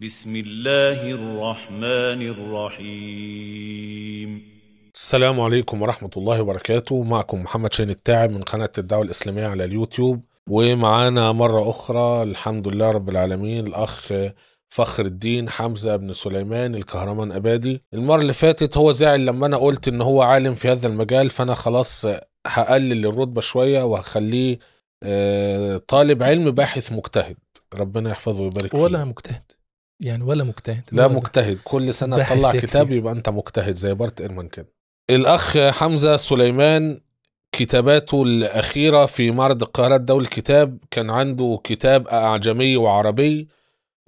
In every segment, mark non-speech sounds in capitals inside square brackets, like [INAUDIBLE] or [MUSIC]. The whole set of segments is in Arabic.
بسم الله الرحمن الرحيم السلام عليكم ورحمة الله وبركاته معكم محمد شين التاعب من قناة الدعوة الإسلامية على اليوتيوب ومعانا مرة أخرى الحمد لله رب العالمين الأخ فخر الدين حمزة بن سليمان الكهرمان أبادي المرة اللي فاتت هو زعل لما أنا قلت إن هو عالم في هذا المجال فأنا خلاص هقلل الرتبة شوية وهخليه آه، طالب علم باحث مجتهد ربنا يحفظه ويبارك فيه ولا مجتهد يعني ولا مجتهد لا مجتهد كل سنه تطلع كتاب يبقى انت مجتهد زي بارت ايرمان كده الاخ حمزه سليمان كتاباته الاخيره في معرض القاهره الدولي الكتاب كان عنده كتاب اعجمي وعربي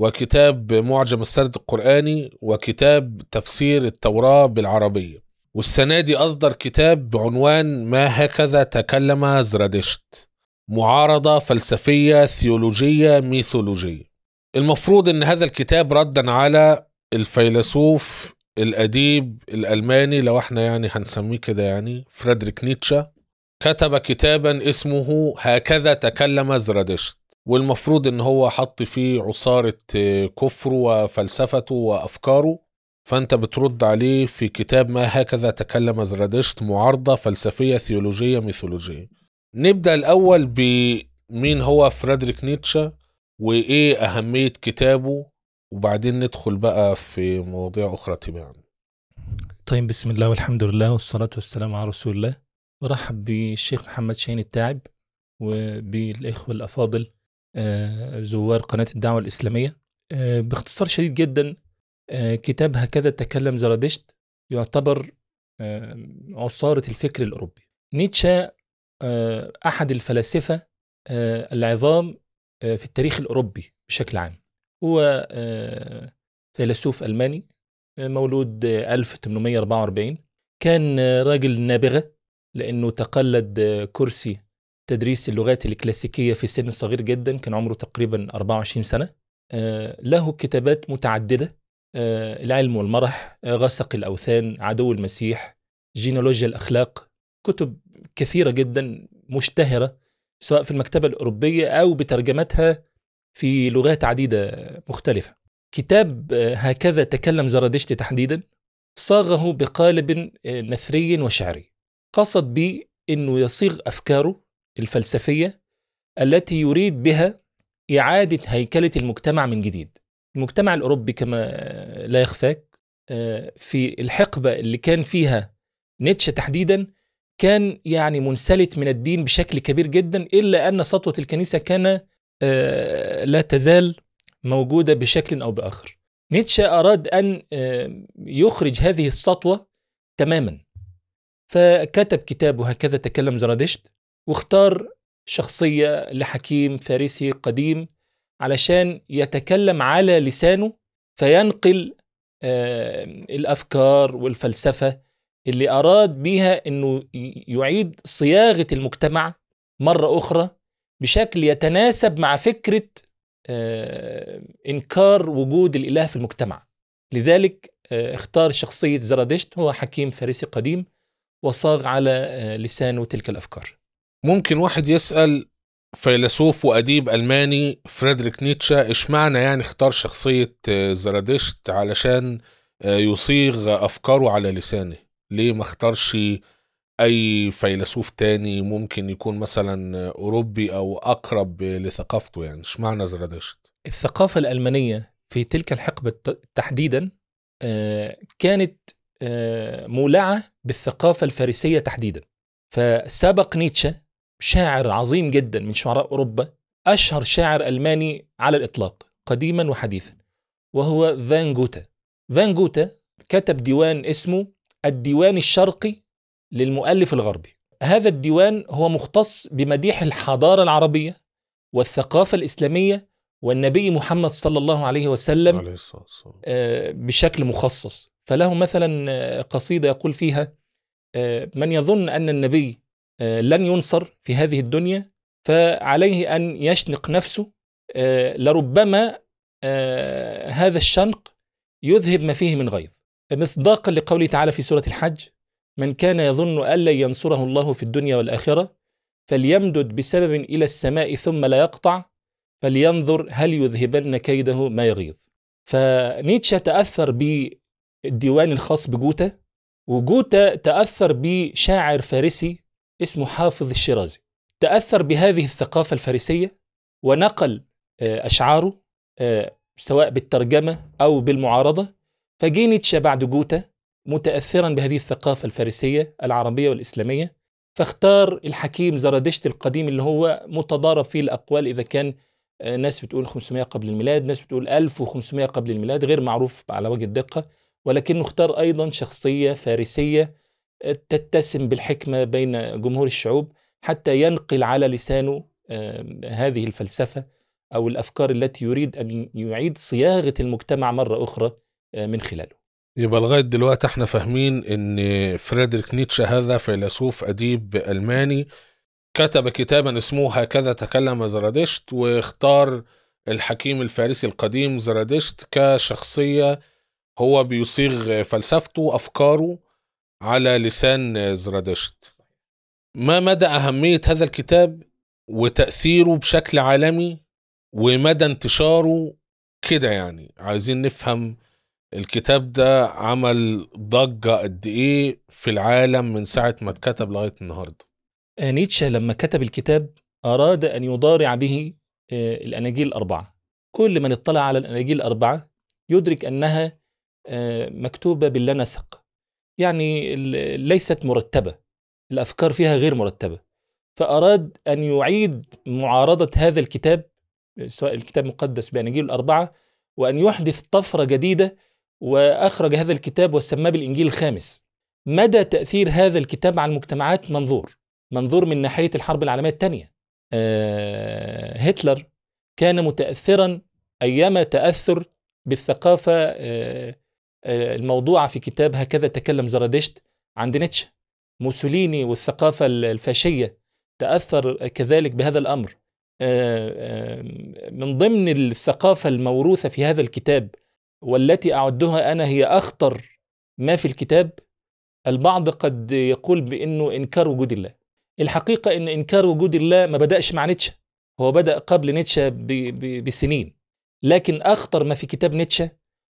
وكتاب معجم السرد القرآني وكتاب تفسير التوراة بالعربية والسنة دي أصدر كتاب بعنوان ما هكذا تكلم زرادشت معارضة فلسفية ثيولوجية ميثولوجية المفروض ان هذا الكتاب ردا على الفيلسوف الأديب الألماني لو احنا يعني هنسميه كده يعني فريدريك نيتشه كتب كتابا اسمه هكذا تكلم زرادشت والمفروض ان هو حط فيه عصارة آه، كفره وفلسفته وأفكاره فأنت بترد عليه في كتاب ما هكذا تكلم زرادشت معارضة فلسفية ثيولوجية ميثولوجية نبدأ الأول بمين هو فريدريك نيتشه وايه اهميه كتابه وبعدين ندخل بقى في مواضيع اخرى تباعا طيب بسم الله والحمد لله والصلاه والسلام على رسول الله ورحب بالشيخ محمد شاهين التاعب وبالاخوه الافاضل آه، زوار قناه الدعوه الاسلاميه آه، باختصار شديد جدا آه، كتاب هكذا تكلم زرادشت يعتبر عصاره الفكر الاوروبي نيتشه احد الفلاسفه العظام آه، في التاريخ الأوروبي بشكل عام هو آه، فيلسوف ألماني آه، مولود 1844 كان راجل نابغة لأنه تقلد كرسي تدريس اللغات الكلاسيكية في سن صغير جدا كان عمره تقريبا 24 سنة له كتابات متعددة العلم والمرح غسق الأوثان عدو المسيح جينولوجيا الأخلاق كتب كثيرة جدا مشتهرة سواء في المكتبة الأوروبية أو بترجمتها في لغات عديدة مختلفة كتاب آه، هكذا تكلم زرادشتي تحديدا صاغه بقالب آه، نثري وشعري قصد به أنه يصيغ أفكاره الفلسفية التي يريد بها إعادة هيكلة المجتمع من جديد المجتمع الأوروبي كما آه، لا يخفاك في الحقبة اللي كان فيها نيتشه تحديدا كان يعني منسلت من الدين بشكل كبير جدا إلا أن سطوة الكنيسة كان آه، لا تزال موجودة بشكل أو بآخر نيتشه أراد أن آه، يخرج هذه السطوة تماما فكتب كتابه هكذا تكلم زرادشت واختار شخصية لحكيم فارسي قديم علشان يتكلم على لسانه فينقل آه، الأفكار والفلسفة اللي أراد بيها أنه يعيد صياغة المجتمع مرة أخرى بشكل يتناسب مع فكرة آه، إنكار وجود الإله في المجتمع لذلك آه، اختار شخصية زرادشت هو حكيم فارسي قديم وصاغ على آه، لسانه تلك الأفكار ممكن واحد يسأل فيلسوف وأديب ألماني فريدريك إيش إشمعنى يعني اختار شخصية زرادشت علشان يصيغ أفكاره على لسانه ليه ما اختارش اي فيلسوف تاني ممكن يكون مثلا اوروبي او اقرب لثقافته يعني اشمعنى زرادشت الثقافه الالمانيه في تلك الحقبه تحديدا آه، كانت آه، مولعه بالثقافه الفارسيه تحديدا فسبق نيتشه شاعر عظيم جدا من شعراء اوروبا اشهر شاعر الماني على الاطلاق قديما وحديثا وهو فان جوتا فان جوتا كتب ديوان اسمه الديوان الشرقي للمؤلف الغربي هذا الديوان هو مختص بمديح الحضارة العربية والثقافة الإسلامية والنبي محمد صلى الله عليه وسلم عليه آه، بشكل مخصص فله مثلا آه، قصيدة يقول فيها آه، من يظن أن النبي لن ينصر في هذه الدنيا فعليه أن يشنق نفسه لربما هذا الشنق يذهب ما فيه من غيظ مصداقا لقوله تعالى في سورة الحج من كان يظن أن لن ينصره الله في الدنيا والآخرة فليمدد بسبب إلى السماء ثم لا يقطع فلينظر هل يذهبن كيده ما يغيظ فنيتشه تأثر بالديوان الخاص بجوتا وجوتا تأثر بشاعر فارسي اسمه حافظ الشيرازي تأثر بهذه الثقافة الفارسية ونقل آه، أشعاره آه، سواء بالترجمة أو بالمعارضة فجي نيتشه بعد جوتا متأثرا بهذه الثقافة الفارسية العربية والإسلامية فاختار الحكيم زرادشت القديم اللي هو متضارب فيه الأقوال إذا كان آه، ناس بتقول 500 قبل الميلاد ناس بتقول 1500 قبل الميلاد غير معروف على وجه الدقة ولكنه اختار أيضا شخصية فارسية آه، تتسم بالحكمة بين جمهور الشعوب حتى ينقل على لسانه هذه الفلسفة أو الأفكار التي يريد أن يعيد صياغة المجتمع مرة أخرى آه، من خلاله يبقى لغاية دلوقتي احنا فاهمين ان فريدريك نيتشه هذا فيلسوف أديب ألماني كتب كتابا اسمه هكذا تكلم زرادشت واختار الحكيم الفارسي القديم زرادشت كشخصية هو بيصيغ فلسفته أفكاره على لسان زرادشت ما مدى أهمية هذا الكتاب وتأثيره بشكل عالمي ومدى انتشاره كده يعني عايزين نفهم الكتاب ده عمل ضجة قد إيه في العالم من ساعة ما اتكتب لغاية النهاردة آه، نيتشه لما كتب الكتاب أراد أن يضارع به آه، الأناجيل الأربعة كل من اطلع على الأناجيل الأربعة يدرك أنها آه، مكتوبة باللنسق يعني ليست مرتبة الأفكار فيها غير مرتبة فأراد أن يعيد معارضة هذا الكتاب سواء الكتاب المقدس بأناجيل الأربعة وأن يحدث طفرة جديدة وأخرج هذا الكتاب وسماه بالإنجيل الخامس مدى تأثير هذا الكتاب على المجتمعات منظور منظور من ناحية الحرب العالمية الثانية آه هتلر كان متأثرا أيما تأثر بالثقافة آه آه الموضوعة في كتاب هكذا تكلم زرادشت عند نيتشه موسوليني والثقافة الفاشية تأثر كذلك بهذا الأمر آه، آه، من ضمن الثقافة الموروثة في هذا الكتاب والتي اعدها انا هي اخطر ما في الكتاب البعض قد يقول بانه انكار وجود الله الحقيقه ان انكار وجود الله ما بداش مع نيتشه هو بدا قبل نيتشه بسنين لكن اخطر ما في كتاب نيتشه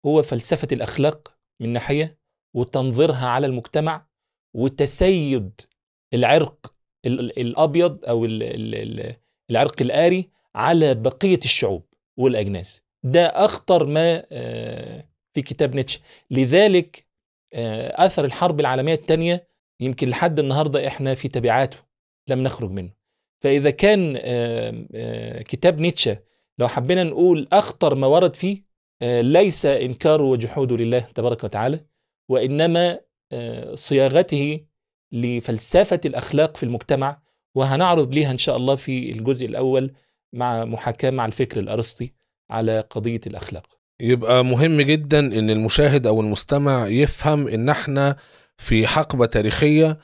هو فلسفه الاخلاق من ناحيه وتنظيرها على المجتمع وتسيد العرق الابيض او العرق الاري على بقيه الشعوب والاجناس ده أخطر ما آه، في كتاب نيتشه لذلك آه، أثر الحرب العالمية الثانية يمكن لحد النهاردة إحنا في تبعاته لم نخرج منه فإذا كان آه، كتاب نيتشه لو حبينا نقول أخطر ما ورد فيه ليس إنكاره وجحوده لله تبارك وتعالى وإنما صياغته لفلسفة الأخلاق في المجتمع وهنعرض ليها إن شاء الله في الجزء الأول مع محاكاة مع الفكر الأرسطي على قضيه الاخلاق يبقى مهم جدا ان المشاهد او المستمع يفهم ان احنا في حقبه تاريخيه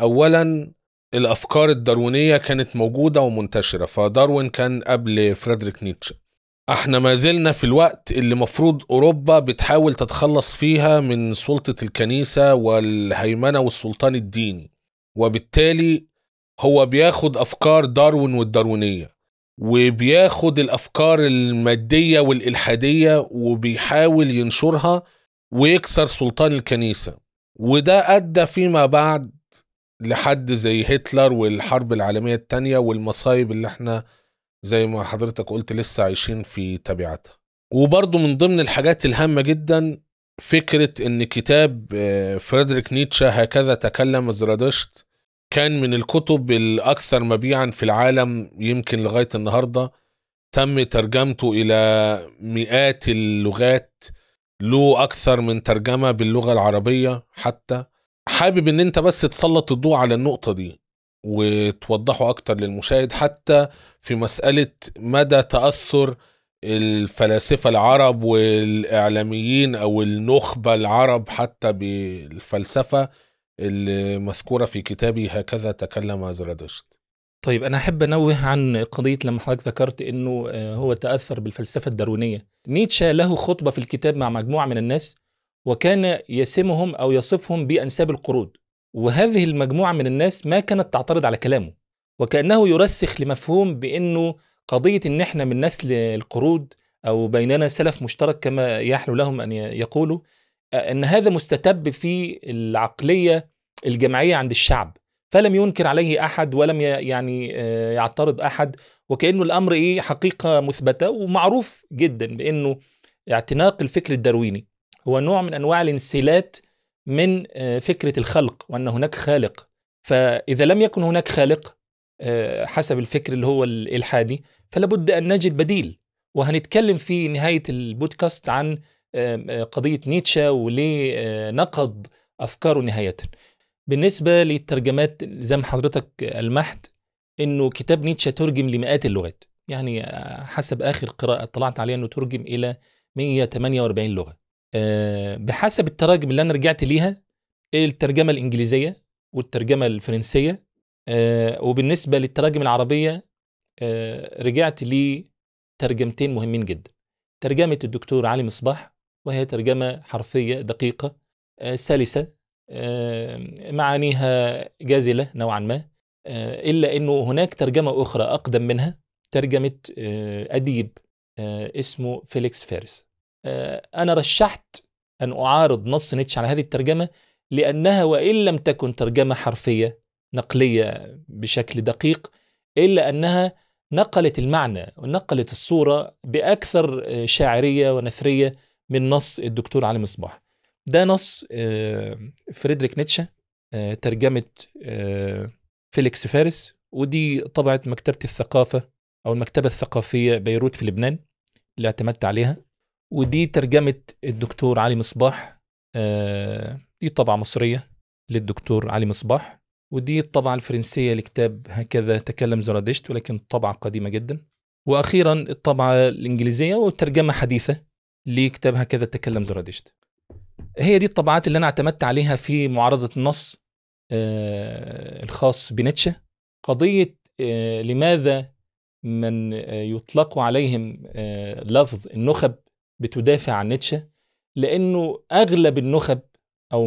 اولا الافكار الداروينيه كانت موجوده ومنتشره فداروين كان قبل فريدريك نيتشه احنا ما زلنا في الوقت اللي مفروض اوروبا بتحاول تتخلص فيها من سلطه الكنيسه والهيمنه والسلطان الديني وبالتالي هو بياخد افكار داروين والداروينيه وبياخد الافكار الماديه والالحاديه وبيحاول ينشرها ويكسر سلطان الكنيسه وده ادى فيما بعد لحد زي هتلر والحرب العالميه الثانيه والمصايب اللي احنا زي ما حضرتك قلت لسه عايشين في تبعاتها وبرضه من ضمن الحاجات الهامه جدا فكره ان كتاب آه، فريدريك نيتشه هكذا تكلم زرادشت كان من الكتب الأكثر مبيعا في العالم يمكن لغاية النهاردة تم ترجمته إلى مئات اللغات له أكثر من ترجمة باللغة العربية حتى حابب إن أنت بس تسلط الضوء على النقطة دي وتوضحه أكتر للمشاهد حتى في مسألة مدى تأثر الفلاسفة العرب والإعلاميين أو النخبة العرب حتى بالفلسفة المذكورة في كتابي هكذا تكلم زرادشت طيب أنا أحب أنوه عن قضية لما حضرتك ذكرت أنه آه، هو تأثر بالفلسفة الداروينية نيتشه له خطبة في الكتاب مع مجموعة من الناس وكان يسمهم أو يصفهم بأنساب القرود وهذه المجموعة من الناس ما كانت تعترض على كلامه وكأنه يرسخ لمفهوم بأنه قضية إن إحنا من نسل القرود أو بيننا سلف مشترك كما يحلو لهم أن يقولوا آه، أن هذا مستتب في العقلية الجمعيه عند الشعب فلم ينكر عليه احد ولم يعني آه، يعترض احد وكانه الامر ايه حقيقه مثبته ومعروف جدا بانه اعتناق الفكر الدارويني هو نوع من انواع الانسلات من آه، فكره الخلق وان هناك خالق فاذا لم يكن هناك خالق آه، حسب الفكر اللي هو الالحادي فلابد ان نجد بديل وهنتكلم في نهايه البودكاست عن قضيه نيتشه وليه نقض افكاره نهايه بالنسبة للترجمات زي ما حضرتك ألمحت إنه كتاب نيتشه ترجم لمئات اللغات يعني حسب آخر قراءة اطلعت عليها إنه ترجم إلى 148 لغة آه، بحسب التراجم اللي أنا رجعت ليها الترجمة الإنجليزية والترجمة الفرنسية آه، وبالنسبة للتراجم العربية رجعت آه، رجعت لترجمتين مهمين جدا ترجمة الدكتور علي مصباح وهي ترجمة حرفية دقيقة سلسة معانيها جازلة نوعا ما آه، إلا أنه هناك ترجمة أخرى أقدم منها ترجمة آه، أديب آه، اسمه فيليكس فارس أنا رشحت أن أعارض نص نيتش على هذه الترجمة لأنها وإن لم تكن ترجمة حرفية نقلية بشكل دقيق إلا أنها نقلت المعنى ونقلت الصورة بأكثر شاعرية ونثرية من نص الدكتور علي مصباح ده نص آه، فريدريك نيتشه آه، ترجمه آه، فيليكس فارس ودي طبعه مكتبه الثقافه او المكتبه الثقافيه بيروت في لبنان اللي اعتمدت عليها ودي ترجمه الدكتور علي مصباح دي طبعه مصريه للدكتور علي مصباح ودي الطبعه الفرنسيه لكتاب هكذا تكلم زرادشت ولكن طبعه قديمه جدا واخيرا الطبعه الانجليزيه وترجمه حديثه لكتاب هكذا تكلم زرادشت هي دي الطبعات اللي انا اعتمدت عليها في معارضه النص آه، الخاص بنيتشه قضيه آه، لماذا من آه، يطلق عليهم لفظ النخب بتدافع عن نيتشه لانه اغلب النخب او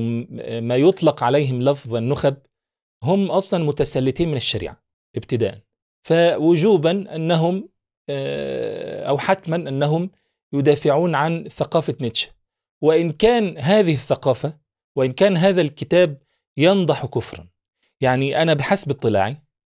ما يطلق عليهم لفظ النخب هم اصلا متسلتين من الشريعه ابتداء فوجوبا انهم او حتما انهم يدافعون عن ثقافه نيتشه وإن كان هذه الثقافة وإن كان هذا الكتاب ينضح كفرا يعني أنا بحسب اطلاعي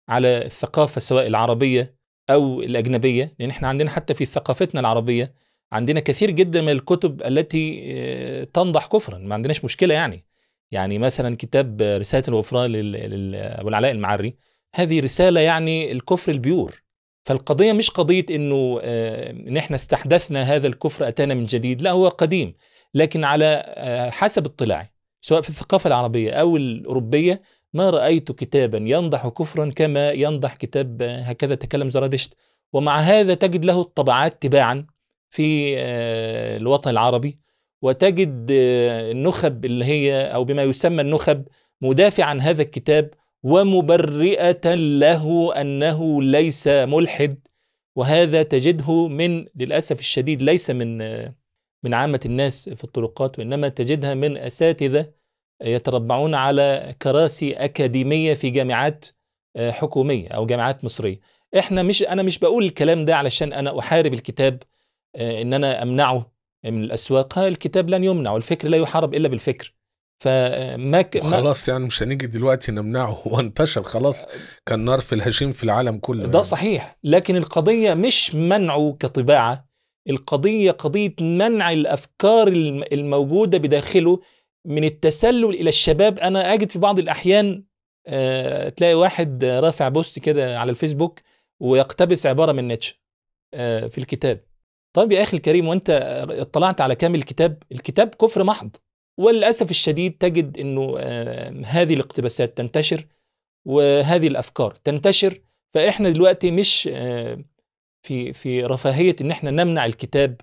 على الثقافة سواء العربية أو الأجنبية لأن احنا عندنا حتى في ثقافتنا العربية عندنا كثير جدا من الكتب التي آه، تنضح كفرا ما عندناش مشكلة يعني يعني مثلا كتاب رسالة الغفران لأبو العلاء المعري هذه رسالة يعني الكفر البيور فالقضية مش قضية إنه آه، إن إحنا استحدثنا هذا الكفر أتانا من جديد لا هو قديم لكن على آه، حسب اطلاعي سواء في الثقافة العربية أو الأوروبية ما رأيت كتابا ينضح كفرا كما ينضح كتاب آه، هكذا تكلم زرادشت ومع هذا تجد له الطبعات تباعا في آه، الوطن العربي وتجد النخب اللي هي أو بما يسمى النخب مدافعة عن هذا الكتاب ومبرئة له أنه ليس ملحد وهذا تجده من للأسف الشديد ليس من من عامة الناس في الطرقات وإنما تجدها من أساتذة يتربعون على كراسي أكاديمية في جامعات آه، حكومية أو جامعات مصرية إحنا مش أنا مش بقول الكلام ده علشان أنا أحارب الكتاب آه، إن أنا أمنعه من الأسواق الكتاب لن يمنع والفكر لا يحارب إلا بالفكر فما آه، ك... خلاص يعني مش هنيجي دلوقتي نمنعه هو انتشر خلاص كان نار في الهشيم في العالم كله ده يعني. صحيح لكن القضيه مش منعه كطباعه القضية قضية منع الأفكار الموجودة بداخله من التسلل إلى الشباب أنا أجد في بعض الأحيان أه تلاقي واحد رافع بوست كده على الفيسبوك ويقتبس عبارة من نيتشه أه في الكتاب طيب يا أخي الكريم وأنت اطلعت على كامل الكتاب الكتاب كفر محض وللأسف الشديد تجد أنه أه هذه الاقتباسات تنتشر وهذه الأفكار تنتشر فإحنا دلوقتي مش آه، في في رفاهيه ان احنا نمنع الكتاب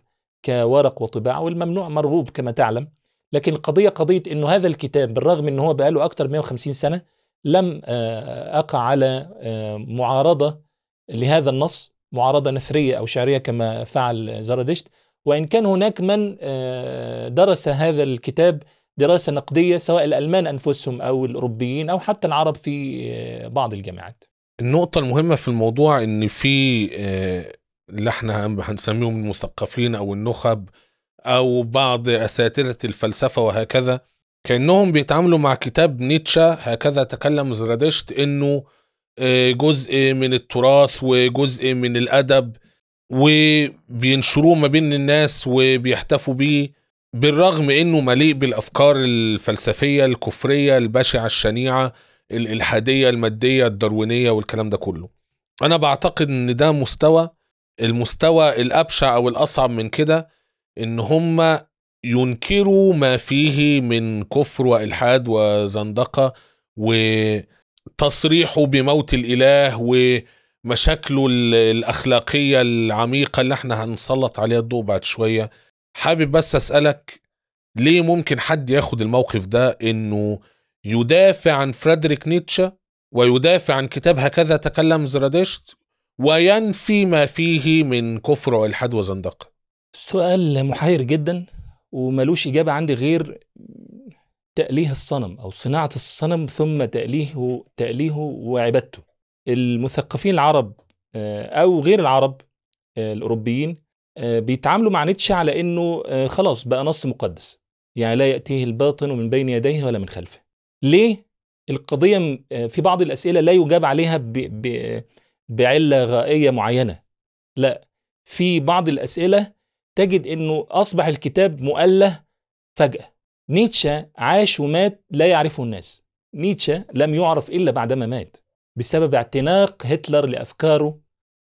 كورق وطباعه والممنوع مرغوب كما تعلم لكن القضيه قضيه انه هذا الكتاب بالرغم ان هو بقاله اكثر 150 سنه لم آه، اقع على آه، معارضه لهذا النص معارضه نثريه او شعريه كما فعل زرادشت وان كان هناك من آه، درس هذا الكتاب دراسه نقديه سواء الالمان انفسهم او الاوروبيين او حتى العرب في بعض الجامعات النقطة المهمة في الموضوع ان في آه، اللي احنا هنسميهم المثقفين او النخب او بعض اساتذة الفلسفة وهكذا كانهم بيتعاملوا مع كتاب نيتشا هكذا تكلم زرادشت انه آه، جزء من التراث وجزء من الادب وبينشروه ما بين الناس وبيحتفوا بيه بالرغم انه مليء بالافكار الفلسفيه الكفريه البشعه الشنيعه الالحاديه الماديه الداروينيه والكلام ده كله انا بعتقد ان ده مستوى المستوى الابشع او الاصعب من كده ان هم ينكروا ما فيه من كفر والحاد وزندقه وتصريحه بموت الاله ومشاكله الاخلاقيه العميقه اللي احنا هنسلط عليها الضوء بعد شويه حابب بس اسالك ليه ممكن حد ياخد الموقف ده انه يدافع عن فريدريك نيتشه ويدافع عن كتاب هكذا تكلم زرادشت وينفي ما فيه من كفر والحاد وزندقه سؤال محير جدا وملوش إجابة عندي غير تأليه الصنم أو صناعة الصنم ثم تأليه تأليه وعبادته المثقفين العرب آه، أو غير العرب آه، الأوروبيين آه، بيتعاملوا مع نيتشه على إنه خلاص بقى نص مقدس يعني لا يأتيه الباطن من بين يديه ولا من خلفه ليه القضية آه، في بعض الأسئلة لا يجاب عليها ب... ب... بعلة غائية معينة لا في بعض الأسئلة تجد أنه أصبح الكتاب مؤله فجأة نيتشا عاش ومات لا يعرفه الناس نيتشا لم يعرف إلا بعدما مات بسبب اعتناق هتلر لأفكاره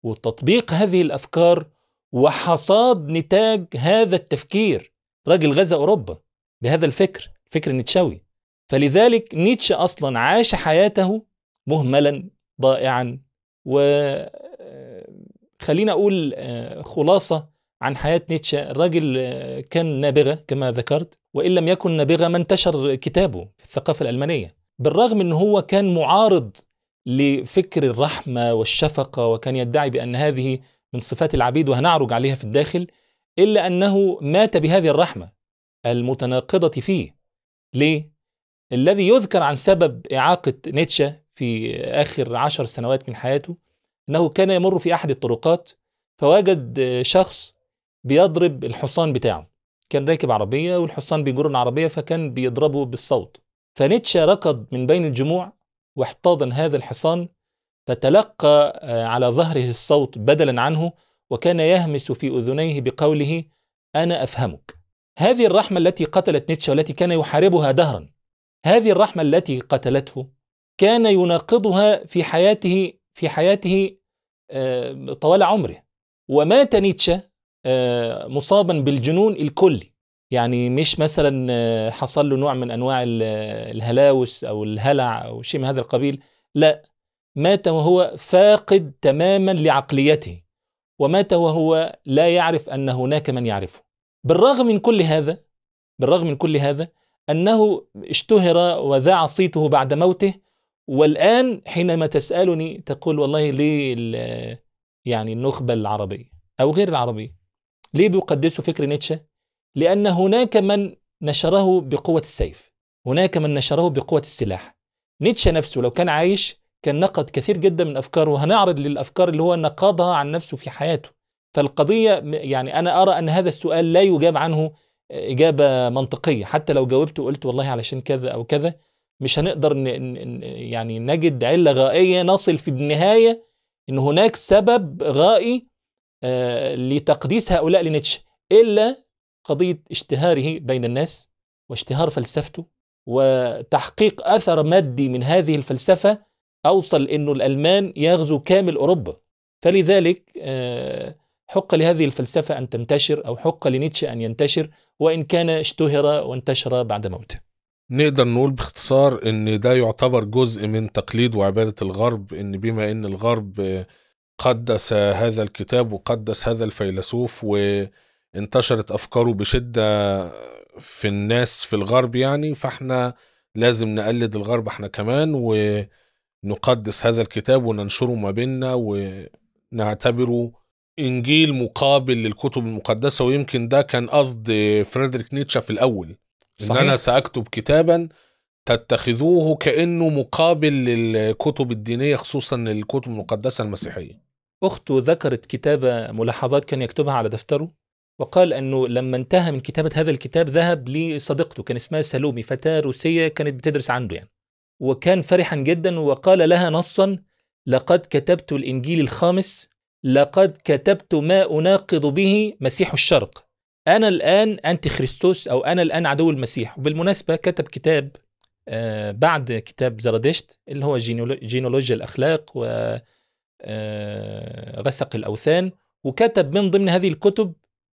وتطبيق هذه الأفكار وحصاد نتاج هذا التفكير راجل غزا أوروبا بهذا الفكر فكر نيتشاوي فلذلك نيتشه أصلا عاش حياته مهملا ضائعا و آه، خلينا أقول آه، خلاصة عن حياة نيتشه الراجل آه، كان نابغة كما ذكرت وإن لم يكن نابغة ما انتشر كتابه في الثقافة الألمانية بالرغم أن هو كان معارض لفكر الرحمة والشفقة وكان يدعي بأن هذه من صفات العبيد وهنعرج عليها في الداخل إلا أنه مات بهذه الرحمة المتناقضة فيه ليه؟ الذي يذكر عن سبب إعاقة نيتشا في آخر عشر سنوات من حياته أنه كان يمر في أحد الطرقات فوجد شخص بيضرب الحصان بتاعه كان راكب عربية والحصان بيجر العربية فكان بيضربه بالصوت فنيتشا ركض من بين الجموع واحتضن هذا الحصان فتلقى آه، على ظهره الصوت بدلا عنه وكان يهمس في أذنيه بقوله أنا أفهمك هذه الرحمة التي قتلت نيتشا والتي كان يحاربها دهرا هذه الرحمة التي قتلته كان يناقضها في حياته في حياته آه، طوال عمره ومات نيتشه آه، مصابا بالجنون الكلي يعني مش مثلا آه، حصل له نوع من انواع الهلاوس او الهلع او شيء من هذا القبيل لا مات وهو فاقد تماما لعقليته ومات وهو لا يعرف ان هناك من يعرفه بالرغم من كل هذا بالرغم من كل هذا أنه اشتهر وذاع صيته بعد موته والآن حينما تسألني تقول والله ليه يعني النخبة العربية أو غير العربية ليه بيقدسوا فكر نيتشه؟ لأن هناك من نشره بقوة السيف هناك من نشره بقوة السلاح نيتشه نفسه لو كان عايش كان نقد كثير جدا من أفكاره وهنعرض للأفكار اللي هو نقضها عن نفسه في حياته فالقضية يعني أنا أرى أن هذا السؤال لا يجاب عنه إجابة منطقية حتى لو جاوبت وقلت والله علشان كذا أو كذا مش هنقدر ن... يعني نجد علة غائية نصل في النهاية إن هناك سبب غائي آه، لتقديس هؤلاء لنيتشه إلا قضية اشتهاره بين الناس واشتهار فلسفته وتحقيق أثر مادي من هذه الفلسفة أوصل أنه الألمان يغزو كامل أوروبا فلذلك آه، حق لهذه الفلسفة أن تنتشر أو حق لنيتشه أن ينتشر وإن كان اشتهر وانتشر بعد موته نقدر نقول باختصار ان ده يعتبر جزء من تقليد وعبادة الغرب ان بما ان الغرب قدس هذا الكتاب وقدس هذا الفيلسوف وانتشرت افكاره بشدة في الناس في الغرب يعني فاحنا لازم نقلد الغرب احنا كمان ونقدس هذا الكتاب وننشره ما بيننا ونعتبره انجيل مقابل للكتب المقدسه ويمكن ده كان قصد فريدريك نيتشه في الاول صحيح. ان انا ساكتب كتابا تتخذوه كانه مقابل للكتب الدينيه خصوصا الكتب المقدسه المسيحيه اخته ذكرت كتابه ملاحظات كان يكتبها على دفتره وقال انه لما انتهى من كتابه هذا الكتاب ذهب لصديقته كان اسمها سالومي فتاه روسيه كانت بتدرس عنده يعني وكان فرحا جدا وقال لها نصا لقد كتبت الانجيل الخامس لقد كتبت ما أناقض به مسيح الشرق أنا الآن أنتي خريستوس أو أنا الآن عدو المسيح وبالمناسبة كتب كتاب آه، بعد كتاب زرادشت اللي هو جينولوجيا الأخلاق وغسق آه، الأوثان وكتب من ضمن هذه الكتب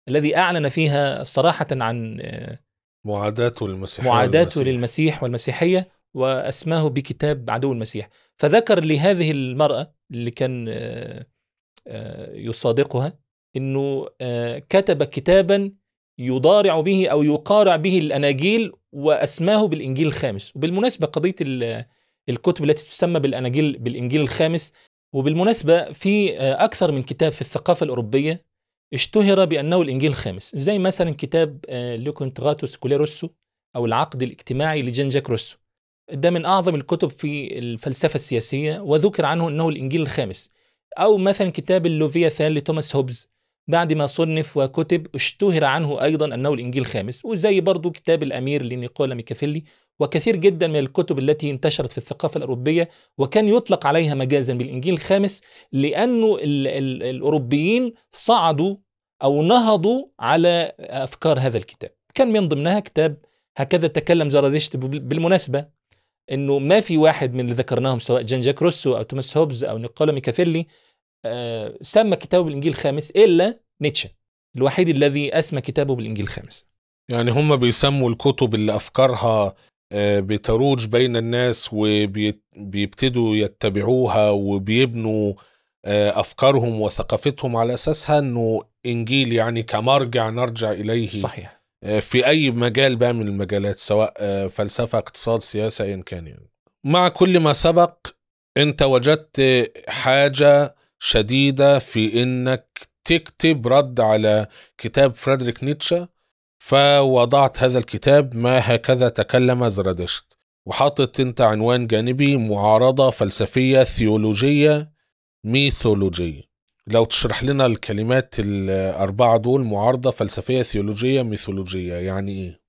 الذي أعلن فيها صراحة عن آه، معاداته للمسيح معاداته للمسيح والمسيحية وأسماه بكتاب عدو المسيح فذكر لهذه المرأة اللي كان يصادقها انه آه، كتب كتابا يضارع به او يقارع به الاناجيل واسماه بالانجيل الخامس وبالمناسبه قضيه الكتب التي تسمى بالاناجيل بالانجيل الخامس وبالمناسبه في آه، اكثر من كتاب في الثقافه الاوروبيه اشتهر بانه الانجيل الخامس زي مثلا كتاب آه، لوكونتراتوس كوليروسو او العقد الاجتماعي لجين جاك روسو ده من اعظم الكتب في الفلسفه السياسيه وذكر عنه انه الانجيل الخامس أو مثلا كتاب اللوفياثان لتوماس هوبز بعد ما صنف وكتب اشتهر عنه أيضا أنه الإنجيل الخامس وزي برضو كتاب الأمير لنيكولا ميكافيلي وكثير جدا من الكتب التي انتشرت في الثقافة الأوروبية وكان يطلق عليها مجازا بالإنجيل الخامس لأنه الأوروبيين صعدوا أو نهضوا على أفكار هذا الكتاب كان من ضمنها كتاب هكذا تكلم زرادشت بالمناسبة انه ما في واحد من اللي ذكرناهم سواء جان جاك روسو او توماس هوبز او نيكولا ميكافيلي آه، سمى كتابه بالانجيل الخامس الا نيتشه الوحيد الذي اسمى كتابه بالانجيل الخامس يعني هم بيسموا الكتب اللي افكارها آه، بتروج بين الناس وبيبتدوا يتبعوها وبيبنوا آه، افكارهم وثقافتهم على اساسها انه انجيل يعني كمرجع نرجع اليه صحيح في اي مجال بقى من المجالات سواء فلسفه اقتصاد سياسه ايا كان يعني مع كل ما سبق انت وجدت حاجه شديدة في إنك تكتب رد على كتاب فريدريك نيتشه فوضعت هذا الكتاب ما هكذا تكلم زرادشت وحاطط انت عنوان جانبي معارضة فلسفية ثيولوجية ميثولوجية لو تشرح لنا الكلمات الأربعة دول معارضة فلسفية ثيولوجية ميثولوجية يعني إيه؟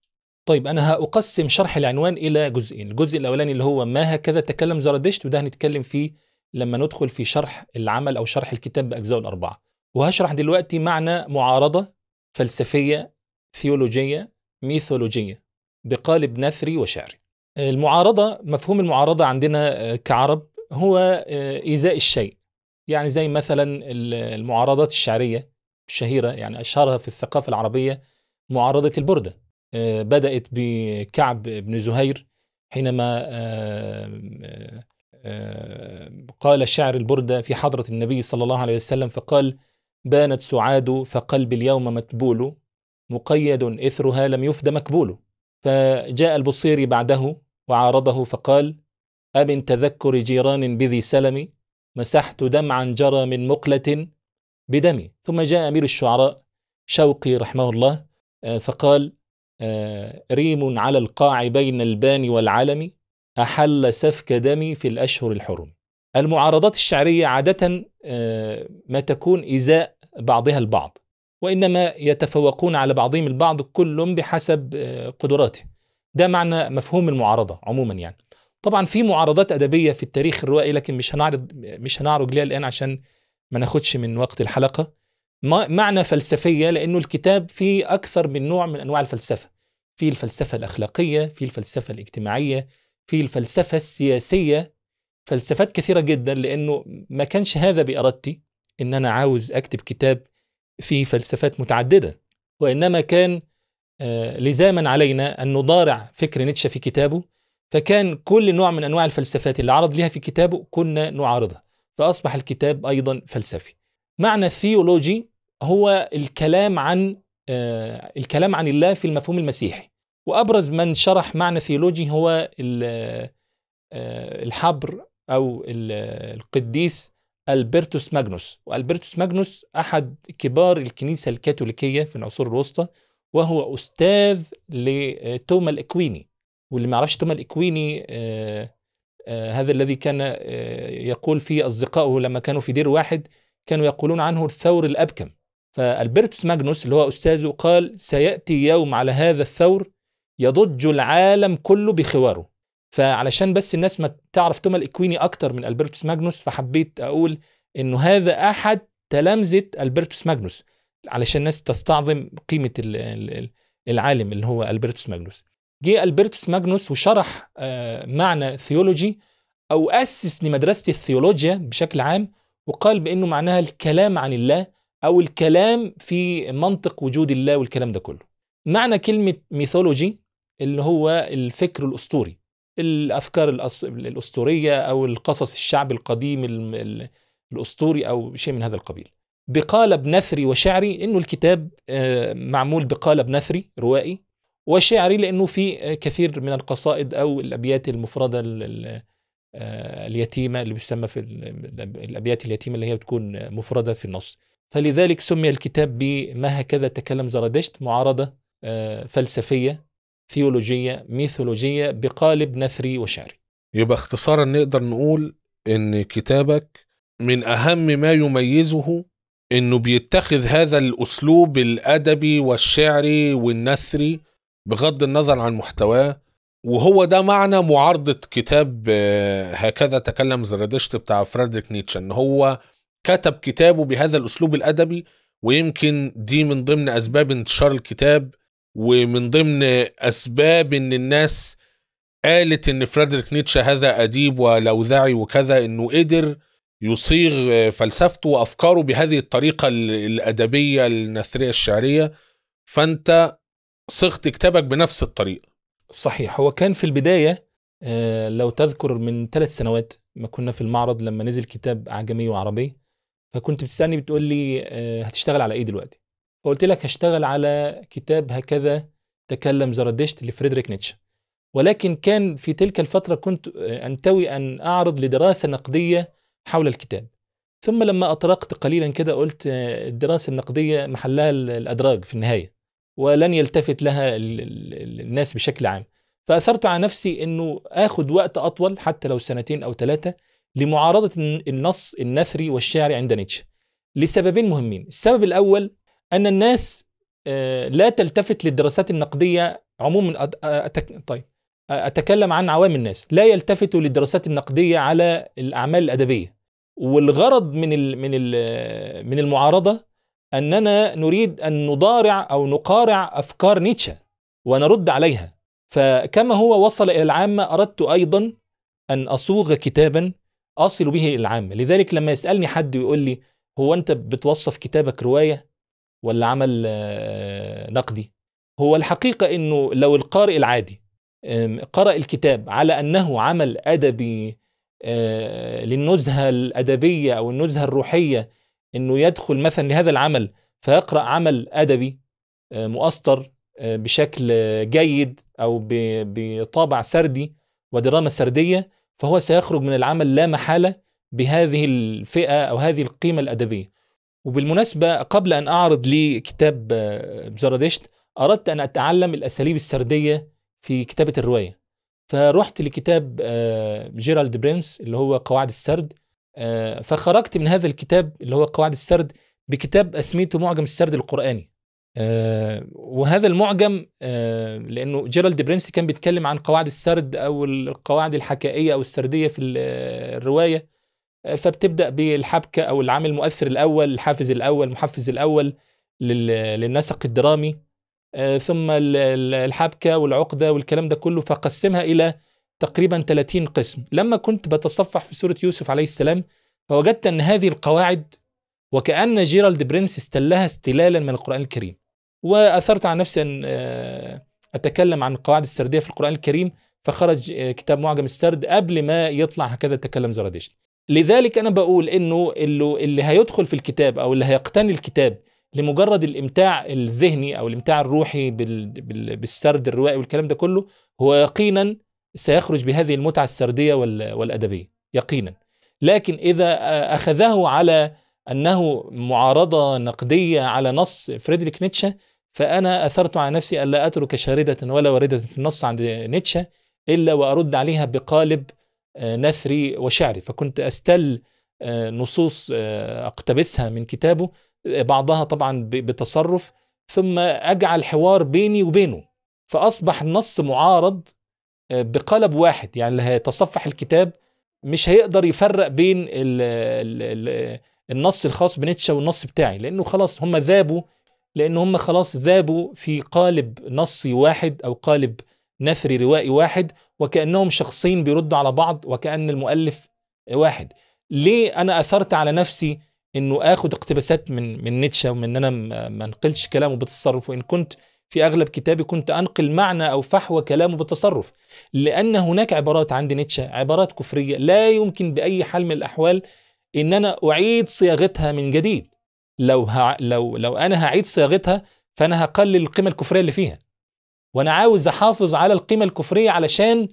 طيب أنا هأقسم شرح العنوان إلى جزئين الجزء الأولاني اللي هو ما هكذا تكلم زرادشت وده هنتكلم فيه لما ندخل في شرح العمل أو شرح الكتاب باجزاء الأربعة وهشرح دلوقتي معنى معارضة فلسفية ثيولوجية ميثولوجية بقالب نثري وشعري المعارضة مفهوم المعارضة عندنا آه، كعرب هو آه، إيذاء الشيء يعني زي مثلا المعارضات الشعرية الشهيرة يعني أشهرها في الثقافة العربية معارضة البردة آه، بدأت بكعب بن زهير حينما آه، قال الشاعر البردة في حضرة النبي صلى الله عليه وسلم فقال بانت سعاد فقلبي اليوم متبول مقيد إثرها لم يفد مكبول فجاء البصيري بعده وعارضه فقال أمن تذكر جيران بذي سلم مسحت دمعا جرى من مقلة بدمي ثم جاء أمير الشعراء شوقي رحمه الله آه، فقال آه، ريم على القاع بين البان والعلم أحل سفك دمي في الأشهر الحرم المعارضات الشعرية عادة آه، ما تكون إزاء بعضها البعض وإنما يتفوقون على بعضهم البعض كل بحسب آه، قدراته ده معنى مفهوم المعارضة عموما يعني طبعا في معارضات أدبية في التاريخ الروائي لكن مش هنعرض مش هنعرض ليها الآن عشان ما ناخدش من وقت الحلقة معنى فلسفية لأنه الكتاب فيه أكثر من نوع من أنواع الفلسفة في الفلسفة الأخلاقية في الفلسفة الاجتماعية في الفلسفة السياسية فلسفات كثيرة جدا لأنه ما كانش هذا بإرادتي إن أنا عاوز أكتب كتاب في فلسفات متعددة وإنما كان آه، لزاما علينا أن نضارع فكر نيتشه في كتابه فكان كل نوع من أنواع الفلسفات اللي عرض ليها في كتابه كنا نعارضها فأصبح الكتاب أيضا فلسفي معنى الثيولوجي هو الكلام عن آه، الكلام عن الله في المفهوم المسيحي وأبرز من شرح معنى ثيولوجي هو آه، الحبر أو القديس ألبرتوس ماجنوس وألبرتوس ماجنوس أحد كبار الكنيسة الكاثوليكية في العصور الوسطى وهو أستاذ لتوما الإكويني واللي ما يعرفش توما الإكويني آه، آه، هذا الذي كان يقول فيه أصدقائه لما كانوا في دير واحد كانوا يقولون عنه الثور الأبكم فألبرتوس ماجنوس اللي هو أستاذه قال سيأتي يوم على هذا الثور يضج العالم كله بخواره فعلشان بس الناس ما تعرف توما الاكويني اكتر من البرتوس ماجنوس فحبيت اقول انه هذا احد تلامذه البرتوس ماجنوس علشان الناس تستعظم قيمه العالم اللي هو البرتوس ماجنوس جه البرتوس ماجنوس وشرح آه، معنى ثيولوجي او اسس لمدرسه الثيولوجيا بشكل عام وقال بانه معناها الكلام عن الله او الكلام في منطق وجود الله والكلام ده كله معنى كلمه ميثولوجي اللي هو الفكر الاسطوري الافكار الاسطوريه او القصص الشعب القديم الاسطوري او شيء من هذا القبيل بقالب نثري وشعري انه الكتاب آه، معمول بقالب نثري روائي وشعري لانه في آه، كثير من القصائد او الابيات المفرده آه، اليتيمه اللي بيسمى في الابيات اليتيمه اللي هي بتكون مفرده في النص فلذلك سمي الكتاب بما هكذا تكلم زرادشت معارضه فلسفيه ثيولوجية ميثولوجية بقالب نثري وشعري يبقى اختصارا نقدر نقول ان كتابك من اهم ما يميزه انه بيتخذ هذا الاسلوب الادبي والشعري والنثري بغض النظر عن محتواه وهو ده معنى معارضة كتاب آه، هكذا تكلم زرادشت بتاع فريدريك نيتشه ان هو كتب كتابه بهذا الاسلوب الادبي ويمكن دي من ضمن اسباب انتشار الكتاب ومن ضمن أسباب إن الناس قالت إن فريدريك نيتشه هذا أديب ولوذعي وكذا إنه قدر يصيغ فلسفته وأفكاره بهذه الطريقة الأدبية النثرية الشعرية فأنت صغت كتابك بنفس الطريقة صحيح هو كان في البداية آه، لو تذكر من ثلاث سنوات ما كنا في المعرض لما نزل كتاب أعجمي وعربي فكنت بتسألني بتقول لي آه، هتشتغل على إيه دلوقتي فقلت لك هشتغل على كتاب هكذا تكلم زرادشت لفريدريك نيتشه ولكن كان في تلك الفترة كنت أنتوي أن أعرض لدراسة نقدية حول الكتاب ثم لما أطرقت قليلا كده قلت الدراسة النقدية محلها الأدراج في النهاية ولن يلتفت لها الناس بشكل عام فأثرت على نفسي أنه أخذ وقت أطول حتى لو سنتين أو ثلاثة لمعارضة النص النثري والشعري عند نيتشه لسببين مهمين السبب الأول ان الناس آه، لا تلتفت للدراسات النقديه عموما آه، أتك... طيب آه، اتكلم عن عوام الناس لا يلتفتوا للدراسات النقديه على الاعمال الادبيه والغرض من ال... من ال... من المعارضه اننا نريد ان نضارع او نقارع افكار نيتشه ونرد عليها فكما هو وصل الى العامه اردت ايضا ان اصوغ كتابا اصل به الى العامه لذلك لما يسالني حد ويقول لي هو انت بتوصف كتابك روايه ولا عمل آه، نقدي هو الحقيقة أنه لو القارئ العادي قرأ الكتاب على أنه عمل أدبي آه، للنزهة الأدبية أو النزهة الروحية أنه يدخل مثلا لهذا العمل فيقرأ عمل أدبي آه، مؤسطر بشكل جيد أو بطابع سردي ودراما سردية فهو سيخرج من العمل لا محالة بهذه الفئة أو هذه القيمة الأدبية وبالمناسبة قبل أن أعرض لكتاب آه، بزرادشت أردت أن أتعلم الأساليب السردية في كتابة الرواية فرحت لكتاب آه، جيرالد برينس اللي هو قواعد السرد آه، فخرجت من هذا الكتاب اللي هو قواعد السرد بكتاب أسميته معجم السرد القرآني وهذا المعجم لأنه جيرالد برينس كان بيتكلم عن قواعد السرد أو القواعد الحكائية أو السردية في الرواية فبتبدا بالحبكه او العامل المؤثر الاول الحافز الاول المحفز الاول للنسق الدرامي آه، ثم الحبكه والعقده والكلام ده كله فقسمها الى تقريبا 30 قسم لما كنت بتصفح في سوره يوسف عليه السلام فوجدت ان هذه القواعد وكأن جيرالد برنس استلها استلالا من القرآن الكريم وأثرت عن نفسي أن آه، أتكلم عن القواعد السردية في القرآن الكريم فخرج آه، كتاب معجم السرد قبل ما يطلع هكذا تكلم زرادشت لذلك انا بقول انه اللي هيدخل في الكتاب او اللي هيقتني الكتاب لمجرد الامتاع الذهني او الامتاع الروحي بالسرد الروائي والكلام ده كله هو يقينا سيخرج بهذه المتعه السرديه والادبيه يقينا لكن اذا اخذه على انه معارضه نقديه على نص فريدريك نيتشه فانا اثرت على نفسي الا اترك شارده ولا وارده في النص عند نيتشه الا وارد عليها بقالب آه، نثري وشعري فكنت أستل آه، نصوص آه، أقتبسها من كتابه بعضها طبعا بتصرف ثم أجعل حوار بيني وبينه فأصبح النص معارض بقلب واحد يعني اللي هيتصفح الكتاب مش هيقدر يفرق بين الـ الـ الـ النص الخاص بنيتشه والنص بتاعي لأنه خلاص هم ذابوا لأن هم خلاص ذابوا في قالب نصي واحد أو قالب نثري روائي واحد وكأنهم شخصين بيردوا على بعض وكأن المؤلف واحد ليه أنا أثرت على نفسي انه أخذ اقتباسات من من نيتشا ومن ان انا ما انقلش كلامه بالتصرف وان كنت في اغلب كتابي كنت انقل معنى او فحوى كلامه بالتصرف لان هناك عبارات عند نيتشا عبارات كفريه لا يمكن باي حال من الاحوال ان انا اعيد صياغتها من جديد لو لو لو انا هعيد صياغتها فانا هقلل القيمه الكفريه اللي فيها وانا عاوز احافظ على القيمه الكفريه علشان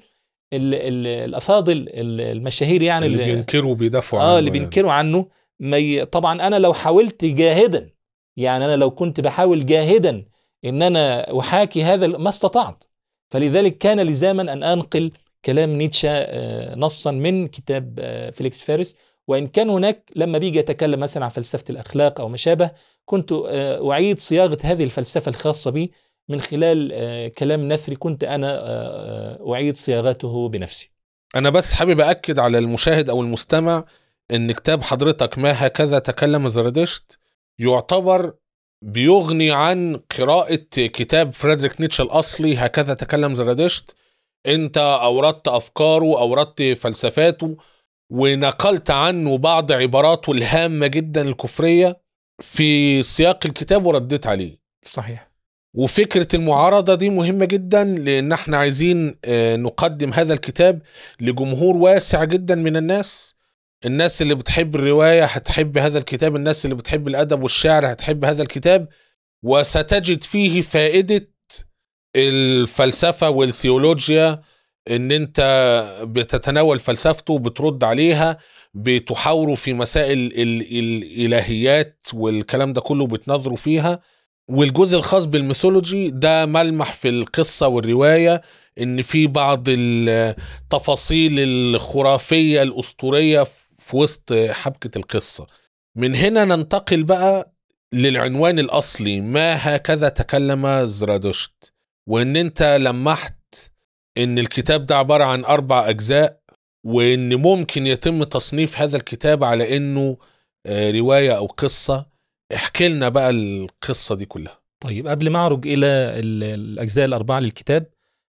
الـ الـ الافاضل المشاهير يعني اللي, بينكروا وبيدافعوا عنه اه اللي يعني. بينكروا عنه ما طبعا انا لو حاولت جاهدا يعني انا لو كنت بحاول جاهدا ان انا احاكي هذا ما استطعت فلذلك كان لزاما ان انقل كلام نيتشه آه، نصا من كتاب آه، فيليكس فارس وان كان هناك لما بيجي يتكلم مثلا عن فلسفه الاخلاق او ما شابه كنت آه، اعيد صياغه هذه الفلسفه الخاصه بي من خلال آه، كلام نثري كنت أنا آه، آه، أعيد صياغته بنفسي أنا بس حابب أكد على المشاهد أو المستمع إن كتاب حضرتك ما هكذا تكلم زردشت يعتبر بيغني عن قراءة كتاب فريدريك نيتشه الأصلي هكذا تكلم زرادشت أنت أوردت أفكاره أوردت فلسفاته ونقلت عنه بعض عباراته الهامة جدا الكفرية في سياق الكتاب ورديت عليه صحيح وفكرة المعارضة دي مهمة جدا لأن احنا عايزين آه، نقدم هذا الكتاب لجمهور واسع جدا من الناس الناس اللي بتحب الرواية هتحب هذا الكتاب الناس اللي بتحب الأدب والشعر هتحب هذا الكتاب وستجد فيه فائدة الفلسفة والثيولوجيا ان انت بتتناول فلسفته وبترد عليها بتحاوره في مسائل الالهيات والكلام ده كله بتنظروا فيها والجزء الخاص بالميثولوجي ده ملمح في القصة والرواية ان في بعض التفاصيل الخرافية الاسطورية في وسط حبكة القصة من هنا ننتقل بقى للعنوان الاصلي ما هكذا تكلم زرادشت وان انت لمحت ان الكتاب ده عبارة عن اربع اجزاء وان ممكن يتم تصنيف هذا الكتاب على انه آه، رواية او قصة احكي لنا بقى القصه دي كلها طيب قبل ما اعرج الى الاجزاء الاربعه للكتاب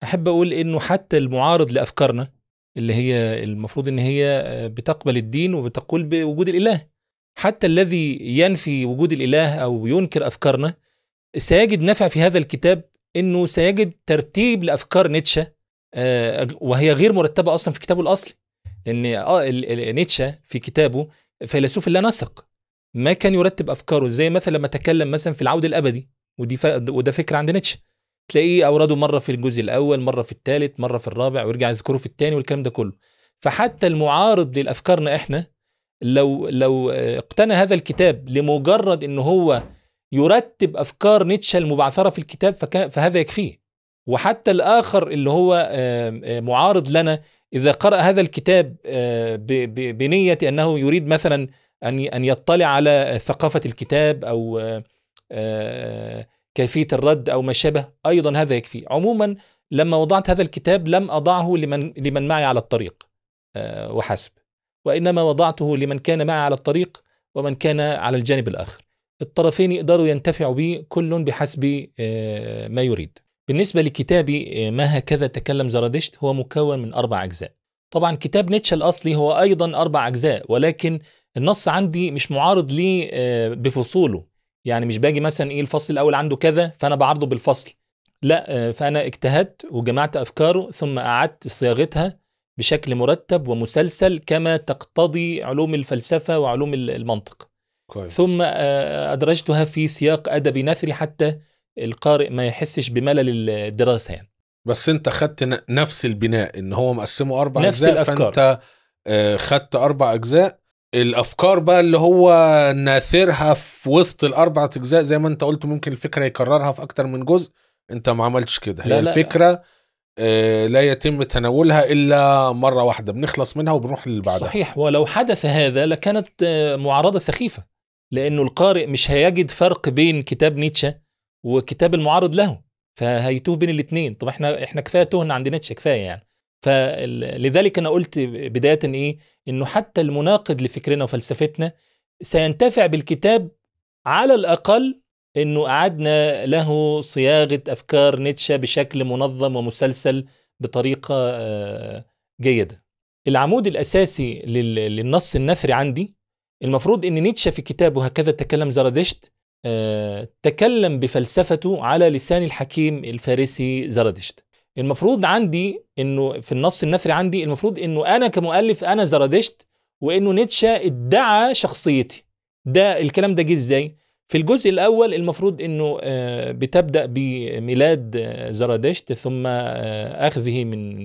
احب اقول انه حتى المعارض لافكارنا اللي هي المفروض ان هي آه، بتقبل الدين وبتقول بوجود الاله حتى الذي ينفي وجود الاله او ينكر افكارنا سيجد نفع في هذا الكتاب انه سيجد ترتيب لافكار نيتشه آه، وهي غير مرتبه اصلا في كتابه الاصلي لان آه، نيتشه في كتابه فيلسوف اللا نسق ما كان يرتب افكاره زي مثلا لما تكلم مثلا في العود الابدي ودي ف... وده فكره عند نيتشه تلاقيه اورده مره في الجزء الاول مره في الثالث مره في الرابع ويرجع يذكره في الثاني والكلام ده كله فحتى المعارض لافكارنا احنا لو لو آه، اقتنى هذا الكتاب لمجرد ان هو يرتب افكار نيتشه المبعثره في الكتاب فهذا يكفيه وحتى الاخر اللي هو آه، معارض لنا اذا قرا هذا الكتاب آه، بنيه انه يريد مثلا ان ان يطلع على ثقافه الكتاب او آه، آه، كيفيه الرد او ما شابه ايضا هذا يكفي عموما لما وضعت هذا الكتاب لم اضعه لمن لمن معي على الطريق آه، وحسب وانما وضعته لمن كان معي على الطريق ومن كان على الجانب الاخر الطرفين يقدروا ينتفعوا به كل بحسب ما يريد بالنسبة لكتابي ما هكذا تكلم زرادشت هو مكون من أربع أجزاء طبعا كتاب نيتشه الأصلي هو أيضا أربع أجزاء ولكن النص عندي مش معارض ليه آه، بفصوله يعني مش باجي مثلا ايه الفصل الاول عنده كذا فانا بعرضه بالفصل لا آه، فانا اجتهدت وجمعت افكاره ثم اعدت صياغتها بشكل مرتب ومسلسل كما تقتضي علوم الفلسفه وعلوم المنطق كويس. ثم آه، ادرجتها في سياق ادبي نثري حتى القارئ ما يحسش بملل الدراسه يعني بس انت خدت نفس البناء ان هو مقسمه اربع نفس اجزاء الأفكار. فانت خدت اربع اجزاء الافكار بقى اللي هو ناثرها في وسط الاربع اجزاء زي ما انت قلت ممكن الفكره يكررها في اكتر من جزء انت ما عملتش كده هي لا الفكره لا. آه، لا يتم تناولها الا مره واحده بنخلص منها وبنروح للي بعدها صحيح ولو حدث هذا لكانت آه، معارضه سخيفه لانه القارئ مش هيجد فرق بين كتاب نيتشه وكتاب المعارض له فهيتوه بين الاثنين طب احنا احنا كفايه تهنا عند نيتشه كفايه يعني فلذلك انا قلت بدايه ايه انه حتى المناقض لفكرنا وفلسفتنا سينتفع بالكتاب على الاقل انه اعدنا له صياغه افكار نيتشه بشكل منظم ومسلسل بطريقه آه، جيده. العمود الاساسي للنص النثري عندي المفروض ان نيتشه في كتابه هكذا تكلم زرادشت آه، تكلم بفلسفته على لسان الحكيم الفارسي زرادشت. المفروض عندي انه في النص النثري عندي المفروض انه انا كمؤلف انا زرادشت وانه نيتشه ادعى شخصيتي ده الكلام ده جه ازاي في الجزء الاول المفروض انه آه، بتبدا بميلاد آه، زرادشت ثم آه، اخذه من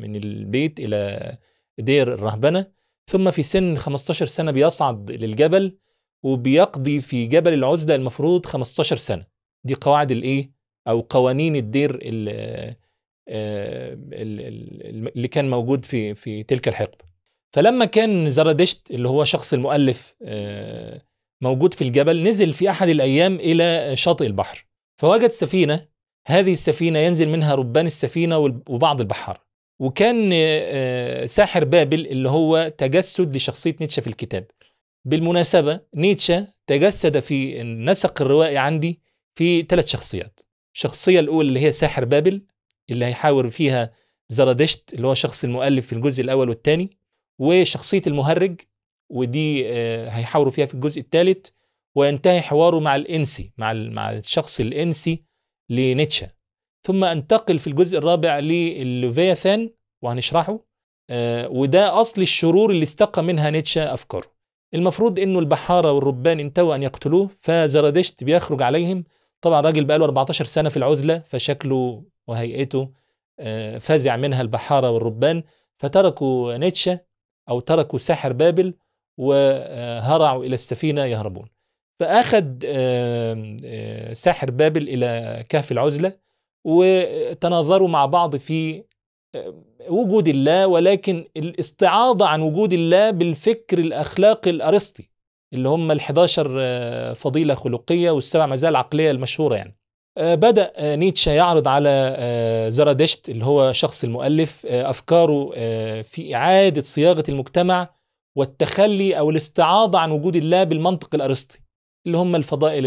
من البيت الى دير الرهبنه ثم في سن 15 سنه بيصعد للجبل وبيقضي في جبل العزله المفروض 15 سنه دي قواعد الايه او قوانين الدير آه، اللي كان موجود في في تلك الحقبه فلما كان زرادشت اللي هو شخص المؤلف آه، موجود في الجبل نزل في احد الايام الى شاطئ البحر فوجد سفينه هذه السفينه ينزل منها ربان السفينه وبعض البحاره وكان آه، ساحر بابل اللي هو تجسد لشخصيه نيتشه في الكتاب بالمناسبه نيتشه تجسد في النسق الروائي عندي في ثلاث شخصيات الشخصيه الاولى اللي هي ساحر بابل اللي هيحاور فيها زرادشت اللي هو شخص المؤلف في الجزء الاول والثاني وشخصيه المهرج ودي آه، هيحاوروا فيها في الجزء الثالث وينتهي حواره مع الانسي مع مع الشخص الانسي لنيتشه ثم انتقل في الجزء الرابع للوفياثان وهنشرحه آه، وده اصل الشرور اللي استقى منها نيتشه افكاره المفروض انه البحاره والربان انتوا ان يقتلوه فزرادشت بيخرج عليهم طبعا راجل بقاله 14 سنه في العزله فشكله وهيئته آه، فزع منها البحارة والربان فتركوا نيتشه أو تركوا ساحر بابل وهرعوا إلى السفينة يهربون فأخذ آه، ساحر بابل إلى كهف العزلة وتناظروا مع بعض في وجود الله ولكن الاستعاضة عن وجود الله بالفكر الأخلاقي الأرسطي اللي هم ال 11 آه، فضيلة خلقية والسبع مزايا العقلية المشهورة يعني آه، بدأ آه، نيتشه يعرض على آه، زرادشت اللي هو شخص المؤلف أفكاره في إعادة صياغة المجتمع والتخلي أو الاستعاضة عن وجود الله بالمنطق الأرسطي اللي هم الفضائل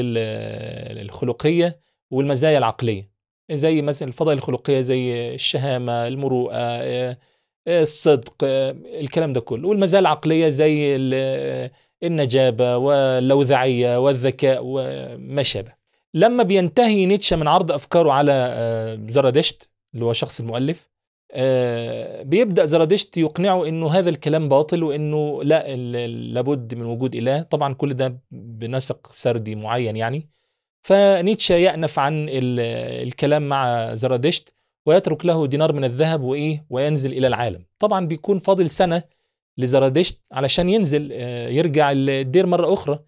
الخلقية والمزايا العقلية زي مثلا الفضائل الخلقية زي الشهامة المروءة الصدق الكلام ده كله والمزايا العقلية زي النجابة واللوذعية والذكاء وما شابه لما بينتهي نيتشه من عرض افكاره على آه، زرادشت اللي هو شخص المؤلف آه، بيبدا زرادشت يقنعه انه هذا الكلام باطل وانه لا لابد من وجود اله طبعا كل ده بنسق سردي معين يعني فنيتشه يأنف عن الكلام مع زرادشت ويترك له دينار من الذهب وايه وينزل الى العالم طبعا بيكون فاضل سنه لزرادشت علشان ينزل آه، يرجع الدير مره اخرى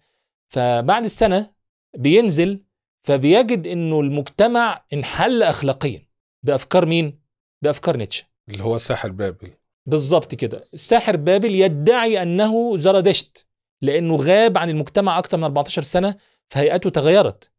فبعد السنه بينزل فبيجد انه المجتمع انحل اخلاقيا بافكار مين؟ بافكار نيتشه اللي هو ساحر بابل بالظبط كده ساحر بابل يدعي انه زرادشت لانه غاب عن المجتمع اكثر من 14 سنه فهيئته تغيرت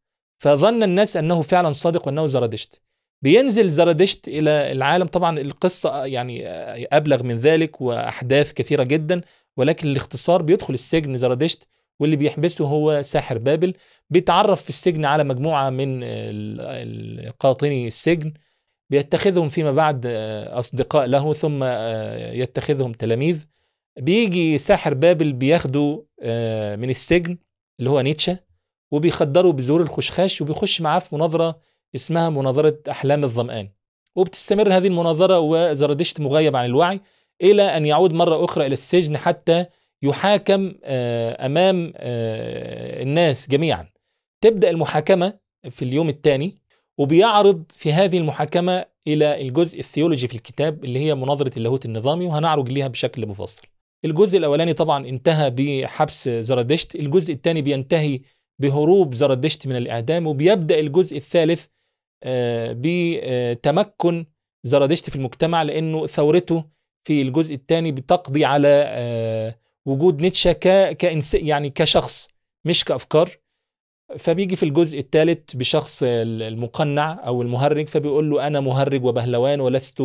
فظن الناس انه فعلا صادق وانه زرادشت بينزل زرادشت الى العالم طبعا القصه يعني ابلغ من ذلك واحداث كثيره جدا ولكن الاختصار بيدخل السجن زرادشت واللي بيحبسه هو ساحر بابل بيتعرف في السجن على مجموعة من قاطني السجن بيتخذهم فيما بعد آه، أصدقاء له ثم آه، يتخذهم تلاميذ بيجي ساحر بابل بياخده آه، من السجن اللي هو نيتشا وبيخدره بزور الخشخاش وبيخش معاه في مناظرة اسمها مناظرة أحلام الظمآن وبتستمر هذه المناظرة وزردشت مغيب عن الوعي إلى أن يعود مرة أخرى إلى السجن حتى يحاكم آه، امام آه، الناس جميعا تبدا المحاكمه في اليوم الثاني وبيعرض في هذه المحاكمه الى الجزء الثيولوجي في الكتاب اللي هي مناظره اللاهوت النظامي وهنعرج ليها بشكل مفصل الجزء الاولاني طبعا انتهى بحبس زرادشت الجزء الثاني بينتهي بهروب زرادشت من الاعدام وبيبدا الجزء الثالث آه، بتمكن زرادشت في المجتمع لانه ثورته في الجزء الثاني بتقضي على وجود نيتشه ك... كإنس... يعني كشخص مش كأفكار فبيجي في الجزء الثالث بشخص المقنع أو المهرج فبيقول له أنا مهرج وبهلوان ولست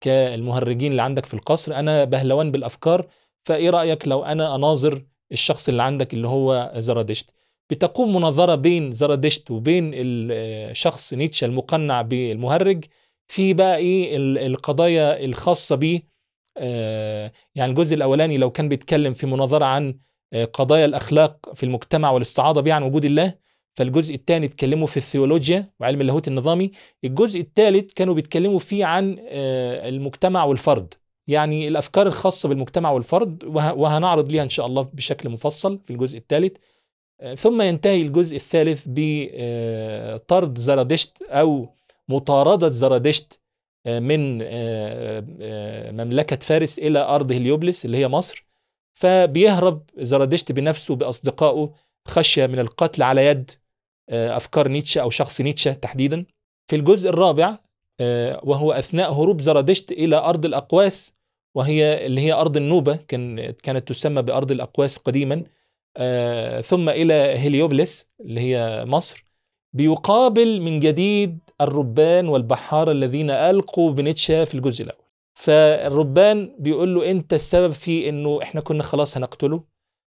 كالمهرجين اللي عندك في القصر أنا بهلوان بالأفكار فإيه رأيك لو أنا أناظر الشخص اللي عندك اللي هو زرادشت بتقوم مناظرة بين زرادشت وبين الشخص نيتشه المقنع بالمهرج في بقى ايه القضايا الخاصة بيه آه، يعني الجزء الاولاني لو كان بيتكلم في مناظره عن آه، قضايا الاخلاق في المجتمع والاستعاضه بها عن وجود الله فالجزء الثاني اتكلموا في الثيولوجيا وعلم اللاهوت النظامي الجزء الثالث كانوا بيتكلموا فيه عن آه، المجتمع والفرد يعني الافكار الخاصه بالمجتمع والفرد وهنعرض ليها ان شاء الله بشكل مفصل في الجزء الثالث ثم ينتهي الجزء الثالث بطرد زرادشت او مطارده زرادشت من آه، آه، مملكة فارس إلى أرض هليوبلس اللي هي مصر فبيهرب زرادشت بنفسه بأصدقائه خشية من القتل على يد آه، أفكار نيتشه أو شخص نيتشه تحديدا في الجزء الرابع وهو أثناء هروب زرادشت إلى أرض الأقواس وهي اللي هي أرض النوبة كان كانت تسمى بأرض الأقواس قديما ثم إلى هليوبلس اللي هي مصر بيقابل من جديد الربان والبحار الذين ألقوا بنيتشه في الجزء الأول فالربان بيقول له أنت السبب في أنه إحنا كنا خلاص هنقتله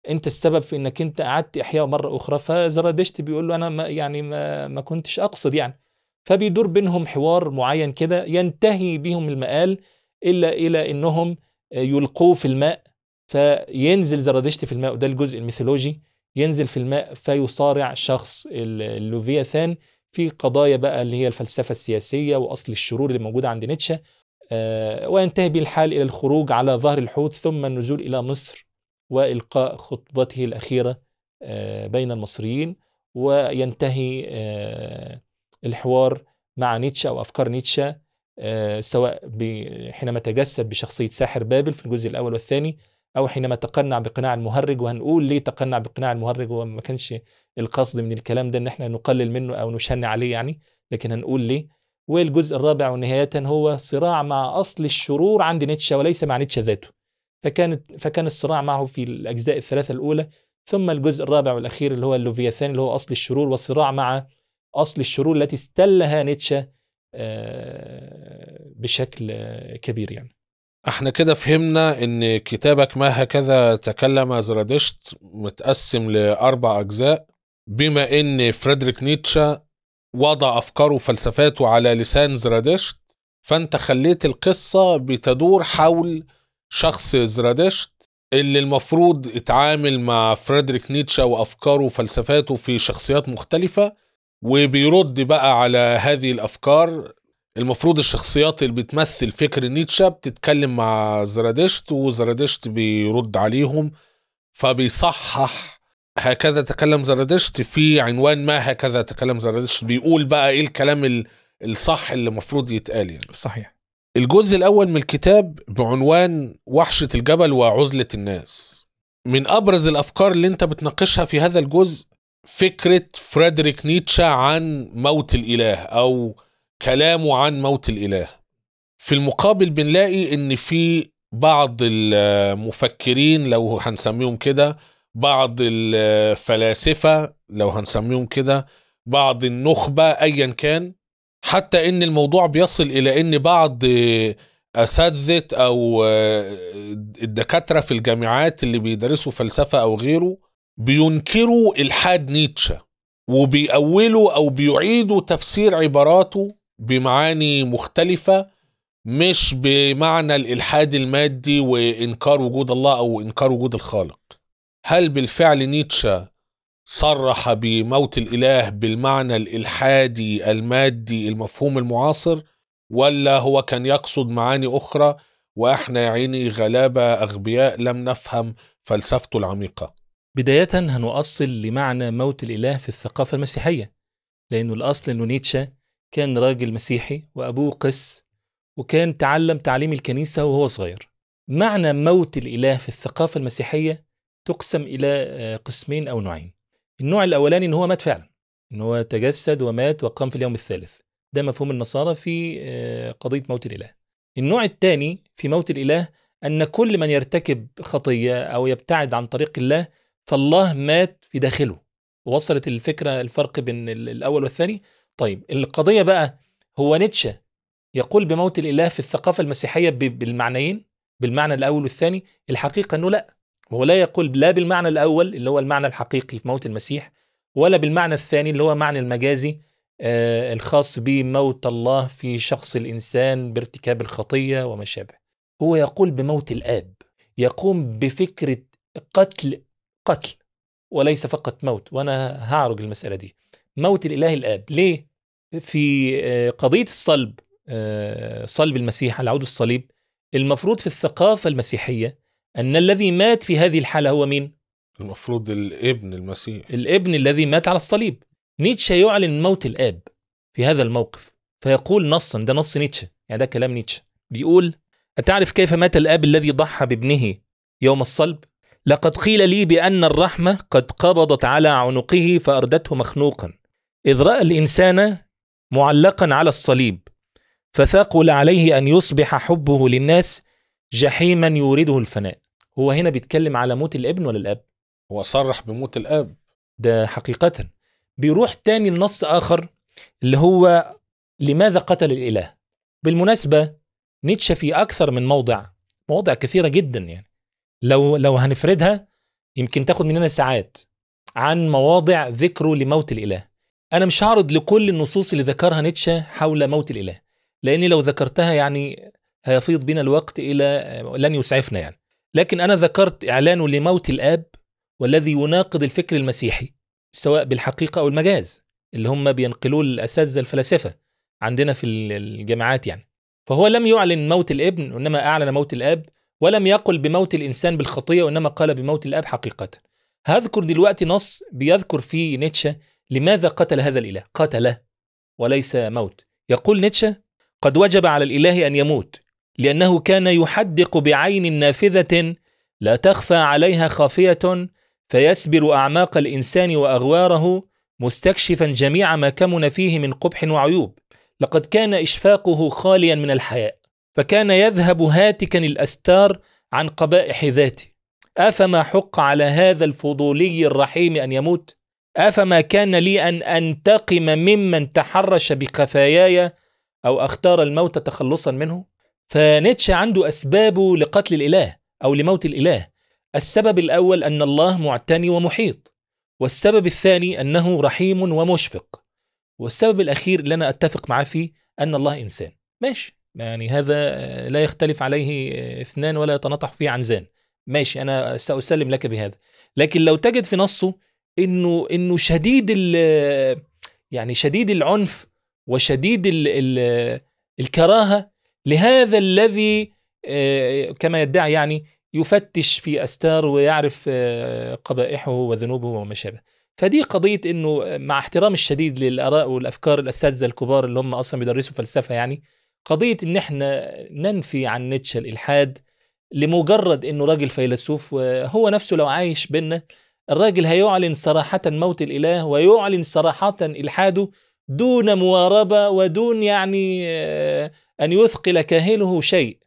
انت السبب في انك انت قعدت احياء مره اخرى فزرادشت بيقول له انا ما يعني ما, ما كنتش اقصد يعني فبيدور بينهم حوار معين كده ينتهي بهم المقال الا الى انهم يلقوه في الماء فينزل زرادشت في الماء وده الجزء الميثولوجي ينزل في الماء فيصارع شخص اللوفياثان في قضايا بقى اللي هي الفلسفة السياسية وأصل الشرور اللي موجودة عند نيتشه آه، وينتهي به الحال إلى الخروج على ظهر الحوت ثم النزول إلى مصر وإلقاء خطبته الأخيرة آه، بين المصريين وينتهي آه، الحوار مع نيتشه أو أفكار نيتشه سواء حينما تجسد بشخصية ساحر بابل في الجزء الأول والثاني او حينما تقنع بقناع المهرج وهنقول ليه تقنع بقناع المهرج هو ما كانش القصد من الكلام ده ان احنا نقلل منه او نشن عليه يعني لكن هنقول ليه والجزء الرابع ونهايه هو صراع مع اصل الشرور عند نيتشه وليس مع نيتشه ذاته فكانت فكان الصراع معه في الاجزاء الثلاثه الاولى ثم الجزء الرابع والاخير اللي هو اللوفياثان اللي هو اصل الشرور والصراع مع اصل الشرور التي استلها نيتشه آه، بشكل كبير يعني احنا كده فهمنا ان كتابك ما هكذا تكلم زرادشت متقسم لأربع أجزاء بما ان فريدريك نيتشه وضع أفكاره وفلسفاته على لسان زرادشت فانت خليت القصة بتدور حول شخص زرادشت اللي المفروض اتعامل مع فريدريك نيتشه وأفكاره وفلسفاته في شخصيات مختلفة وبيرد بقى على هذه الأفكار المفروض الشخصيات اللي بتمثل فكر نيتشه بتتكلم مع زرادشت وزرادشت بيرد عليهم فبيصحح هكذا تكلم زرادشت في عنوان ما هكذا تكلم زرادشت بيقول بقى ايه الكلام الصح اللي المفروض يتقال يعني صحيح الجزء الاول من الكتاب بعنوان وحشه الجبل وعزله الناس من ابرز الافكار اللي انت بتناقشها في هذا الجزء فكره فريدريك نيتشه عن موت الاله او كلامه عن موت الإله في المقابل بنلاقي إن في بعض المفكرين لو هنسميهم كده بعض الفلاسفة لو هنسميهم كده بعض النخبة أيا كان حتى إن الموضوع بيصل إلى إن بعض أساتذة أو الدكاترة في الجامعات اللي بيدرسوا فلسفة أو غيره بينكروا إلحاد نيتشه وبيأولوا أو بيعيدوا تفسير عباراته بمعاني مختلفة مش بمعنى الإلحاد المادي وإنكار وجود الله أو إنكار وجود الخالق هل بالفعل نيتشا صرح بموت الإله بالمعنى الإلحادي المادي المفهوم المعاصر ولا هو كان يقصد معاني أخرى وإحنا يا عيني غلابة أغبياء لم نفهم فلسفته العميقة بداية هنؤصل لمعنى موت الإله في الثقافة المسيحية لأنه الأصل أنه نيتشا كان راجل مسيحي وأبوه قس وكان تعلم تعليم الكنيسة وهو صغير معنى موت الإله في الثقافة المسيحية تقسم إلى آه، قسمين أو نوعين النوع الأولاني إن هو مات فعلا إن هو تجسد ومات وقام في اليوم الثالث ده مفهوم النصارى في آه، قضية موت الإله النوع الثاني في موت الإله أن كل من يرتكب خطية أو يبتعد عن طريق الله فالله مات في داخله وصلت الفكرة الفرق بين الأول والثاني طيب القضية بقى هو نيتشه يقول بموت الإله في الثقافة المسيحية بالمعنيين بالمعنى الأول والثاني الحقيقة أنه لا هو لا يقول لا بالمعنى الأول اللي هو المعنى الحقيقي في موت المسيح ولا بالمعنى الثاني اللي هو معنى المجازي آه الخاص بموت الله في شخص الإنسان بارتكاب الخطية وما شابه هو يقول بموت الآب يقوم بفكرة قتل قتل وليس فقط موت وأنا هعرج المسألة دي موت الاله الاب ليه في آه، قضيه الصلب آه، صلب المسيح على عود الصليب المفروض في الثقافه المسيحيه ان الذي مات في هذه الحاله هو مين المفروض الابن المسيح الابن الذي مات على الصليب نيتشه يعلن موت الاب في هذا الموقف فيقول نصا ده نص نيتشه يعني ده كلام نيتشه بيقول أتعرف كيف مات الأب الذي ضحى بابنه يوم الصلب؟ لقد قيل لي بأن الرحمة قد قبضت على عنقه فأردته مخنوقا إذ رأى الإنسان معلقا على الصليب فثقل عليه أن يصبح حبه للناس جحيما يورده الفناء هو هنا بيتكلم على موت الابن ولا الأب؟ هو صرح بموت الأب ده حقيقة بيروح تاني لنص آخر اللي هو لماذا قتل الإله بالمناسبة نيتشه في أكثر من موضع مواضع كثيرة جدا يعني لو لو هنفردها يمكن تاخد مننا ساعات عن مواضع ذكره لموت الإله أنا مش هعرض لكل النصوص اللي ذكرها نيتشه حول موت الإله لأني لو ذكرتها يعني هيفيض بنا الوقت إلى لن يسعفنا يعني لكن أنا ذكرت إعلانه لموت الآب والذي يناقض الفكر المسيحي سواء بالحقيقة أو المجاز اللي هم بينقلوه الأساتذة الفلاسفة عندنا في الجامعات يعني فهو لم يعلن موت الابن وإنما أعلن موت الآب ولم يقل بموت الإنسان بالخطية وإنما قال بموت الآب حقيقة هذكر دلوقتي نص بيذكر فيه نيتشه لماذا قتل هذا الإله؟ قتله وليس موت يقول نيتشه قد وجب على الإله أن يموت لأنه كان يحدق بعين نافذة لا تخفى عليها خافية فيسبر أعماق الإنسان وأغواره مستكشفا جميع ما كمن فيه من قبح وعيوب لقد كان إشفاقه خاليا من الحياء فكان يذهب هاتكا الأستار عن قبائح ذاته أفما حق على هذا الفضولي الرحيم أن يموت أفما كان لي أن أنتقم ممن تحرش بخفاياي أو أختار الموت تخلصا منه؟ فنيتشه عنده أسبابه لقتل الإله أو لموت الإله السبب الأول أن الله معتني ومحيط والسبب الثاني أنه رحيم ومشفق والسبب الأخير اللي أنا أتفق معاه فيه أن الله إنسان ماشي يعني هذا آه، لا يختلف عليه آه، اثنان ولا يتناطح فيه عنزان ماشي أنا سأسلم لك بهذا لكن لو تجد في نصه انه انه شديد يعني شديد العنف وشديد الـ الـ الكراهه لهذا الذي آه، كما يدعي يعني يفتش في استار ويعرف آه، قبائحه وذنوبه وما شابه فدي قضيه انه مع احترام الشديد للاراء والافكار الاساتذه الكبار اللي هم اصلا بيدرسوا فلسفه يعني قضيه ان احنا ننفي عن نيتشه الالحاد لمجرد انه راجل فيلسوف وهو نفسه لو عايش بينا الراجل هيعلن صراحة موت الإله ويعلن صراحة إلحاده دون مواربة ودون يعني آه، أن يثقل كاهله شيء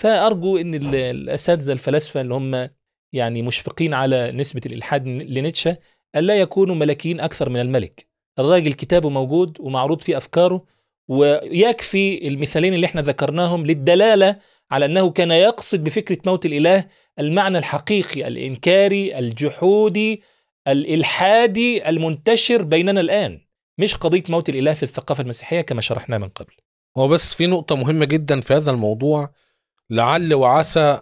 فأرجو أن الأساتذة الفلاسفة اللي هم يعني مشفقين على نسبة الإلحاد لنيتشه ألا يكونوا ملكيين أكثر من الملك الراجل كتابه موجود ومعروض فيه أفكاره ويكفي المثالين اللي احنا ذكرناهم للدلالة على أنه كان يقصد بفكرة موت الإله المعنى الحقيقي الإنكاري الجحودي الإلحادي المنتشر بيننا الآن مش قضية موت الإله في الثقافة المسيحية كما شرحناه من قبل هو بس في نقطة مهمة جدا في هذا الموضوع لعل وعسى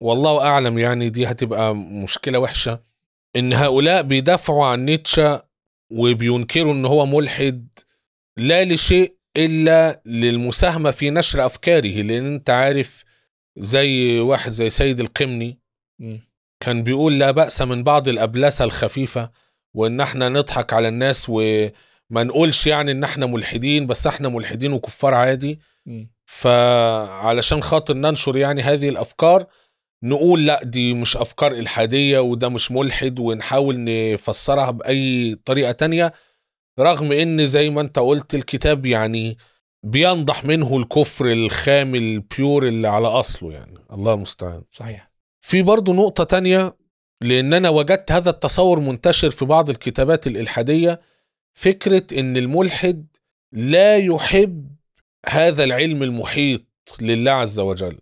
والله أعلم يعني دي هتبقى مشكلة وحشة إن هؤلاء بيدافعوا عن نيتشه وبينكروا إن هو ملحد لا لشيء الا للمساهمه في نشر افكاره لان انت عارف زي واحد زي سيد القمني كان بيقول لا باس من بعض الابلسه الخفيفه وان احنا نضحك على الناس وما نقولش يعني ان احنا ملحدين بس احنا ملحدين وكفار عادي فعلشان خاطر ننشر يعني هذه الافكار نقول لا دي مش افكار الحاديه وده مش ملحد ونحاول نفسرها باي طريقه تانية رغم ان زي ما انت قلت الكتاب يعني بينضح منه الكفر الخام البيور اللي على اصله يعني الله المستعان صحيح في برضه نقطة تانية لأن أنا وجدت هذا التصور منتشر في بعض الكتابات الإلحادية فكرة إن الملحد لا يحب هذا العلم المحيط لله عز وجل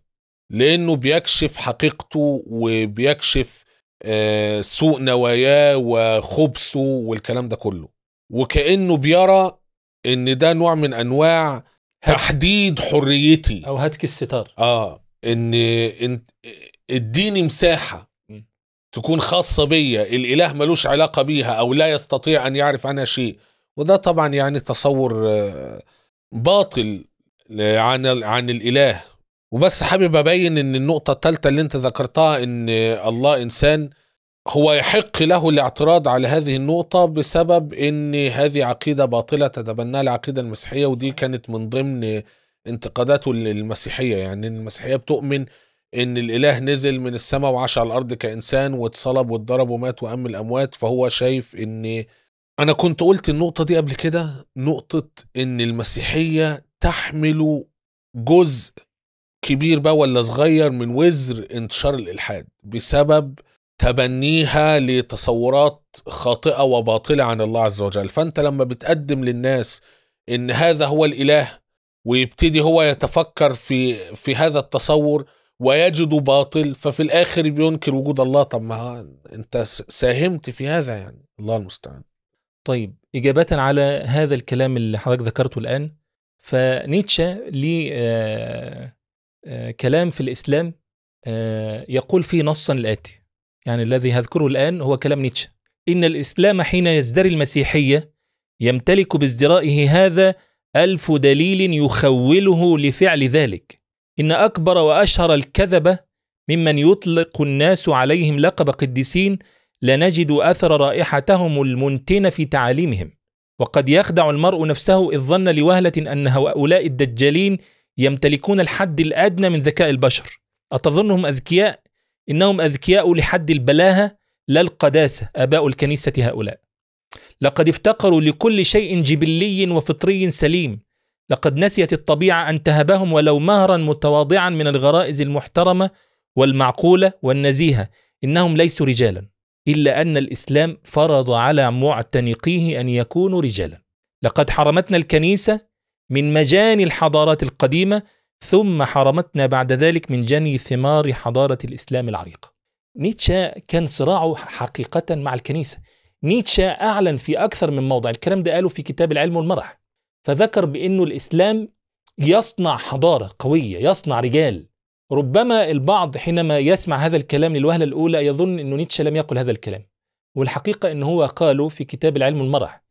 لأنه بيكشف حقيقته وبيكشف آه، سوء نواياه وخبثه والكلام ده كله وكانه بيرى ان ده نوع من انواع تحديد حريتي او هتك الستار اه ان انت اديني مساحه تكون خاصة بيا الإله ملوش علاقة بيها أو لا يستطيع أن يعرف عنها شيء وده طبعا يعني تصور آه، باطل عن عن الإله وبس حابب أبين إن النقطة الثالثة اللي أنت ذكرتها إن الله إنسان هو يحق له الاعتراض على هذه النقطة بسبب ان هذه عقيدة باطلة تتبناها العقيدة المسيحية ودي كانت من ضمن انتقاداته للمسيحية يعني المسيحية بتؤمن ان الاله نزل من السماء وعاش على الارض كانسان واتصلب واتضرب ومات وام الاموات فهو شايف ان انا كنت قلت النقطة دي قبل كده نقطة ان المسيحية تحمل جزء كبير بقى ولا صغير من وزر انتشار الالحاد بسبب تبنيها لتصورات خاطئه وباطله عن الله عز وجل فانت لما بتقدم للناس ان هذا هو الاله ويبتدي هو يتفكر في في هذا التصور ويجد باطل ففي الاخر بينكر وجود الله طب ما انت ساهمت في هذا يعني الله المستعان طيب إجابة على هذا الكلام اللي حضرتك ذكرته الآن فنيتشه ليه آآ آه، آآ آه، كلام في الإسلام آه، يقول فيه نصا الآتي يعني الذي هذكره الآن هو كلام نيتشه إن الإسلام حين يزدري المسيحية يمتلك بازدرائه هذا ألف دليل يخوله لفعل ذلك إن أكبر وأشهر الكذبة ممن يطلق الناس عليهم لقب قديسين لنجد أثر رائحتهم المنتنة في تعاليمهم وقد يخدع المرء نفسه إذ ظن لوهلة أن هؤلاء الدجالين يمتلكون الحد الأدنى من ذكاء البشر أتظنهم أذكياء إنهم أذكياء لحد البلاهة لا القداسة آباء الكنيسة هؤلاء لقد افتقروا لكل شيء جبلي وفطري سليم لقد نسيت الطبيعة أن تهبهم ولو مهرا متواضعا من الغرائز المحترمة والمعقولة والنزيهة إنهم ليسوا رجالا إلا أن الإسلام فرض على معتنقيه أن يكونوا رجالا لقد حرمتنا الكنيسة من مجاني الحضارات القديمة ثم حرمتنا بعد ذلك من جني ثمار حضارة الإسلام العريقة نيتشا كان صراعه حقيقة مع الكنيسة نيتشا أعلن في أكثر من موضع الكلام ده قاله في كتاب العلم والمرح فذكر بأنه الإسلام يصنع حضارة قوية يصنع رجال ربما البعض حينما يسمع هذا الكلام للوهلة الأولى يظن أنه نيتشا لم يقل هذا الكلام والحقيقة أنه هو قاله في كتاب العلم والمرح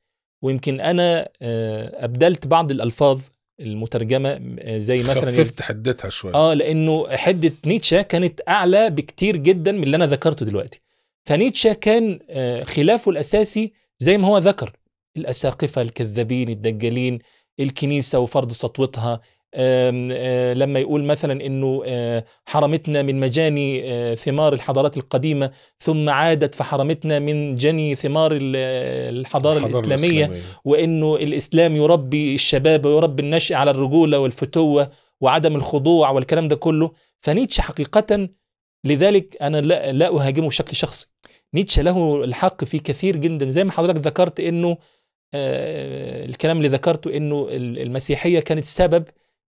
ويمكن أنا آه، أبدلت بعض الألفاظ المترجمه آه، زي مثلا خففت حدتها شويه اه لانه حده نيتشه كانت اعلى بكتير جدا من اللي انا ذكرته دلوقتي فنيتشه كان آه، خلافه الاساسي زي ما هو ذكر الاساقفه الكذابين الدجالين الكنيسه وفرض سطوتها لما يقول مثلا انه حرمتنا من مجاني ثمار الحضارات القديمه ثم عادت فحرمتنا من جني ثمار الحضاره الإسلامية, الاسلاميه وانه الاسلام يربي الشباب ويربي النشء على الرجوله والفتوه وعدم الخضوع والكلام ده كله فنيتشه حقيقه لذلك انا لا, لا اهاجمه بشكل شخصي نيتش له الحق في كثير جدا زي ما حضرتك ذكرت انه الكلام اللي ذكرته انه المسيحيه كانت سبب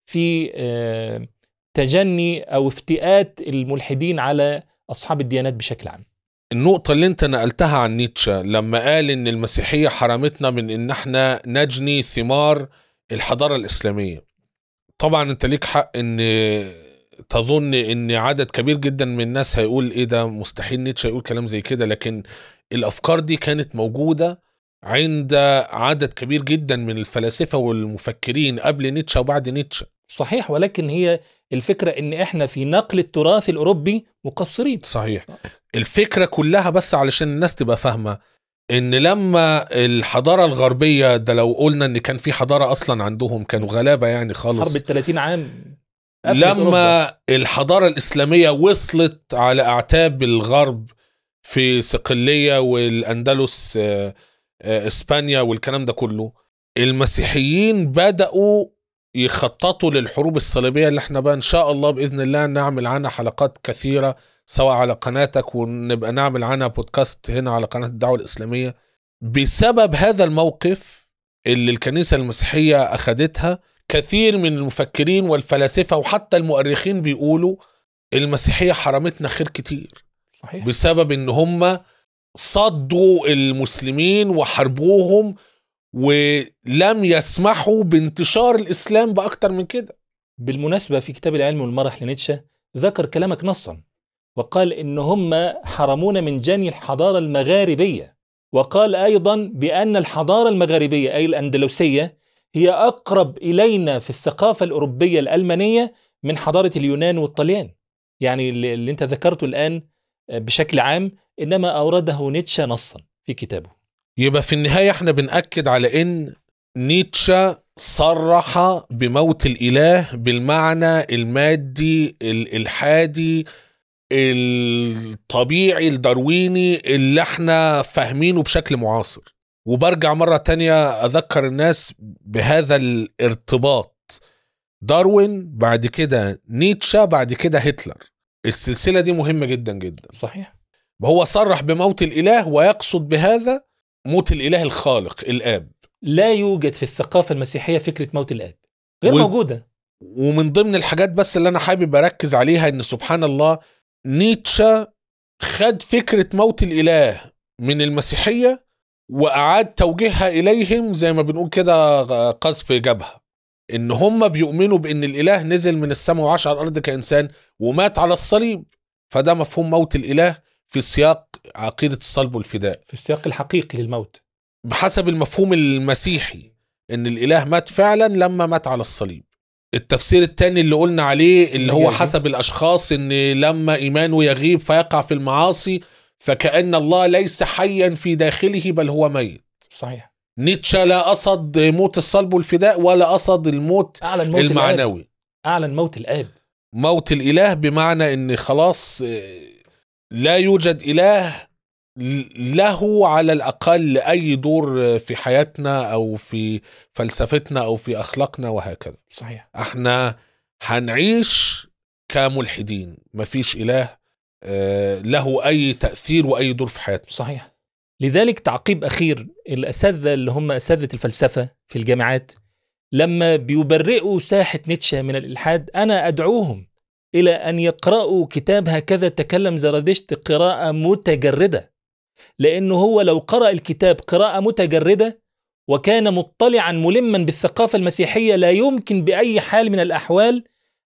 في آه، تجني او افتئات الملحدين على اصحاب الديانات بشكل عام النقطة اللي انت نقلتها عن نيتشا لما قال ان المسيحية حرمتنا من ان احنا نجني ثمار الحضارة الاسلامية طبعا انت ليك حق ان تظن ان عدد كبير جدا من الناس هيقول ايه ده مستحيل نيتشا يقول كلام زي كده لكن الافكار دي كانت موجوده عند عدد كبير جدا من الفلاسفه والمفكرين قبل نيتشا وبعد نيتشا صحيح ولكن هي الفكرة ان احنا في نقل التراث الاوروبي مقصرين صحيح آه. الفكرة كلها بس علشان الناس تبقى فاهمة ان لما الحضارة الغربية ده لو قلنا ان كان في حضارة اصلا عندهم كانوا غلابة يعني خالص حرب الثلاثين عام لما أوروبا. الحضارة الاسلامية وصلت على اعتاب الغرب في صقلية والاندلس آه، آه، اسبانيا والكلام ده كله المسيحيين بدأوا يخططوا للحروب الصليبيه اللي احنا بقى ان شاء الله باذن الله نعمل عنها حلقات كثيره سواء على قناتك ونبقى نعمل عنها بودكاست هنا على قناه الدعوه الاسلاميه بسبب هذا الموقف اللي الكنيسه المسيحيه اخذتها كثير من المفكرين والفلاسفه وحتى المؤرخين بيقولوا المسيحيه حرمتنا خير كتير صحيح. بسبب ان هم صدوا المسلمين وحاربوهم ولم يسمحوا بانتشار الإسلام باكثر من كده بالمناسبة في كتاب العلم والمرح لنيتشه ذكر كلامك نصا وقال إن هم حرمونا من جني الحضارة المغاربية وقال أيضا بأن الحضارة المغاربية أي الأندلسية هي أقرب إلينا في الثقافة الأوروبية الألمانية من حضارة اليونان والطليان يعني اللي أنت ذكرته الآن بشكل عام إنما أورده نيتشه نصا في كتابه يبقى في النهاية احنا بنأكد على ان نيتشا صرح بموت الإله بالمعنى المادي الإلحادي الطبيعي الدارويني اللي احنا فاهمينه بشكل معاصر وبرجع مرة تانية أذكر الناس بهذا الارتباط داروين بعد كده نيتشا بعد كده هتلر السلسلة دي مهمة جدا جدا صحيح هو صرح بموت الإله ويقصد بهذا موت الاله الخالق الاب لا يوجد في الثقافه المسيحيه فكره موت الاب غير و... موجوده ومن ضمن الحاجات بس اللي انا حابب اركز عليها ان سبحان الله نيتشه خد فكره موت الاله من المسيحيه واعاد توجيهها اليهم زي ما بنقول كده قذف جبهه ان هم بيؤمنوا بان الاله نزل من السماء وعاش على الارض كانسان ومات على الصليب فده مفهوم موت الاله في سياق عقيدة الصلب والفداء في السياق الحقيقي للموت بحسب المفهوم المسيحي ان الاله مات فعلا لما مات على الصليب التفسير الثاني اللي قلنا عليه اللي هو حسب الاشخاص ان لما ايمانه يغيب فيقع في المعاصي فكأن الله ليس حيا في داخله بل هو ميت صحيح نيتشه لا قصد موت الصلب والفداء ولا قصد الموت, أعلن موت المعنوي الآب. اعلن موت الاب موت الاله بمعنى ان خلاص لا يوجد إله له على الأقل أي دور في حياتنا أو في فلسفتنا أو في أخلاقنا وهكذا صحيح احنا هنعيش كملحدين مفيش إله آه، له أي تأثير وأي دور في حياتنا صحيح لذلك تعقيب أخير الأساتذة اللي هم أساتذة الفلسفة في الجامعات لما بيبرئوا ساحة نيتشه من الإلحاد أنا أدعوهم إلى أن يقرأوا كتاب هكذا تكلم زرادشت قراءة متجردة لأنه هو لو قرأ الكتاب قراءة متجردة وكان مطلعا ملما بالثقافة المسيحية لا يمكن بأي حال من الأحوال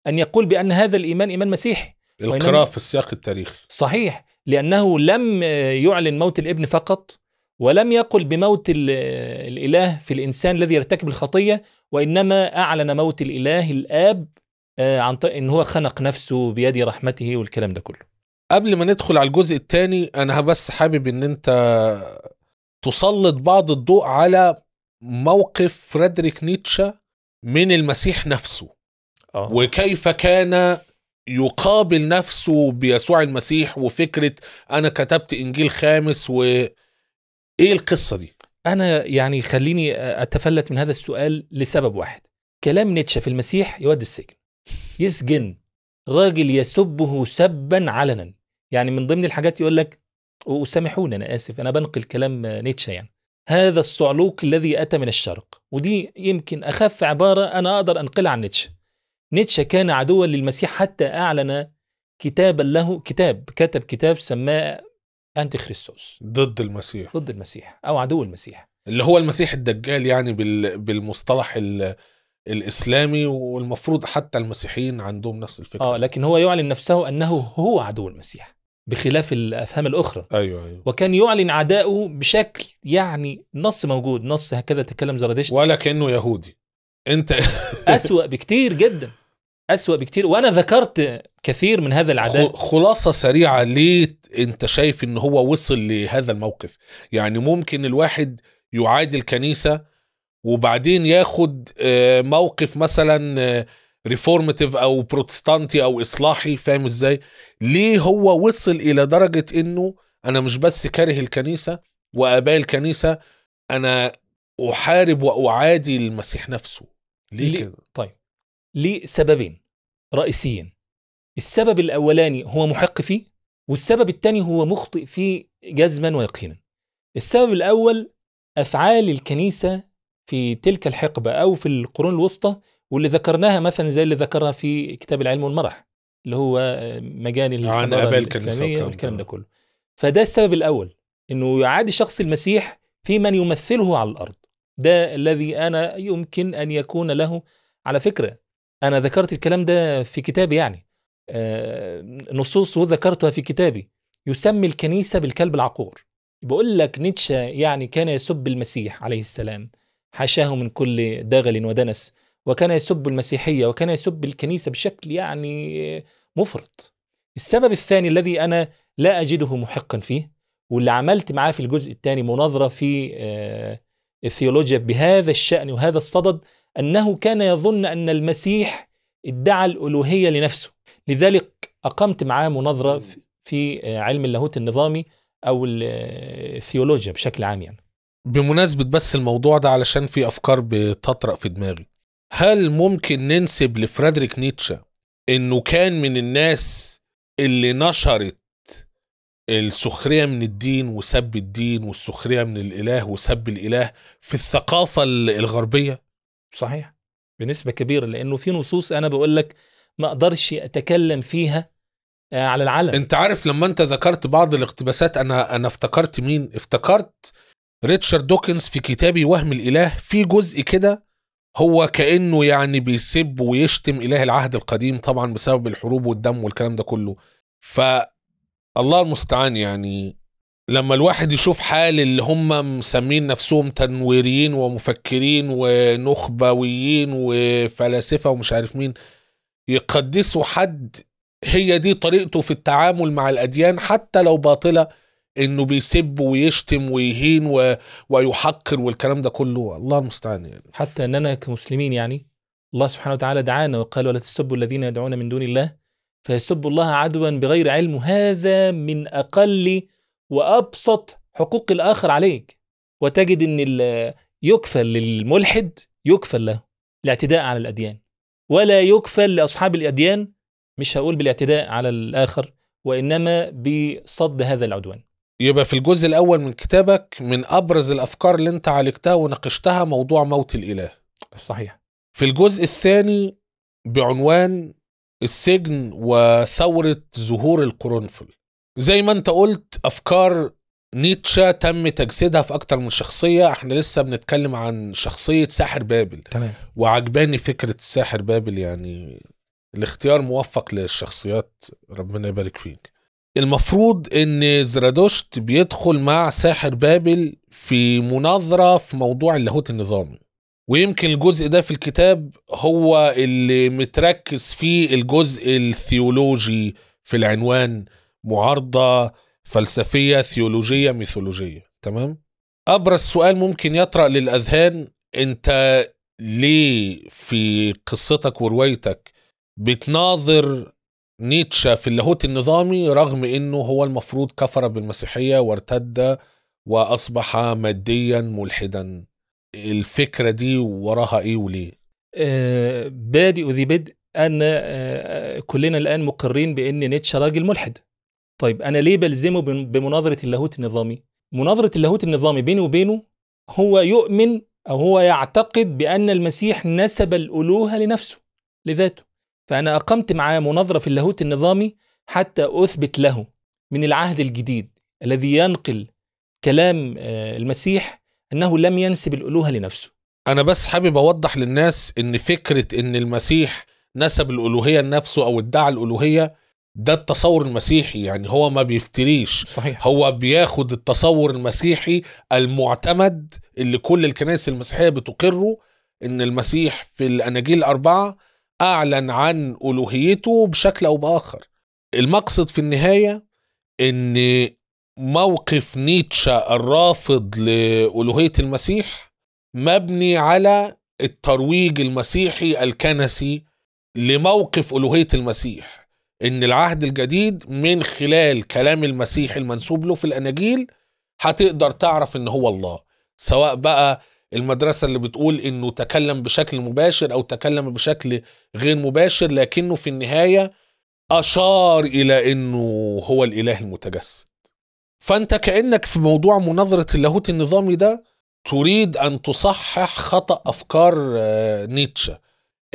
أن يقول بأن هذا الإيمان إيمان مسيحي القراءة في السياق التاريخي صحيح لأنه لم يعلن موت الابن فقط ولم يقل بموت الإله في الإنسان الذي يرتكب الخطية وإنما أعلن موت الإله الآب آه، عن طريق ان هو خنق نفسه بيد رحمته والكلام ده كله قبل ما ندخل على الجزء الثاني انا بس حابب ان انت تسلط بعض الضوء على موقف فريدريك نيتشه من المسيح نفسه أوه. وكيف كان يقابل نفسه بيسوع المسيح وفكره انا كتبت انجيل خامس و ايه القصه دي انا يعني خليني اتفلت من هذا السؤال لسبب واحد كلام نيتشه في المسيح يودي السجن يسجن راجل يسبه سبا علنا يعني من ضمن الحاجات يقول لك وسامحوني انا اسف انا بنقل كلام نيتشه يعني هذا الصعلوك الذي اتى من الشرق ودي يمكن اخف عباره انا اقدر انقلها عن نيتشه نيتشه كان عدوا للمسيح حتى اعلن كتابا له كتاب كتب كتاب سماه انتي خريستوس ضد المسيح ضد المسيح او عدو المسيح اللي هو المسيح الدجال يعني بالمصطلح الاسلامي والمفروض حتى المسيحيين عندهم نفس الفكره اه لكن هو يعلن نفسه انه هو عدو المسيح بخلاف الافهام الاخرى ايوه ايوه وكان يعلن عداءه بشكل يعني نص موجود نص هكذا تكلم زرادشت ولا كانه يهودي انت [LAUGHS] اسوا بكتير جدا اسوا بكتير وانا ذكرت كثير من هذا العداء خلاصه سريعه ليه انت شايف ان هو وصل لهذا الموقف يعني ممكن الواحد يعادي الكنيسه وبعدين ياخد آه، موقف مثلا ريفورمتيف آه، او بروتستانتي او اصلاحي فاهم ازاي ليه هو وصل الى درجه انه انا مش بس كاره الكنيسه واباء الكنيسه انا احارب واعادي المسيح نفسه ليه, ليه؟ كده طيب ليه سببين رئيسيين السبب الاولاني هو محق فيه والسبب الثاني هو مخطئ فيه جزما ويقينا السبب الاول افعال الكنيسه في تلك الحقبة أو في القرون الوسطى واللي ذكرناها مثلا زي اللي ذكرها في كتاب العلم والمرح اللي هو آه، مجاني الحضارة الإسلامية والكلام ده كله فده السبب الأول أنه يعادي شخص المسيح في من يمثله على الأرض ده الذي أنا يمكن أن يكون له على فكرة أنا ذكرت الكلام ده في كتابي يعني آه، نصوص وذكرتها في كتابي يسمي الكنيسة بالكلب العقور بقول لك نيتشه يعني كان يسب المسيح عليه السلام حاشاه من كل دغل ودنس وكان يسب المسيحيه وكان يسب الكنيسه بشكل يعني مفرط. السبب الثاني الذي انا لا اجده محقا فيه واللي عملت معاه في الجزء الثاني مناظره في آه، الثيولوجيا بهذا الشان وهذا الصدد انه كان يظن ان المسيح ادعى الالوهيه لنفسه لذلك اقمت معاه مناظره في آه، علم اللاهوت النظامي او آه، الثيولوجيا بشكل عام يعني بمناسبة بس الموضوع ده علشان في أفكار بتطرأ في دماغي هل ممكن ننسب لفريدريك نيتشه إنه كان من الناس اللي نشرت السخرية من الدين وسب الدين والسخرية من الإله وسب الإله في الثقافة الغربية صحيح بنسبة كبيرة لأنه في نصوص أنا بقول لك ما أقدرش أتكلم فيها آه، على العلن أنت عارف لما أنت ذكرت بعض الاقتباسات أنا أنا افتكرت مين؟ افتكرت ريتشارد دوكنز في كتابي وهم الإله في جزء كده هو كأنه يعني بيسب ويشتم إله العهد القديم طبعا بسبب الحروب والدم والكلام ده كله ف الله المستعان يعني لما الواحد يشوف حال اللي هم مسمين نفسهم تنويريين ومفكرين ونخبويين وفلاسفة ومش عارف مين يقدسوا حد هي دي طريقته في التعامل مع الأديان حتى لو باطلة انه بيسب ويشتم ويهين و... ويحقر والكلام ده كله الله المستعان يعني حتى اننا كمسلمين يعني الله سبحانه وتعالى دعانا وقال ولا تسبوا الذين يدعون من دون الله فيسبوا الله عدوا بغير علم هذا من اقل وابسط حقوق الاخر عليك وتجد ان يكفل للملحد يكفل له الاعتداء على الاديان ولا يكفل لاصحاب الاديان مش هقول بالاعتداء على الاخر وانما بصد هذا العدوان يبقى في الجزء الأول من كتابك من أبرز الأفكار اللي أنت عالجتها وناقشتها موضوع موت الإله صحيح في الجزء الثاني بعنوان السجن وثورة ظهور القرنفل زي ما أنت قلت أفكار نيتشه تم تجسيدها في اكتر من شخصيه احنا لسه بنتكلم عن شخصيه ساحر بابل تمام وعجباني فكره ساحر بابل يعني الاختيار موفق للشخصيات ربنا يبارك فيك المفروض ان زرادشت بيدخل مع ساحر بابل في مناظرة في موضوع اللاهوت النظامي ويمكن الجزء ده في الكتاب هو اللي متركز فيه الجزء الثيولوجي في العنوان معارضة فلسفية ثيولوجية ميثولوجية تمام؟ أبرز سؤال ممكن يطرأ للأذهان أنت ليه في قصتك وروايتك بتناظر نيتشا في اللاهوت النظامي رغم انه هو المفروض كفر بالمسيحيه وارتد واصبح ماديا ملحدا الفكره دي وراها ايه وليه آه بادئ ذي بدء ان آه, آه، كلنا الان مقرين بان نيتشا راجل ملحد طيب انا ليه بلزمه بمناظره اللاهوت النظامي مناظره اللاهوت النظامي بيني وبينه هو يؤمن او هو يعتقد بان المسيح نسب الالوهه لنفسه لذاته فأنا أقمت معاه مناظرة في اللاهوت النظامي حتى أثبت له من العهد الجديد الذي ينقل كلام آه، المسيح أنه لم ينسب الألوهة لنفسه أنا بس حابب أوضح للناس أن فكرة أن المسيح نسب الألوهية لنفسه أو ادعى الألوهية ده التصور المسيحي يعني هو ما بيفتريش صحيح. هو بياخد التصور المسيحي المعتمد اللي كل الكنائس المسيحية بتقره ان المسيح في الاناجيل الاربعه أعلن عن ألوهيته بشكل أو بآخر المقصد في النهاية أن موقف نيتشا الرافض لألوهية المسيح مبني على الترويج المسيحي الكنسي لموقف ألوهية المسيح إن العهد الجديد من خلال كلام المسيح المنسوب له في الأناجيل هتقدر تعرف إن هو الله سواء بقى المدرسة اللي بتقول انه تكلم بشكل مباشر او تكلم بشكل غير مباشر لكنه في النهاية اشار الى انه هو الاله المتجسد فانت كانك في موضوع مناظرة اللاهوت النظامي ده تريد ان تصحح خطأ افكار آه، نيتشه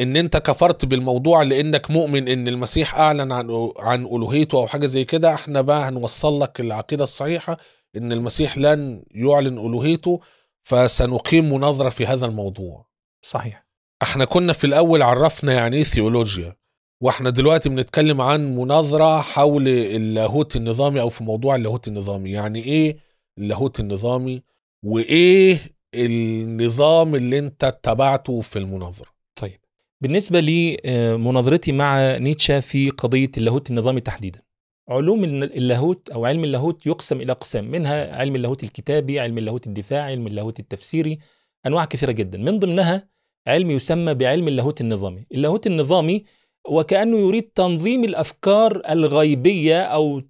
ان انت كفرت بالموضوع لانك مؤمن ان المسيح اعلن عن عن الوهيته او حاجه زي كده احنا بقى هنوصل لك العقيده الصحيحه ان المسيح لن يعلن الوهيته فسنقيم مناظرة في هذا الموضوع صحيح احنا كنا في الأول عرفنا يعني ايه ثيولوجيا واحنا دلوقتي بنتكلم عن مناظرة حول اللاهوت النظامي أو في موضوع اللاهوت النظامي يعني ايه اللاهوت النظامي وايه النظام اللي انت اتبعته في المناظرة طيب بالنسبة لمناظرتي آه، مع نيتشه في قضية اللاهوت النظامي تحديدا علوم اللاهوت او علم اللاهوت يقسم الى اقسام منها علم اللاهوت الكتابي علم اللاهوت الدفاعي علم اللاهوت التفسيري انواع كثيره جدا من ضمنها علم يسمى بعلم اللاهوت النظامي اللاهوت النظامي وكانه يريد تنظيم الافكار الغيبيه او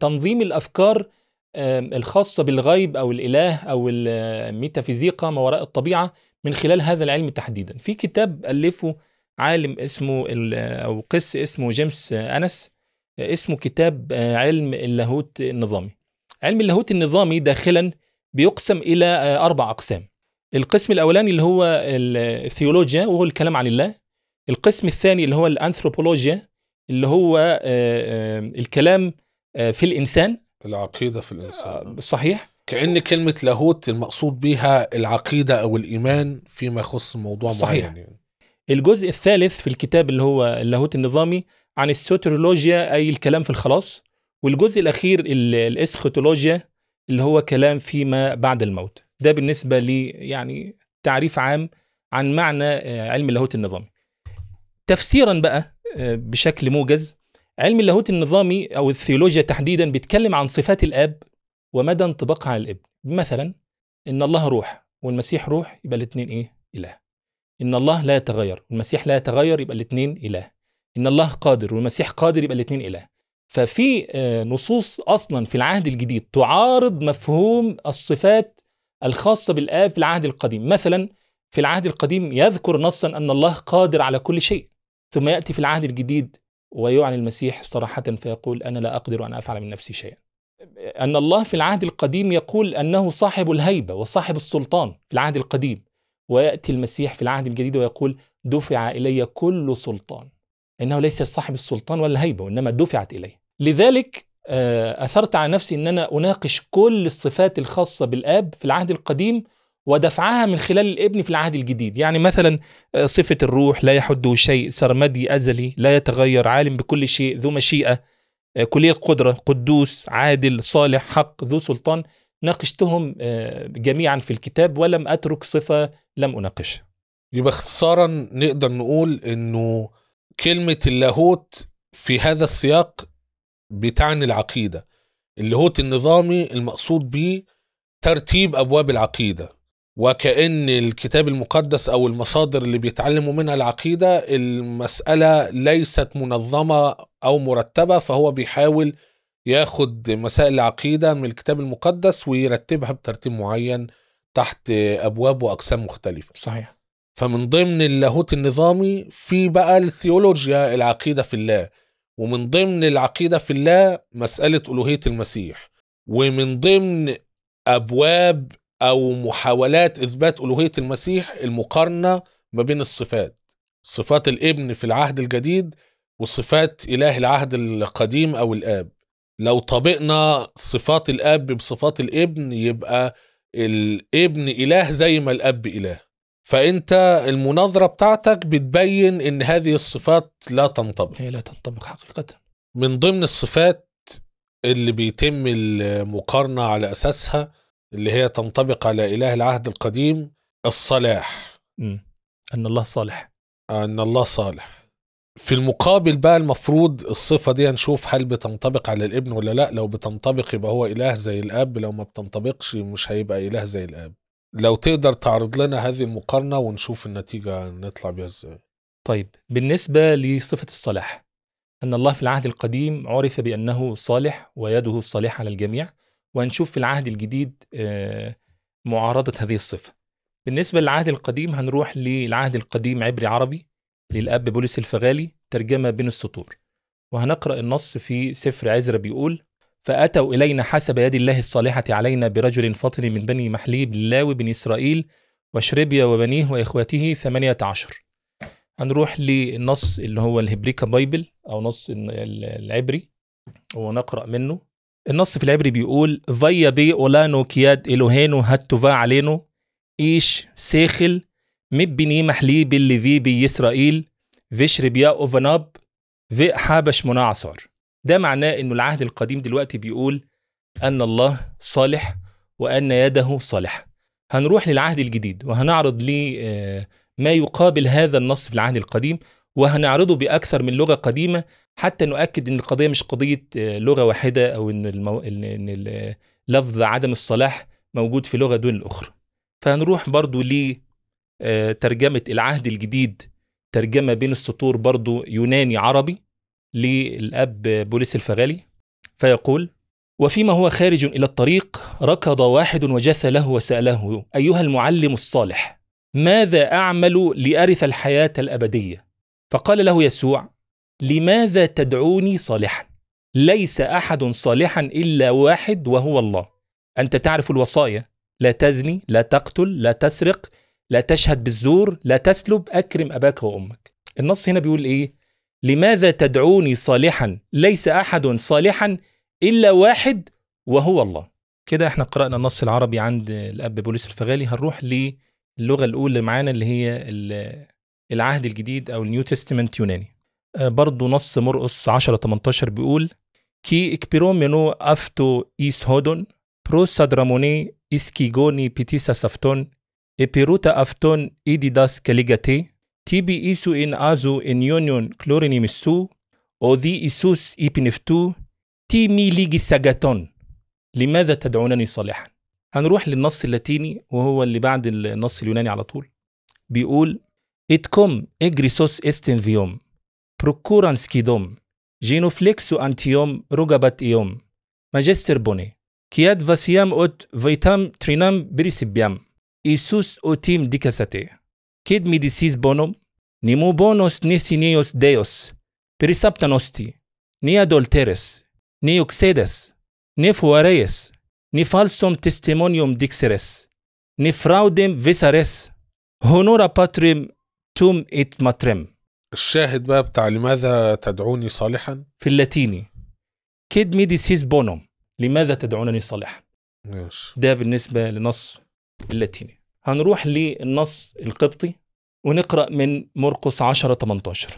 تنظيم الافكار الخاصه بالغيب او الاله او الميتافيزيقا ما وراء الطبيعه من خلال هذا العلم تحديدا في كتاب الفه عالم اسمه او قس اسمه جيمس انس اسمه كتاب آه، علم اللاهوت النظامي علم اللاهوت النظامي داخلا بيقسم الى آه، اربع اقسام القسم الاولاني اللي هو الثيولوجيا وهو الكلام عن الله القسم الثاني اللي هو الانثروبولوجيا اللي هو آه، الكلام في الانسان العقيده في الانسان صحيح كأن كلمة لاهوت المقصود بها العقيدة أو الإيمان فيما يخص موضوع صحيح. معين يعني. الجزء الثالث في الكتاب اللي هو اللاهوت النظامي عن السوترولوجيا أي الكلام في الخلاص والجزء الأخير الإسخوتولوجيا اللي هو كلام فيما بعد الموت ده بالنسبة لي يعني تعريف عام عن معنى آه، علم اللاهوت النظامي تفسيرا بقى آه، بشكل موجز علم اللاهوت النظامي أو الثيولوجيا تحديدا بيتكلم عن صفات الآب ومدى انطباقها على الابن مثلا إن الله روح والمسيح روح يبقى الاثنين إيه إله إن الله لا يتغير والمسيح لا يتغير يبقى الاثنين إله ان الله قادر والمسيح قادر يبقى الاثنين اله ففي آه، نصوص اصلا في العهد الجديد تعارض مفهوم الصفات الخاصه بالاب في العهد القديم مثلا في العهد القديم يذكر نصا ان الله قادر على كل شيء ثم ياتي في العهد الجديد ويعلن المسيح صراحه فيقول انا لا اقدر ان افعل من نفسي شيئا ان الله في العهد القديم يقول انه صاحب الهيبه وصاحب السلطان في العهد القديم وياتي المسيح في العهد الجديد ويقول دفع الي كل سلطان انه ليس صاحب السلطان ولا الهيبه وانما دفعت اليه لذلك آه، اثرت على نفسي ان انا اناقش كل الصفات الخاصه بالاب في العهد القديم ودفعها من خلال الابن في العهد الجديد يعني مثلا آه، صفة الروح لا يحده شيء سرمدي أزلي لا يتغير عالم بكل شيء ذو مشيئة آه، كلية القدرة قدوس عادل صالح حق ذو سلطان ناقشتهم جميعا في الكتاب ولم أترك صفة لم أناقشها يبقى اختصارا نقدر نقول انه كلمة اللاهوت في هذا السياق بتعني العقيدة اللاهوت النظامي المقصود به ترتيب أبواب العقيدة وكأن الكتاب المقدس أو المصادر اللي بيتعلموا منها العقيدة المسألة ليست منظمة أو مرتبة فهو بيحاول ياخد مسائل العقيدة من الكتاب المقدس ويرتبها بترتيب معين تحت أبواب وأقسام مختلفة صحيح فمن ضمن اللاهوت النظامي في بقى الثيولوجيا العقيدة في الله ومن ضمن العقيدة في الله مسألة ألوهية المسيح ومن ضمن أبواب أو محاولات إثبات ألوهية المسيح المقارنة ما بين الصفات صفات الابن في العهد الجديد وصفات إله العهد القديم أو الآب لو طبقنا صفات الاب بصفات الابن يبقى الابن اله زي ما الاب اله فانت المناظره بتاعتك بتبين ان هذه الصفات لا تنطبق هي لا تنطبق حقيقه من ضمن الصفات اللي بيتم المقارنه على اساسها اللي هي تنطبق على اله العهد القديم الصلاح م. ان الله صالح ان الله صالح في المقابل بقى المفروض الصفة دي هنشوف هل بتنطبق على الابن ولا لا لو بتنطبق يبقى هو إله زي الأب لو ما بتنطبقش مش هيبقى إله زي الأب لو تقدر تعرض لنا هذه المقارنة ونشوف النتيجة نطلع بها ازاي طيب بالنسبة لصفة الصلاح أن الله في العهد القديم عرف بأنه صالح ويده الصالحة على الجميع وهنشوف في العهد الجديد آه، معارضة هذه الصفة بالنسبة للعهد القديم هنروح للعهد القديم عبري عربي للأب بولس الفغالي ترجمة بين السطور وهنقرأ النص في سفر عزرا بيقول فأتوا إلينا حسب يد الله الصالحة علينا برجل فطن من بني محليب لاوي بن إسرائيل وشربيا وبنيه وإخوته ثمانية عشر هنروح للنص اللي هو الهبريكا بايبل أو نص العبري ونقرأ منه النص في العبري بيقول فيا بي أولانو كياد إلوهينو هاتوفا علينو إيش سيخل مب بني محليب اللي في بي إسرائيل فيشربيا أوفناب في حابش منعصر ده معناه انه العهد القديم دلوقتي بيقول ان الله صالح وان يده صالحه هنروح للعهد الجديد وهنعرض لي آه، ما يقابل هذا النص في العهد القديم وهنعرضه بأكثر من لغة قديمة حتى نؤكد أن القضية مش قضية آه، لغة واحدة أو أن, المو... إن لفظ عدم الصلاح موجود في لغة دون الأخرى فهنروح برضو لترجمة آه، العهد الجديد ترجمة بين السطور برضو يوناني عربي للأب بوليس الفغالي فيقول وفيما هو خارج إلى الطريق ركض واحد وجث له وسأله أيها المعلم الصالح ماذا أعمل لأرث الحياة الأبدية؟ فقال له يسوع لماذا تدعوني صالحا؟ ليس أحد صالحا إلا واحد وهو الله أنت تعرف الوصايا لا تزني لا تقتل لا تسرق لا تشهد بالزور لا تسلب أكرم أباك وأمك النص هنا بيقول إيه؟ لماذا تدعوني صالحا ليس احد صالحا الا واحد وهو الله كده احنا قرانا النص العربي عند الاب بوليس الفغالي هنروح للغه الاولى معانا اللي هي العهد الجديد او النيو تستمنت يوناني آه، برضه نص مرقص 10 18 بيقول كي اكبيرومينو افتو ايس هودون برو سادراموني اسكيغوني بيتيسا سافتون ابيروتا افتون ايديداس كاليجاتي تي بي إيسو إن آزو إن يونيون كلوريني مسو أو أوذي إيسوس إيبنفتو تي مي ليجي ساجاتون لماذا تدعونني صالحا هنروح للنص اللاتيني وهو اللي بعد النص اليوناني على طول بيقول إت اتكم اجريسوس استنفيوم بروكورانسكيدوم جينوفليكسو انتيوم رجبت ايوم ماجستر بوني كياد فاسيام اوت فيتام ترينام بريسبيام إيسوس اوتيم ديكاساتيه Kid mi disis bonum, nimo bonos ni sinios Deos, perisapta nosti, ni adulteres, ni uxedes, ni fuareis, ni falsum testimonium dixeres, ni fraudem visares, honora patrim توم ات ماتريم الشاهد بقى بتاع لماذا تدعوني صالحا في اللاتيني كيد ميدي سيس بونوم لماذا تدعونني صالحا ماشي ده بالنسبه لنص اللاتيني هنروح للنص القبطي ونقرأ من مرقس 10 18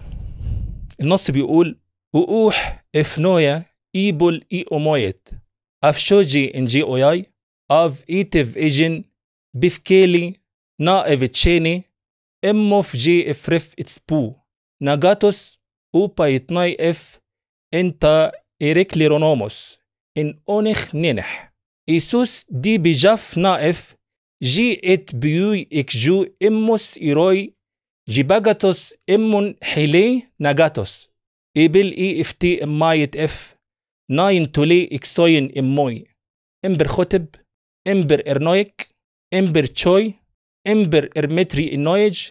النص بيقول وقوح افنويا ايبول اي اومويت افشوجي او اوياي اف ايتيف ايجن بفكيلي نا افتشيني اموف جي افرف اتسبو ناجاتوس او بايتناي اف انت ايريكليرونوموس ان اونخ نينح ايسوس دي بجاف نائف جي ات بيو اك جو اموس ايروي جي باجاتوس امون حيلي ناغاتوس ابل اي اف تي امايت اف ناين تولي اكسوين اموي امبر خطب امبر ارنويك امبر تشوي امبر ارمتري انويج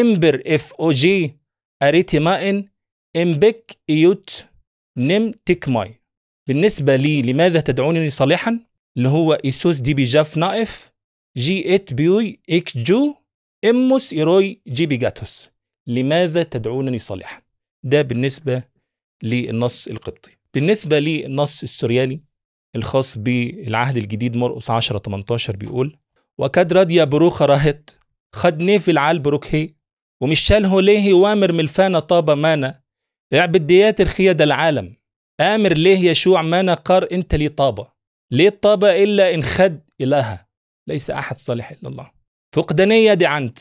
امبر اف او جي اريتي مائن امبك ايوت نم تيك ماي بالنسبة لي لماذا تدعونني صالحا اللي هو ايسوس دي بي جاف نائف جي ات بيوي إكجو إموس إيروي جاتوس لماذا تدعونني صالحا ده بالنسبة للنص القبطي بالنسبة للنص السرياني الخاص بالعهد الجديد مرقس 10 18 بيقول وكاد راديا بروخة راهت خد نيف العال بروكهي ومش شاله ليه وامر ملفانا طابة مانا اعبد ديات الخيا العالم امر ليه يشوع مانا قار انت لي طابة ليه طابة الا ان خد الها ليس أحد صالح إلا الله فقدانية دعنت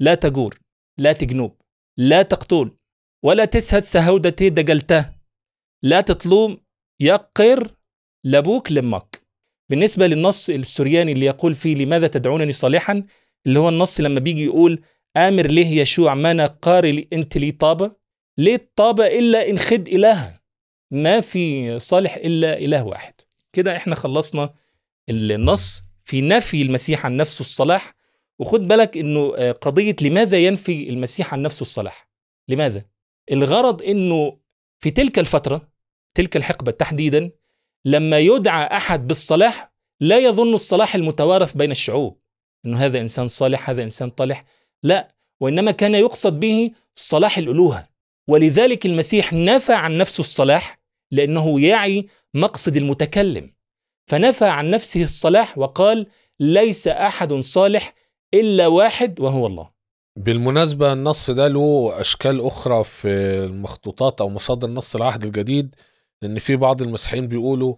لا تجور لا تجنوب لا تقتول ولا تسهد سهودتي دجلته لا تطلوم يقر لابوك لمك بالنسبة للنص السرياني اللي يقول فيه لماذا تدعونني صالحا اللي هو النص لما بيجي يقول آمر ليه يشوع ما قاري أنت لي طابة ليه طابة إلا إن خد إله ما في صالح إلا إله واحد كده إحنا خلصنا النص في نفي المسيح عن نفسه الصلاح وخد بالك انه آه، قضيه لماذا ينفي المسيح عن نفسه الصلاح لماذا الغرض انه في تلك الفتره تلك الحقبه تحديدا لما يدعى احد بالصلاح لا يظن الصلاح المتوارث بين الشعوب انه هذا انسان صالح هذا انسان طالح لا وانما كان يقصد به صلاح الالوهه ولذلك المسيح نفى عن نفسه الصلاح لانه يعي مقصد المتكلم فنفى عن نفسه الصلاح وقال ليس احد صالح الا واحد وهو الله بالمناسبه النص ده له اشكال اخرى في المخطوطات او مصادر نص العهد الجديد لان في بعض المسيحيين بيقولوا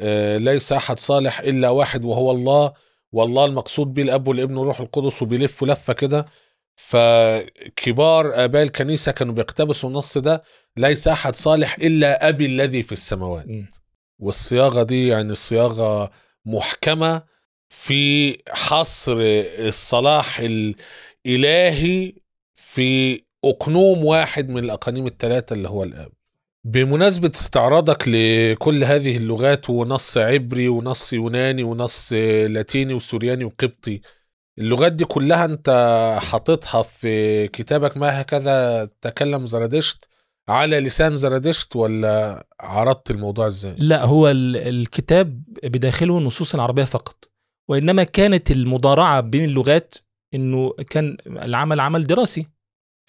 آه، ليس احد صالح الا واحد وهو الله والله المقصود به الاب والابن والروح القدس وبيلفوا لفه كده فكبار اباء الكنيسه كانوا بيقتبسوا النص ده ليس احد صالح الا ابي الذي في السماوات والصياغه دي يعني صياغه محكمه في حصر الصلاح الالهي في اقنوم واحد من الاقانيم الثلاثه اللي هو الاب بمناسبة استعراضك لكل هذه اللغات ونص عبري ونص يوناني ونص لاتيني وسورياني وقبطي اللغات دي كلها انت حاططها في كتابك ما هكذا تكلم زرادشت على لسان زرادشت ولا عرضت الموضوع ازاي؟ لا هو الكتاب بداخله نصوص عربيه فقط وانما كانت المضارعه بين اللغات انه كان العمل عمل دراسي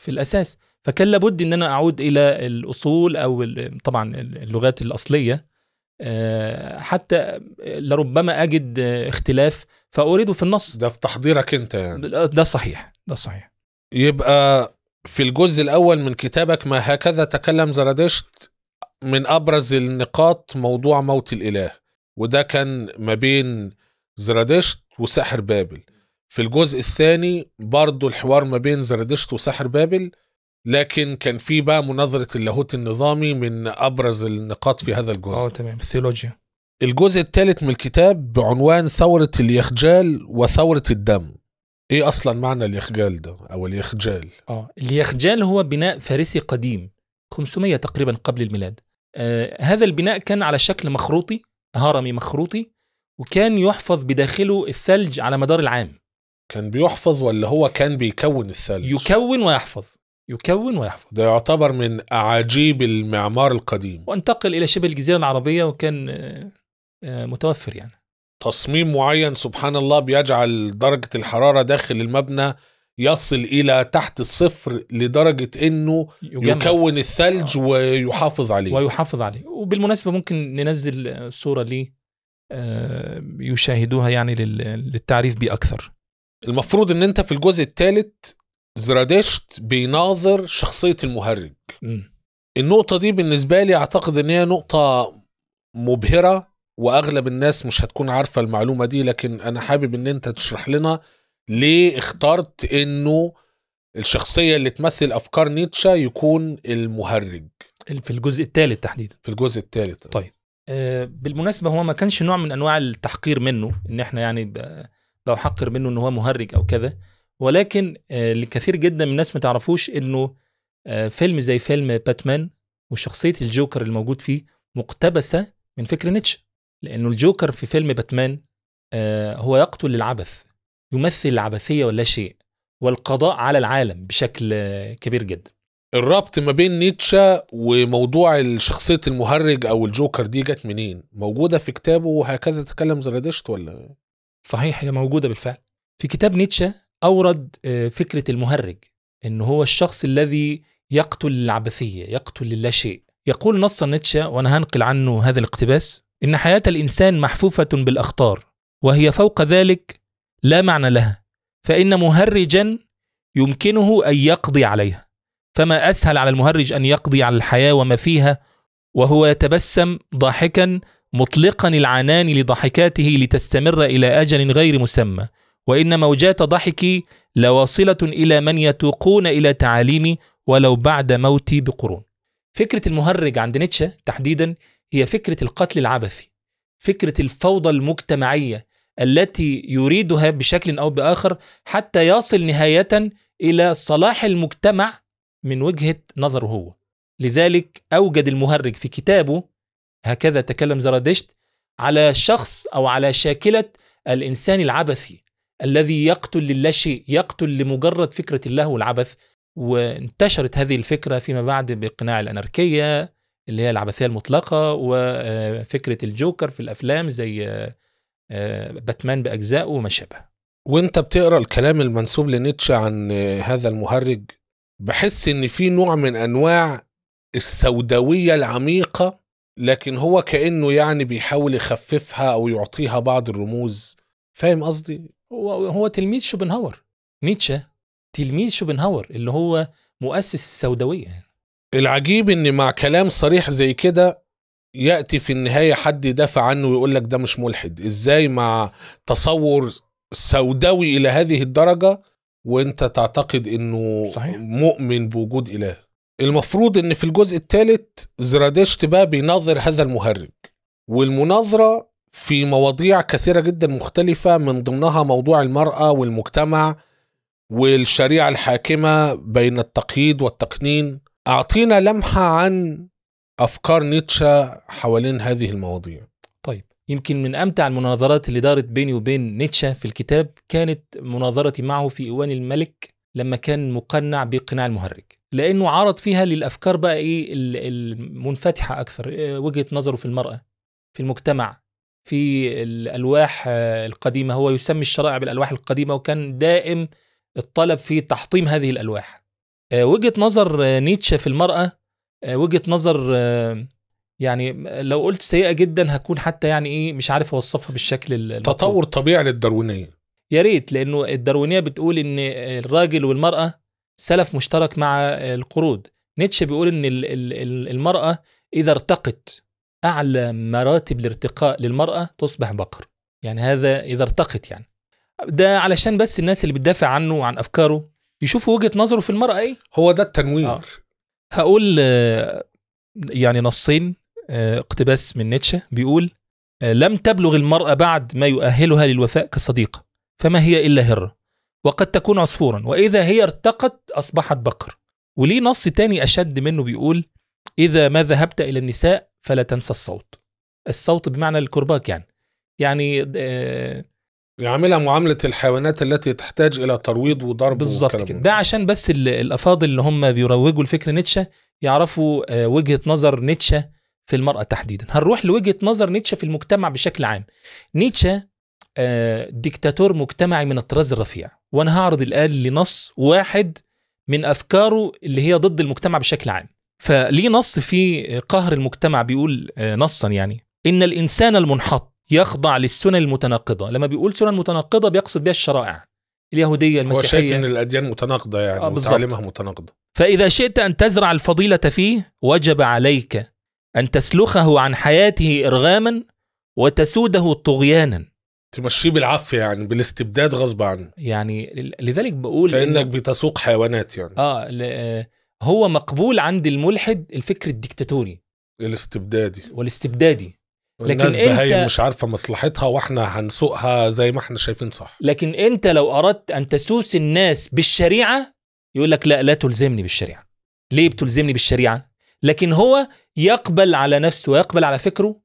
في الاساس فكان لابد ان انا اعود الى الاصول او طبعا اللغات الاصليه آه، حتى لربما اجد اختلاف فاريده في النص ده في تحضيرك انت يعني ده صحيح ده صحيح يبقى في الجزء الأول من كتابك ما هكذا تكلم زرادشت من أبرز النقاط موضوع موت الإله وده كان ما بين زرادشت وساحر بابل في الجزء الثاني برضو الحوار ما بين زرادشت وساحر بابل لكن كان في بقى مناظرة اللاهوت النظامي من أبرز النقاط في هذا الجزء اه تمام الثيولوجيا الجزء الثالث من الكتاب بعنوان ثورة اليخجال وثورة الدم ايه اصلا معنى اليخجال ده او اليخجال اه اليخجال هو بناء فارسي قديم 500 تقريبا قبل الميلاد آه هذا البناء كان على شكل مخروطي هرمي مخروطي وكان يحفظ بداخله الثلج على مدار العام كان بيحفظ ولا هو كان بيكون الثلج يكون ويحفظ يكون ويحفظ ده يعتبر من أعاجيب المعمار القديم وانتقل إلى شبه الجزيرة العربية وكان آه، آه، متوفر يعني تصميم معين سبحان الله بيجعل درجة الحرارة داخل المبنى يصل إلى تحت الصفر لدرجة إنه يجمد. يكون الثلج آه. ويحافظ عليه ويحافظ عليه وبالمناسبة ممكن ننزل صورة لي آه يشاهدوها يعني للتعريف بأكثر أكثر المفروض إن أنت في الجزء الثالث زرادشت بيناظر شخصية المهرج م. النقطة دي بالنسبة لي أعتقد إن هي نقطة مبهرة واغلب الناس مش هتكون عارفه المعلومه دي لكن انا حابب ان انت تشرح لنا ليه اخترت انه الشخصيه اللي تمثل افكار نيتشه يكون المهرج في الجزء الثالث تحديدا في الجزء الثالث طيب آه بالمناسبه هو ما كانش نوع من انواع التحقير منه ان احنا يعني لو حقر منه ان هو مهرج او كذا ولكن آه لكثير جدا من الناس ما تعرفوش انه آه فيلم زي فيلم باتمان وشخصيه الجوكر الموجود فيه مقتبسه من فكر نيتشه لانه الجوكر في فيلم باتمان آه، هو يقتل العبث يمثل العبثيه ولا شيء والقضاء على العالم بشكل كبير جدا الربط ما بين نيتشا وموضوع الشخصية المهرج أو الجوكر دي جت منين؟ موجودة في كتابه وهكذا تكلم زرادشت ولا؟ صحيح هي موجودة بالفعل. في كتاب نيتشا أورد آه، فكرة المهرج إن هو الشخص الذي يقتل العبثية، يقتل اللاشيء. يقول نص نيتشا وأنا هنقل عنه هذا الاقتباس إن حياة الإنسان محفوفة بالأخطار وهي فوق ذلك لا معنى لها فإن مهرجا يمكنه أن يقضي عليها فما أسهل على المهرج أن يقضي على الحياة وما فيها وهو يتبسم ضاحكا مطلقا العنان لضحكاته لتستمر إلى أجل غير مسمى وإن موجات ضحكي لواصلة إلى من يتوقون إلى تعاليمي ولو بعد موتي بقرون فكرة المهرج عند نيتشه تحديدا هي فكره القتل العبثي فكره الفوضى المجتمعيه التي يريدها بشكل او باخر حتى يصل نهايه الى صلاح المجتمع من وجهه نظره هو لذلك اوجد المهرج في كتابه هكذا تكلم زرادشت على شخص او على شاكله الانسان العبثي الذي يقتل للا شيء يقتل لمجرد فكره الله والعبث وانتشرت هذه الفكره فيما بعد بقناع الاناركيه اللي هي العبثيه المطلقه وفكره آه، الجوكر في الافلام زي آه، آه، باتمان باجزائه وما شابه وانت بتقرا الكلام المنسوب لنيتشه عن هذا المهرج بحس ان في نوع من انواع السوداويه العميقه لكن هو كانه يعني بيحاول يخففها او يعطيها بعض الرموز فاهم قصدي هو هو تلميذ شوبنهاور نيتشه تلميذ شوبنهاور اللي هو مؤسس السوداويه يعني. العجيب ان مع كلام صريح زي كده ياتي في النهايه حد يدافع عنه ويقول لك ده مش ملحد ازاي مع تصور سوداوي الى هذه الدرجه وانت تعتقد انه صحيح. مؤمن بوجود اله المفروض ان في الجزء الثالث زرادشت بقى بيناظر هذا المهرج والمناظره في مواضيع كثيره جدا مختلفه من ضمنها موضوع المراه والمجتمع والشريعه الحاكمه بين التقييد والتقنين أعطينا لمحة عن أفكار نيتشه حوالين هذه المواضيع طيب يمكن من أمتع المناظرات اللي دارت بيني وبين نيتشه في الكتاب كانت مناظرتي معه في إيوان الملك لما كان مقنع بقناع المهرج لأنه عرض فيها للأفكار بقى إيه المنفتحة أكثر آه، وجهة نظره في المرأة في المجتمع في الألواح آه، القديمة هو يسمي الشرائع بالألواح القديمة وكان دائم الطلب في تحطيم هذه الألواح آه، وجهه نظر آه، نيتشه في المراه آه، وجهه نظر يعني لو قلت سيئه جدا هكون حتى يعني ايه مش عارف اوصفها بالشكل المطلوب. تطور طبيعي للداروينيه يا ريت لانه الداروينيه بتقول ان الراجل والمراه سلف مشترك مع القرود نيتشه بيقول ان المراه اذا ارتقت اعلى مراتب الارتقاء للمراه تصبح بقر يعني هذا اذا ارتقت يعني ده علشان بس الناس اللي بتدافع عنه وعن افكاره يشوفوا وجهه نظره في المراه ايه هو ده التنوير آه. هقول آه، يعني نصين آه، اقتباس من نيتشه بيقول آه، لم تبلغ المرأة بعد ما يؤهلها للوفاء كصديقة فما هي إلا هرة وقد تكون عصفورا وإذا هي ارتقت أصبحت بقر وليه نص تاني أشد منه بيقول إذا ما ذهبت إلى النساء فلا تنسى الصوت الصوت بمعنى الكرباج يعني يعني يعملها معاملة الحيوانات التي تحتاج إلى ترويض وضرب بالظبط كده ده عشان بس الأفاضل اللي هم بيروجوا لفكر نيتشه يعرفوا آه، وجهة نظر نيتشه في المرأة تحديدا هنروح لوجهة نظر نيتشه في المجتمع بشكل عام نيتشه آه، ديكتاتور مجتمعي من الطراز الرفيع وأنا هعرض الآن لنص واحد من أفكاره اللي هي ضد المجتمع بشكل عام فليه نص في قهر المجتمع بيقول آه، نصا يعني إن الإنسان المنحط يخضع للسنن المتناقضة لما بيقول سنن متناقضة بيقصد بها الشرائع اليهودية المسيحية هو شايف ان الأديان متناقضة يعني آه متناقضة فإذا شئت أن تزرع الفضيلة فيه وجب عليك أن تسلخه عن حياته إرغاما وتسوده طغيانا تمشيه بالعافية يعني بالاستبداد غصب عنه يعني لذلك بقول كأنك إن... بتسوق حيوانات يعني آه ل... هو مقبول عند الملحد الفكر الدكتاتوري الاستبدادي والاستبدادي لكن انت هي مش عارفه مصلحتها واحنا هنسوقها زي ما احنا شايفين صح لكن انت لو اردت ان تسوس الناس بالشريعه يقول لك لا لا تلزمني بالشريعه ليه بتلزمني بالشريعه لكن هو يقبل على نفسه ويقبل على فكره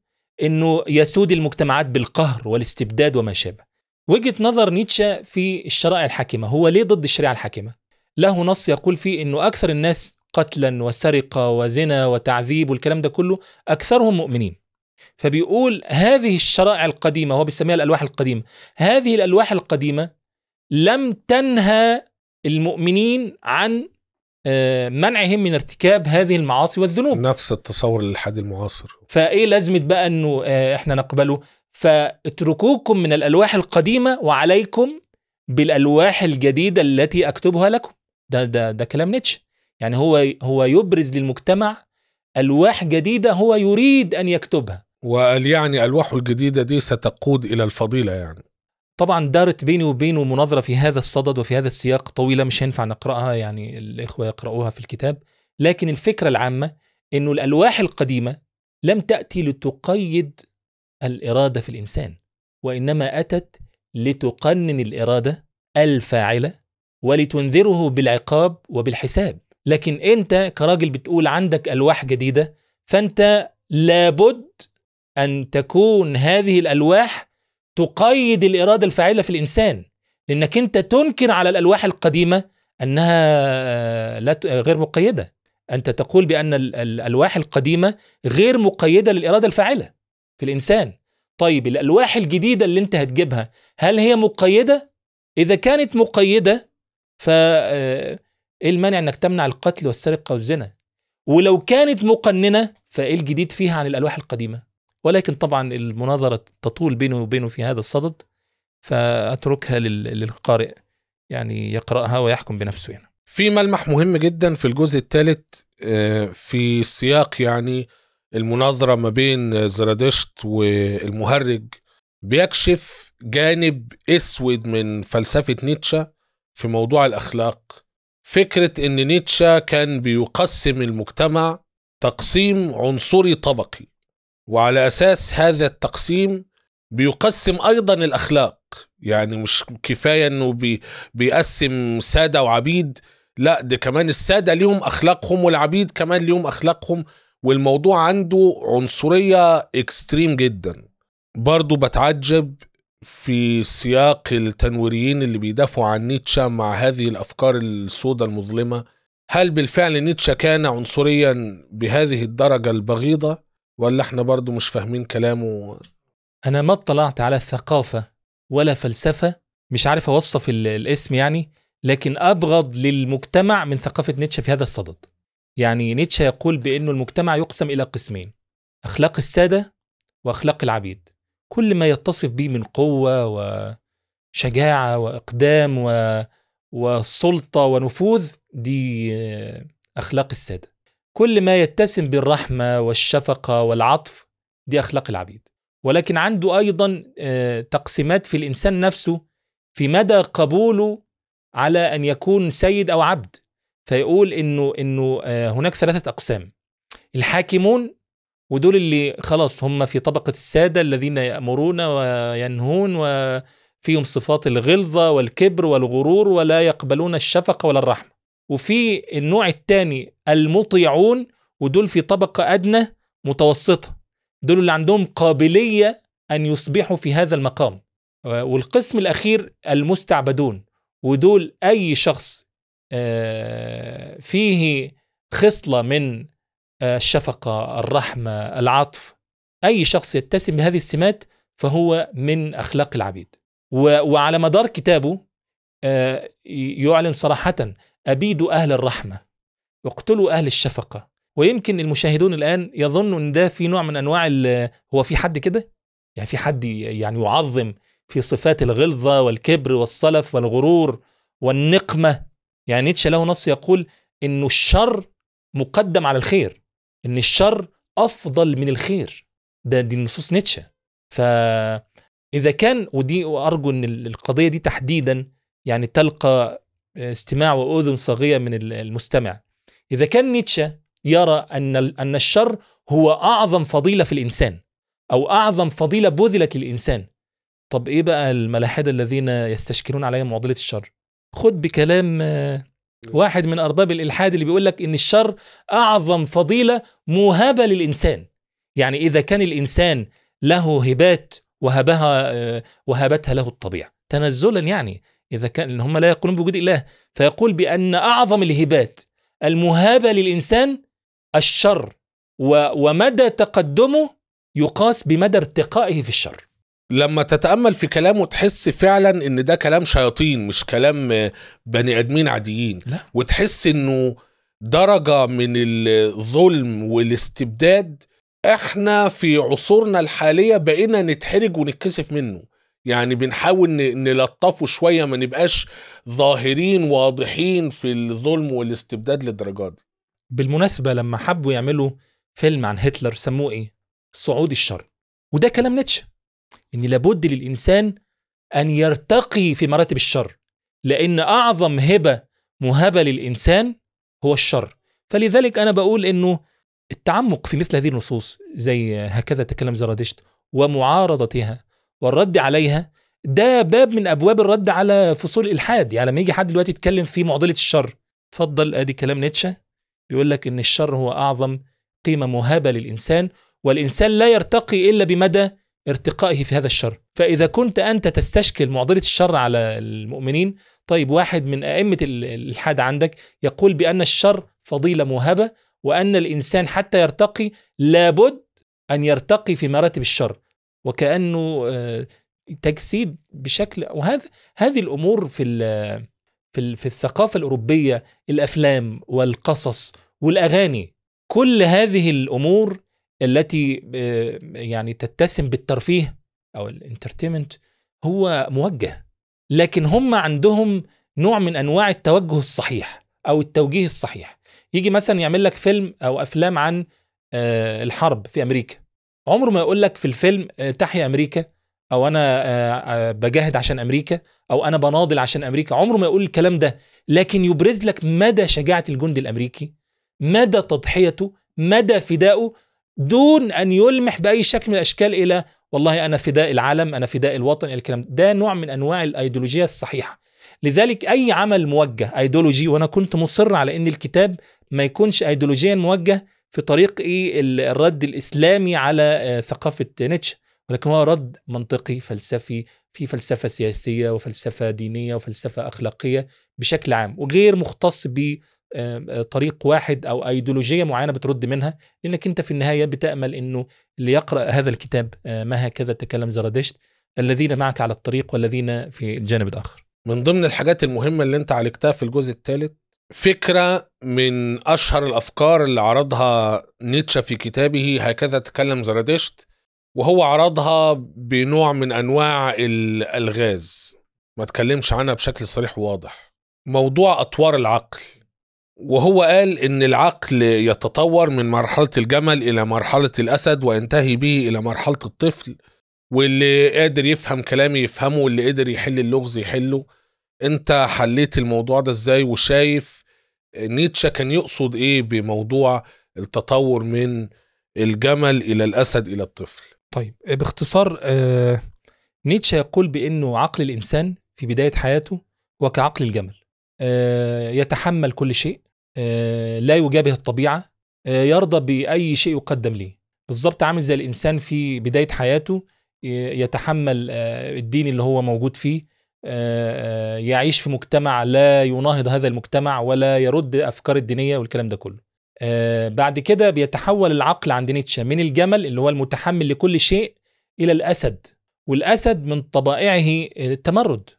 انه يسود المجتمعات بالقهر والاستبداد وما شابه وجهه نظر نيتشه في الشرائع الحاكمه هو ليه ضد الشريعه الحاكمه له نص يقول فيه انه اكثر الناس قتلا وسرقه وزنا وتعذيب والكلام ده كله اكثرهم مؤمنين فبيقول هذه الشرائع القديمة هو بيسميها الألواح القديمة هذه الألواح القديمة لم تنهى المؤمنين عن آه، منعهم من ارتكاب هذه المعاصي والذنوب نفس التصور للحد المعاصر فايه لازمه بقى انه آه، احنا نقبله فاتركوكم من الالواح القديمه وعليكم بالالواح الجديده التي اكتبها لكم ده ده ده كلام نيتشه يعني هو هو يبرز للمجتمع الواح جديده هو يريد ان يكتبها وقال يعني ألواحه الجديدة دي ستقود إلى الفضيلة يعني طبعا دارت بيني وبينه مناظرة في هذا الصدد وفي هذا السياق طويلة مش هينفع نقرأها يعني الإخوة يقرأوها في الكتاب لكن الفكرة العامة أنه الألواح القديمة لم تأتي لتقيد الإرادة في الإنسان وإنما أتت لتقنن الإرادة الفاعلة ولتنذره بالعقاب وبالحساب لكن أنت كراجل بتقول عندك ألواح جديدة فأنت لابد أن تكون هذه الألواح تقيد الإرادة الفاعلة في الإنسان لأنك أنت تنكر على الألواح القديمة أنها آه، لا آه، غير مقيدة أنت تقول بأن الألواح القديمة غير مقيدة للإرادة الفاعلة في الإنسان طيب الألواح الجديدة اللي أنت هتجيبها هل هي مقيدة؟ إذا كانت مقيدة ف آه، ايه المانع انك تمنع القتل والسرقه والزنا ولو كانت مقننه فايه الجديد فيها عن الالواح القديمه ولكن طبعا المناظرة تطول بيني وبينه في هذا الصدد فأتركها للقارئ يعني يقرأها ويحكم بنفسه هنا يعني. في ملمح مهم جدا في الجزء الثالث آه، في سياق يعني المناظرة ما بين زرادشت والمهرج بيكشف جانب اسود من فلسفة نيتشه في موضوع الاخلاق فكره ان نيتشه كان بيقسم المجتمع تقسيم عنصري طبقي وعلى اساس هذا التقسيم بيقسم ايضا الاخلاق يعني مش كفايه انه بي بيقسم ساده وعبيد لا ده كمان الساده ليهم اخلاقهم والعبيد كمان ليهم اخلاقهم والموضوع عنده عنصريه اكستريم جدا برضو بتعجب في سياق التنويريين اللي بيدافعوا عن نيتشه مع هذه الافكار السوداء المظلمه هل بالفعل نيتشه كان عنصريا بهذه الدرجه البغيضه ولا احنا برضو مش فاهمين كلامه انا ما اطلعت على الثقافه ولا فلسفه مش عارف اوصف الاسم يعني لكن ابغض للمجتمع من ثقافه نيتشه في هذا الصدد يعني نيتشه يقول بانه المجتمع يقسم الى قسمين اخلاق الساده واخلاق العبيد كل ما يتصف به من قوه وشجاعه واقدام و... وسلطه ونفوذ دي آه، اخلاق الساده كل ما يتسم بالرحمة والشفقة والعطف دي أخلاق العبيد ولكن عنده أيضا آه، تقسيمات في الإنسان نفسه في مدى قبوله على أن يكون سيد أو عبد فيقول إنه, إنه آه، هناك ثلاثة أقسام الحاكمون ودول اللي خلاص هم في طبقة السادة الذين يأمرون وينهون وفيهم صفات الغلظة والكبر والغرور ولا يقبلون الشفقة ولا الرحمة وفي النوع الثاني المطيعون ودول في طبقة أدنى متوسطة دول اللي عندهم قابلية أن يصبحوا في هذا المقام والقسم الأخير المستعبدون ودول أي شخص آه، فيه خصلة من آه، الشفقة الرحمة العطف أي شخص يتسم بهذه السمات فهو من أخلاق العبيد وعلى مدار كتابه آه، يعلن صراحة أبيدوا أهل الرحمة اقتلوا أهل الشفقة ويمكن المشاهدون الآن يظنوا أن ده في نوع من أنواع هو في حد كده؟ يعني في حد يعني يعظم في صفات الغلظة والكبر والصلف والغرور والنقمة يعني نيتشه له نص يقول أنه الشر مقدم على الخير أن الشر أفضل من الخير ده دي نصوص نيتشه فإذا كان ودي وأرجو أن القضية دي تحديدا يعني تلقى استماع واذن صاغيه من المستمع اذا كان نيتشه يرى ان ان الشر هو اعظم فضيله في الانسان او اعظم فضيله بذلت للانسان طب ايه بقى الملاحده الذين يستشكلون عليهم معضله الشر خد بكلام آه، واحد من ارباب الالحاد اللي بيقول لك ان الشر اعظم فضيله موهبه للانسان يعني اذا كان الانسان له هبات وهبها آه، وهبتها له الطبيعه تنزلا يعني إذا كان إن هم لا يقولون بوجود إله فيقول بأن أعظم الهبات المهابة للإنسان الشر ومدى تقدمه يقاس بمدى ارتقائه في الشر لما تتأمل في كلامه تحس فعلا ان ده كلام شياطين مش كلام بني ادمين عاديين لا. وتحس انه درجة من الظلم والاستبداد احنا في عصورنا الحالية بقينا نتحرج ونتكسف منه يعني بنحاول نلطفه شويه ما نبقاش ظاهرين واضحين في الظلم والاستبداد للدرجات دي بالمناسبه لما حبوا يعملوا فيلم عن هتلر سموه ايه صعود الشر وده كلام نيتشه ان لابد للانسان ان يرتقي في مراتب الشر لان اعظم هبه مهبه للانسان هو الشر فلذلك انا بقول انه التعمق في مثل هذه النصوص زي هكذا تكلم زرادشت ومعارضتها والرد عليها ده باب من ابواب الرد على فصول الالحاد يعني لما يجي حد دلوقتي يتكلم في معضله الشر اتفضل ادي كلام نيتشه بيقول لك ان الشر هو اعظم قيمه مهابه للانسان والانسان لا يرتقي الا بمدى ارتقائه في هذا الشر فاذا كنت انت تستشكل معضله الشر على المؤمنين طيب واحد من ائمه الالحاد عندك يقول بان الشر فضيله مهابه وان الانسان حتى يرتقي لابد ان يرتقي في مراتب الشر وكانه آه، تجسيد بشكل وهذا هذه الامور في في في الثقافه الاوروبيه الافلام والقصص والاغاني كل هذه الامور التي آه، يعني تتسم بالترفيه او الانترتينمنت هو موجه لكن هم عندهم نوع من انواع التوجه الصحيح او التوجيه الصحيح يجي مثلا يعمل لك فيلم او افلام عن آه، الحرب في امريكا عمره ما يقول لك في الفيلم آه، تحيا امريكا او انا آه، آه، بجاهد عشان امريكا او انا بناضل عشان امريكا عمره ما يقول الكلام ده لكن يبرز لك مدى شجاعه الجند الامريكي مدى تضحيته مدى فدائه دون ان يلمح باي شكل من الاشكال الى والله انا فداء العالم انا فداء الوطن الكلام ده نوع من انواع الايديولوجيه الصحيحه لذلك اي عمل موجه ايديولوجي وانا كنت مصر على ان الكتاب ما يكونش ايديولوجيا موجه في طريق ايه الرد الاسلامي على آه، ثقافه نيتشه ولكن هو رد منطقي فلسفي في فلسفه سياسيه وفلسفه دينيه وفلسفه اخلاقيه بشكل عام وغير مختص ب آه، طريق واحد او ايديولوجيه معينه بترد منها لانك انت في النهايه بتامل انه اللي يقرا هذا الكتاب آه، ما هكذا تكلم زرادشت الذين معك على الطريق والذين في الجانب الاخر. من ضمن الحاجات المهمه اللي انت عالجتها في الجزء الثالث فكرة من أشهر الأفكار اللي عرضها نيتشه في كتابه هكذا تكلم زرادشت وهو عرضها بنوع من أنواع الألغاز ما تكلمش عنها بشكل صريح وواضح موضوع أطوار العقل وهو قال إن العقل يتطور من مرحلة الجمل إلى مرحلة الأسد وينتهي به إلى مرحلة الطفل واللي قادر يفهم كلامي يفهمه واللي قدر يحل اللغز يحله انت حليت الموضوع ده ازاي وشايف نيتشه كان يقصد ايه بموضوع التطور من الجمل الى الاسد الى الطفل طيب باختصار آه نيتشه يقول بانه عقل الانسان في بدايه حياته هو كعقل الجمل آه يتحمل كل شيء آه لا يجابه الطبيعه آه يرضى باي شيء يقدم ليه بالظبط عامل زي الانسان في بدايه حياته يتحمل آه، الدين اللي هو موجود فيه آه، آه، يعيش في مجتمع لا يناهض هذا المجتمع ولا يرد افكار الدينيه والكلام ده كله آه، بعد كده بيتحول العقل عند نيتشه من الجمل اللي هو المتحمل لكل شيء الى الاسد والاسد من طبائعه التمرد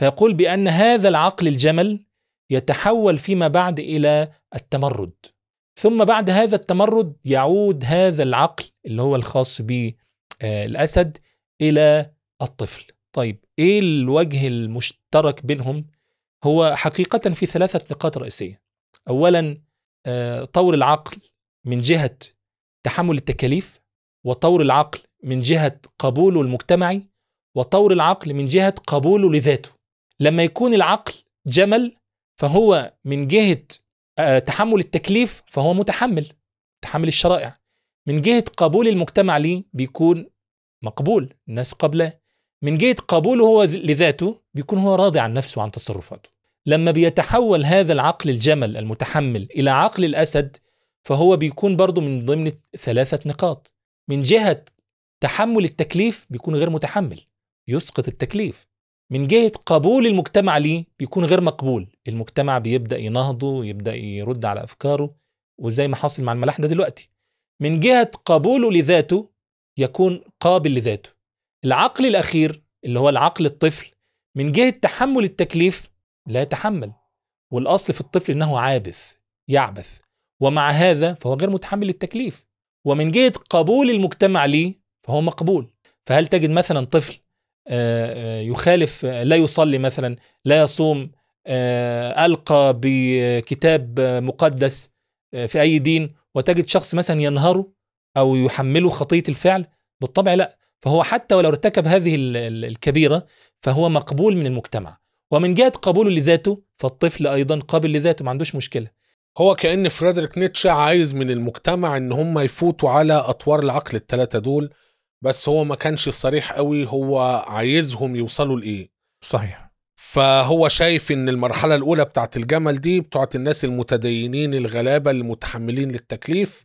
فيقول بان هذا العقل الجمل يتحول فيما بعد الى التمرد ثم بعد هذا التمرد يعود هذا العقل اللي هو الخاص بالاسد الى الطفل طيب ايه الوجه المشترك بينهم هو حقيقة في ثلاثة نقاط رئيسية أولا آه، طور العقل من جهة تحمل التكاليف وطور العقل من جهة قبوله المجتمعي وطور العقل من جهة قبوله لذاته لما يكون العقل جمل فهو من جهة آه، تحمل التكليف فهو متحمل تحمل الشرائع من جهة قبول المجتمع ليه بيكون مقبول الناس قبله من جهه قبوله هو لذاته بيكون هو راضي عن نفسه وعن تصرفاته لما بيتحول هذا العقل الجمل المتحمل الى عقل الاسد فهو بيكون برضه من ضمن ثلاثه نقاط من جهه تحمل التكليف بيكون غير متحمل يسقط التكليف من جهة قبول المجتمع ليه بيكون غير مقبول المجتمع بيبدأ ينهضه ويبدا يرد على أفكاره وزي ما حاصل مع الملاحدة دلوقتي من جهة قبوله لذاته يكون قابل لذاته العقل الأخير اللي هو العقل الطفل من جهة تحمل التكليف لا يتحمل والأصل في الطفل أنه عابث يعبث ومع هذا فهو غير متحمل للتكليف ومن جهة قبول المجتمع ليه فهو مقبول فهل تجد مثلا طفل آه، آه، يخالف لا يصلي مثلا لا يصوم آه، ألقى بكتاب مقدس في أي دين وتجد شخص مثلا ينهره أو يحمله خطية الفعل بالطبع لا فهو حتى ولو ارتكب هذه الكبيرة فهو مقبول من المجتمع ومن جهة قبوله لذاته فالطفل أيضا قابل لذاته ما عندوش مشكلة هو كأن فريدريك نيتشا عايز من المجتمع إن هم يفوتوا على أطوار العقل الثلاثة دول بس هو ما كانش صريح قوي هو عايزهم يوصلوا لإيه صحيح فهو شايف إن المرحلة الأولى بتاعت الجمل دي بتاعت الناس المتدينين الغلابة المتحملين للتكليف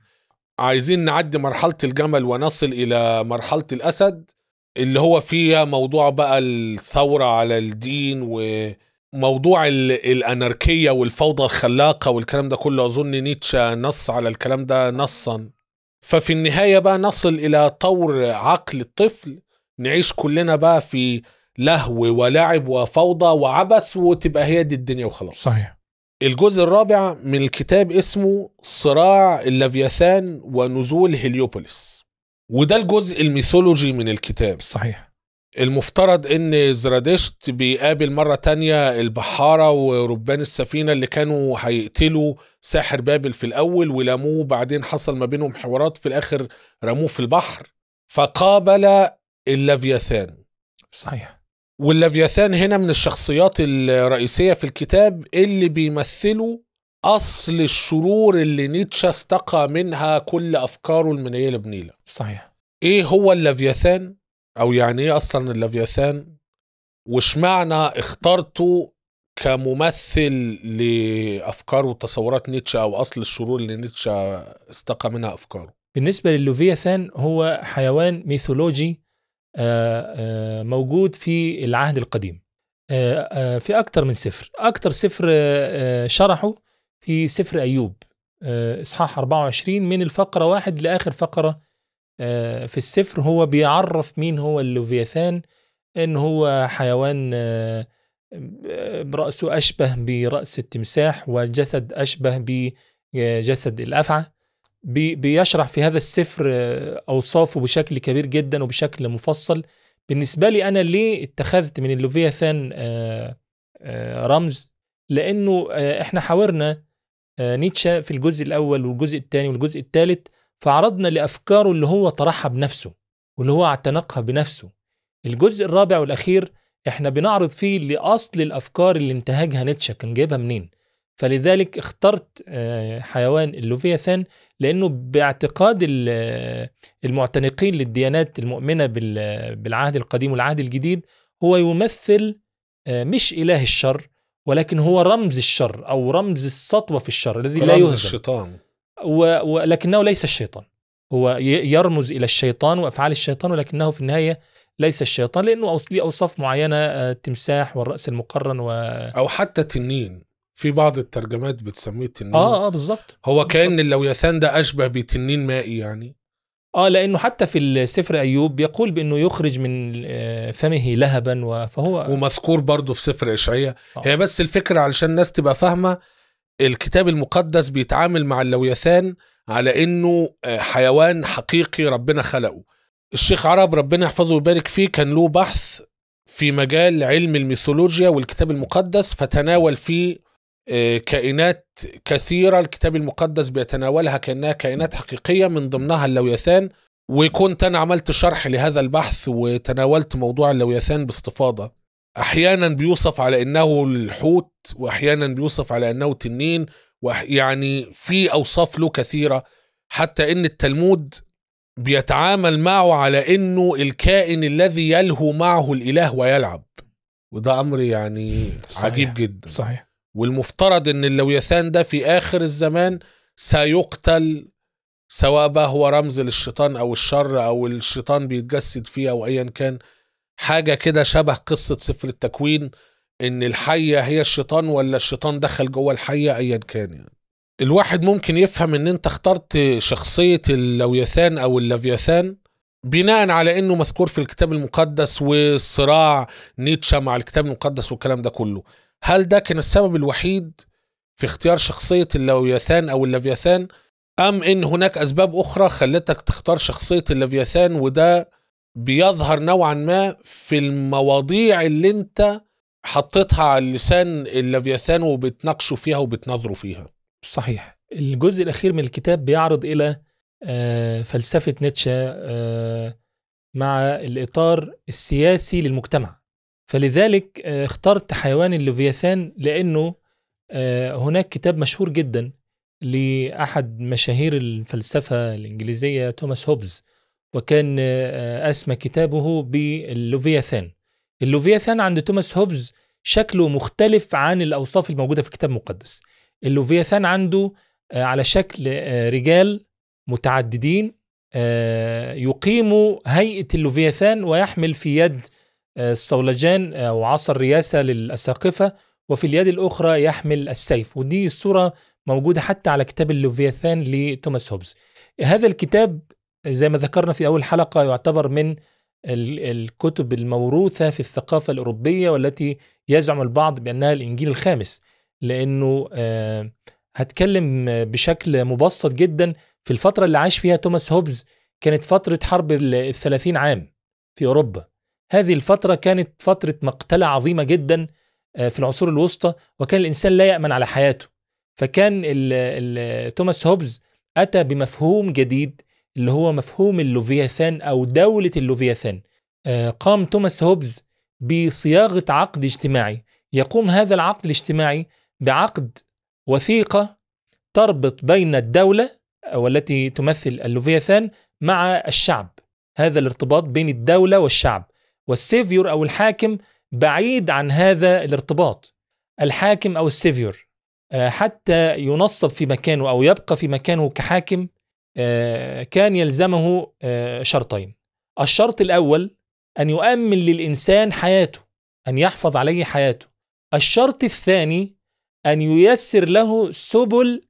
عايزين نعدي مرحلة الجمل ونصل إلى مرحلة الأسد اللي هو فيها موضوع بقى الثورة على الدين وموضوع الأناركية والفوضى الخلاقة والكلام ده كله أظن نيتشه نص على الكلام ده نصا ففي النهاية بقى نصل إلى طور عقل الطفل نعيش كلنا بقى في لهو ولعب وفوضى وعبث وتبقى هي دي الدنيا وخلاص صحيح الجزء الرابع من الكتاب اسمه صراع اللافياثان ونزول هليوبوليس وده الجزء الميثولوجي من الكتاب صحيح المفترض ان زرادشت بيقابل مرة تانية البحارة وربان السفينة اللي كانوا هيقتلوا ساحر بابل في الأول ولموه بعدين حصل ما بينهم حوارات في الآخر رموه في البحر فقابل اللافياثان صحيح واللافياثان هنا من الشخصيات الرئيسية في الكتاب اللي بيمثلوا أصل الشرور اللي نيتشه استقى منها كل أفكاره المنيلة بنيلة صحيح إيه هو اللافياثان؟ أو يعني إيه أصلا اللافياثان؟ وش معنى اخترته كممثل لأفكار وتصورات نيتشه أو أصل الشرور اللي نيتشه استقى منها أفكاره؟ بالنسبة لللوفياثان هو حيوان ميثولوجي آه، آه، موجود في العهد القديم آه، في أكثر من سفر أكثر سفر شرحه في سفر أيوب إصحاح 24 من الفقرة واحد لآخر فقرة في السفر هو بيعرف مين هو اللوفياثان إن هو حيوان برأسه أشبه برأس التمساح وجسد أشبه بجسد الأفعى بي بيشرح في هذا السفر آه، اوصافه بشكل كبير جدا وبشكل مفصل بالنسبه لي انا ليه اتخذت من اللوفياثان آه، آه، رمز لانه احنا حاورنا نيتشه في الجزء الاول والجزء الثاني والجزء الثالث فعرضنا لافكاره اللي هو طرحها بنفسه واللي هو اعتنقها بنفسه الجزء الرابع والاخير احنا بنعرض فيه لاصل الافكار اللي انتهجها نيتشه كان جايبها منين فلذلك اخترت آه، حيوان اللوفياثان لانه باعتقاد آه، المعتنقين للديانات المؤمنه بالعهد القديم والعهد الجديد هو يمثل آه، مش اله الشر ولكن هو رمز الشر او رمز السطوه في الشر الذي لا يهزم رمز الشيطان ولكنه ليس الشيطان هو يرمز الى الشيطان وافعال الشيطان ولكنه في النهايه ليس الشيطان لانه له اوصاف معينه التمساح والراس المقرن و او حتى تنين في بعض الترجمات بتسميه تنين اه اه بالظبط هو كان اللويثان ده اشبه بتنين مائي يعني اه لانه حتى في السفر ايوب يقول بانه يخرج من آه، فمه لهبا فهو ومذكور برضه في سفر اشعياء آه. هي بس الفكره علشان الناس تبقى فاهمه الكتاب المقدس بيتعامل مع اللويثان على انه آه، حيوان حقيقي ربنا خلقه الشيخ عرب ربنا يحفظه ويبارك فيه كان له بحث في مجال علم الميثولوجيا والكتاب المقدس فتناول فيه آه، كائنات كثيرة الكتاب المقدس بيتناولها كأنها كائنات حقيقية من ضمنها اللويثان وكنت أنا عملت شرح لهذا البحث وتناولت موضوع اللويثان باستفاضة أحيانا بيوصف على أنه الحوت وأحيانا بيوصف على أنه تنين يعني في أوصاف له كثيرة حتى أن التلمود بيتعامل معه على أنه الكائن الذي يلهو معه الإله ويلعب وده أمر يعني صحيح. عجيب جدا صحيح والمفترض ان اللويثان ده في اخر الزمان سيقتل سواء بقى هو رمز للشيطان او الشر او الشيطان بيتجسد فيه او ايا كان حاجه كده شبه قصه سفر التكوين ان الحيه هي الشيطان ولا الشيطان دخل جوه الحيه ايا كان يعني. الواحد ممكن يفهم ان انت اخترت شخصيه اللويثان او اللافيثان بناء على انه مذكور في الكتاب المقدس والصراع نيتشه مع الكتاب المقدس والكلام ده كله هل ده كان السبب الوحيد في اختيار شخصية اللوياثان أو اللافياثان أم إن هناك أسباب أخرى خلتك تختار شخصية اللافياثان وده بيظهر نوعا ما في المواضيع اللي أنت حطيتها على لسان اللافياثان وبتناقشوا فيها وبتناظروا فيها صحيح الجزء الأخير من الكتاب بيعرض إلى آه، فلسفة نيتشه آه، مع الإطار السياسي للمجتمع فلذلك آه، اخترت حيوان اللوفياثان لأنه آه، هناك كتاب مشهور جدا لأحد مشاهير الفلسفة الإنجليزية توماس هوبز وكان آه، أسمى كتابه باللوفياثان اللوفياثان عند توماس هوبز شكله مختلف عن الأوصاف الموجودة في الكتاب المقدس اللوفياثان عنده على شكل رجال متعددين يقيموا هيئة اللوفياثان ويحمل في يد الصولجان وعصا الرياسة للأساقفة وفي اليد الأخرى يحمل السيف ودي الصورة موجودة حتى على كتاب اللوفياثان لتوماس هوبز هذا الكتاب زي ما ذكرنا في أول حلقة يعتبر من الكتب الموروثة في الثقافة الأوروبية والتي يزعم البعض بأنها الإنجيل الخامس لأنه آه، هتكلم بشكل مبسط جدا في الفترة اللي عاش فيها توماس هوبز كانت فترة حرب الثلاثين عام في أوروبا هذه الفترة كانت فترة مقتلة عظيمة جدا آه، في العصور الوسطى وكان الإنسان لا يأمن على حياته فكان الـ الـ توماس هوبز أتى بمفهوم جديد اللي هو مفهوم اللوفياثان أو دولة اللوفياثان آه، قام توماس هوبز بصياغة عقد اجتماعي يقوم هذا العقد الاجتماعي بعقد وثيقة تربط بين الدولة والتي تمثل اللوفياثان مع الشعب هذا الارتباط بين الدولة والشعب والسيفيور أو الحاكم بعيد عن هذا الارتباط الحاكم أو السيفيور آه، حتى ينصب في مكانه أو يبقى في مكانه كحاكم آه، كان يلزمه آه، شرطين الشرط الأول أن يؤمن للإنسان حياته أن يحفظ عليه حياته الشرط الثاني أن ييسر له سبل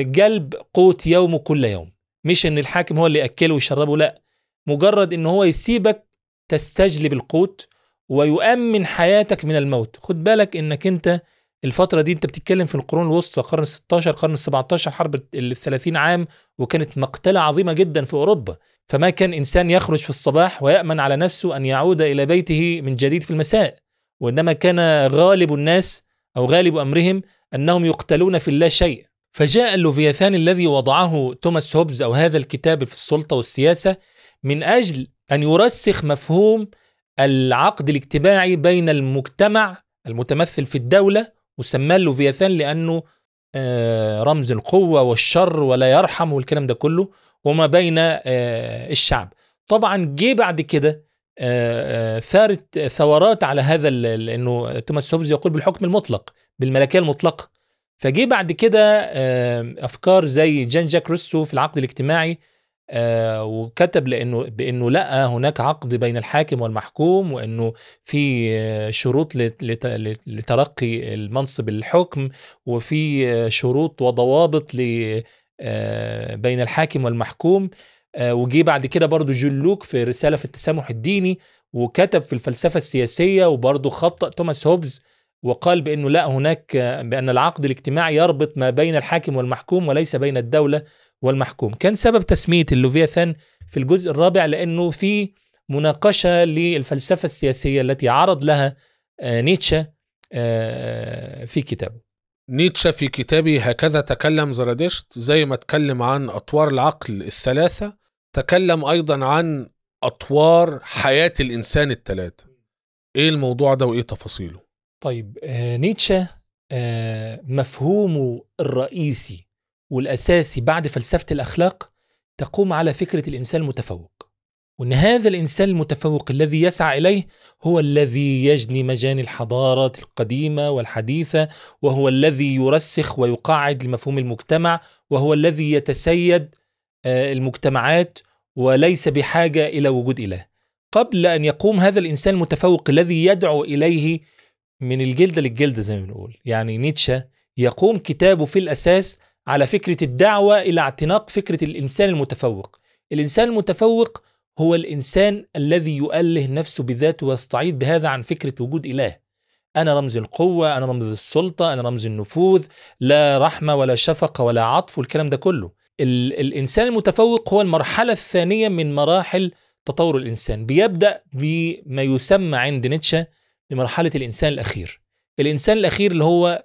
جلب قوت يومه كل يوم مش أن الحاكم هو اللي يأكله ويشربه لا مجرد أن هو يسيبك تستجلب القوت ويؤمن حياتك من الموت خد بالك انك انت الفترة دي انت بتتكلم في القرون الوسطى قرن 16 قرن 17 حرب ال 30 عام وكانت مقتلة عظيمة جدا في اوروبا فما كان انسان يخرج في الصباح ويأمن على نفسه ان يعود الى بيته من جديد في المساء وانما كان غالب الناس او غالب امرهم انهم يقتلون في اللا شيء فجاء اللوفياثان الذي وضعه توماس هوبز او هذا الكتاب في السلطة والسياسة من اجل أن يرسخ مفهوم العقد الاجتماعي بين المجتمع المتمثل في الدولة وسماه لوفياثان لأنه آه، رمز القوة والشر ولا يرحم والكلام ده كله وما بين آه، الشعب طبعا جه بعد كده آه، ثارت ثورات على هذا انه توماس هوبز يقول بالحكم المطلق بالملكيه المطلقه فجه بعد كده افكار زي جان جاك روسو في العقد الاجتماعي آه، وكتب لانه بانه لقى هناك عقد بين الحاكم والمحكوم وانه في شروط لترقي المنصب الحكم وفي شروط وضوابط آه، بين الحاكم والمحكوم آه، وجي بعد كده برضو جون لوك في رسالة في التسامح الديني وكتب في الفلسفة السياسية وبرضو خطأ توماس هوبز وقال بأنه لا هناك بأن العقد الاجتماعي يربط ما بين الحاكم والمحكوم وليس بين الدولة والمحكوم كان سبب تسمية اللوفياثان في الجزء الرابع لأنه في مناقشة للفلسفة السياسية التي عرض لها آه، نيتشه آه، في كتابه نيتشه في كتابه هكذا تكلم زرادشت زي ما تكلم عن أطوار العقل الثلاثة تكلم أيضا عن أطوار حياة الإنسان الثلاثة إيه الموضوع ده وإيه تفاصيله؟ طيب آه، نيتشه مفهومه الرئيسي والأساسي بعد فلسفة الأخلاق تقوم على فكرة الإنسان المتفوق وأن هذا الإنسان المتفوق الذي يسعى إليه هو الذي يجني مجاني الحضارة القديمة والحديثة وهو الذي يرسخ ويقاعد لمفهوم المجتمع وهو الذي يتسيد آه، المجتمعات وليس بحاجة إلى وجود إله قبل أن يقوم هذا الإنسان المتفوق الذي يدعو إليه من الجلدة للجلدة زي ما بنقول يعني نيتشه يقوم كتابه في الأساس على فكره الدعوه الى اعتناق فكره الانسان المتفوق. الانسان المتفوق هو الانسان الذي يؤله نفسه بذاته ويستعيد بهذا عن فكره وجود اله. انا رمز القوه، انا رمز السلطه، انا رمز النفوذ، لا رحمه ولا شفقه ولا عطف والكلام ده كله. ال- الانسان المتفوق هو المرحله الثانيه من مراحل تطور الانسان، بيبدا بما يسمى عند نيتشه بمرحله الانسان الاخير. الانسان الاخير اللي هو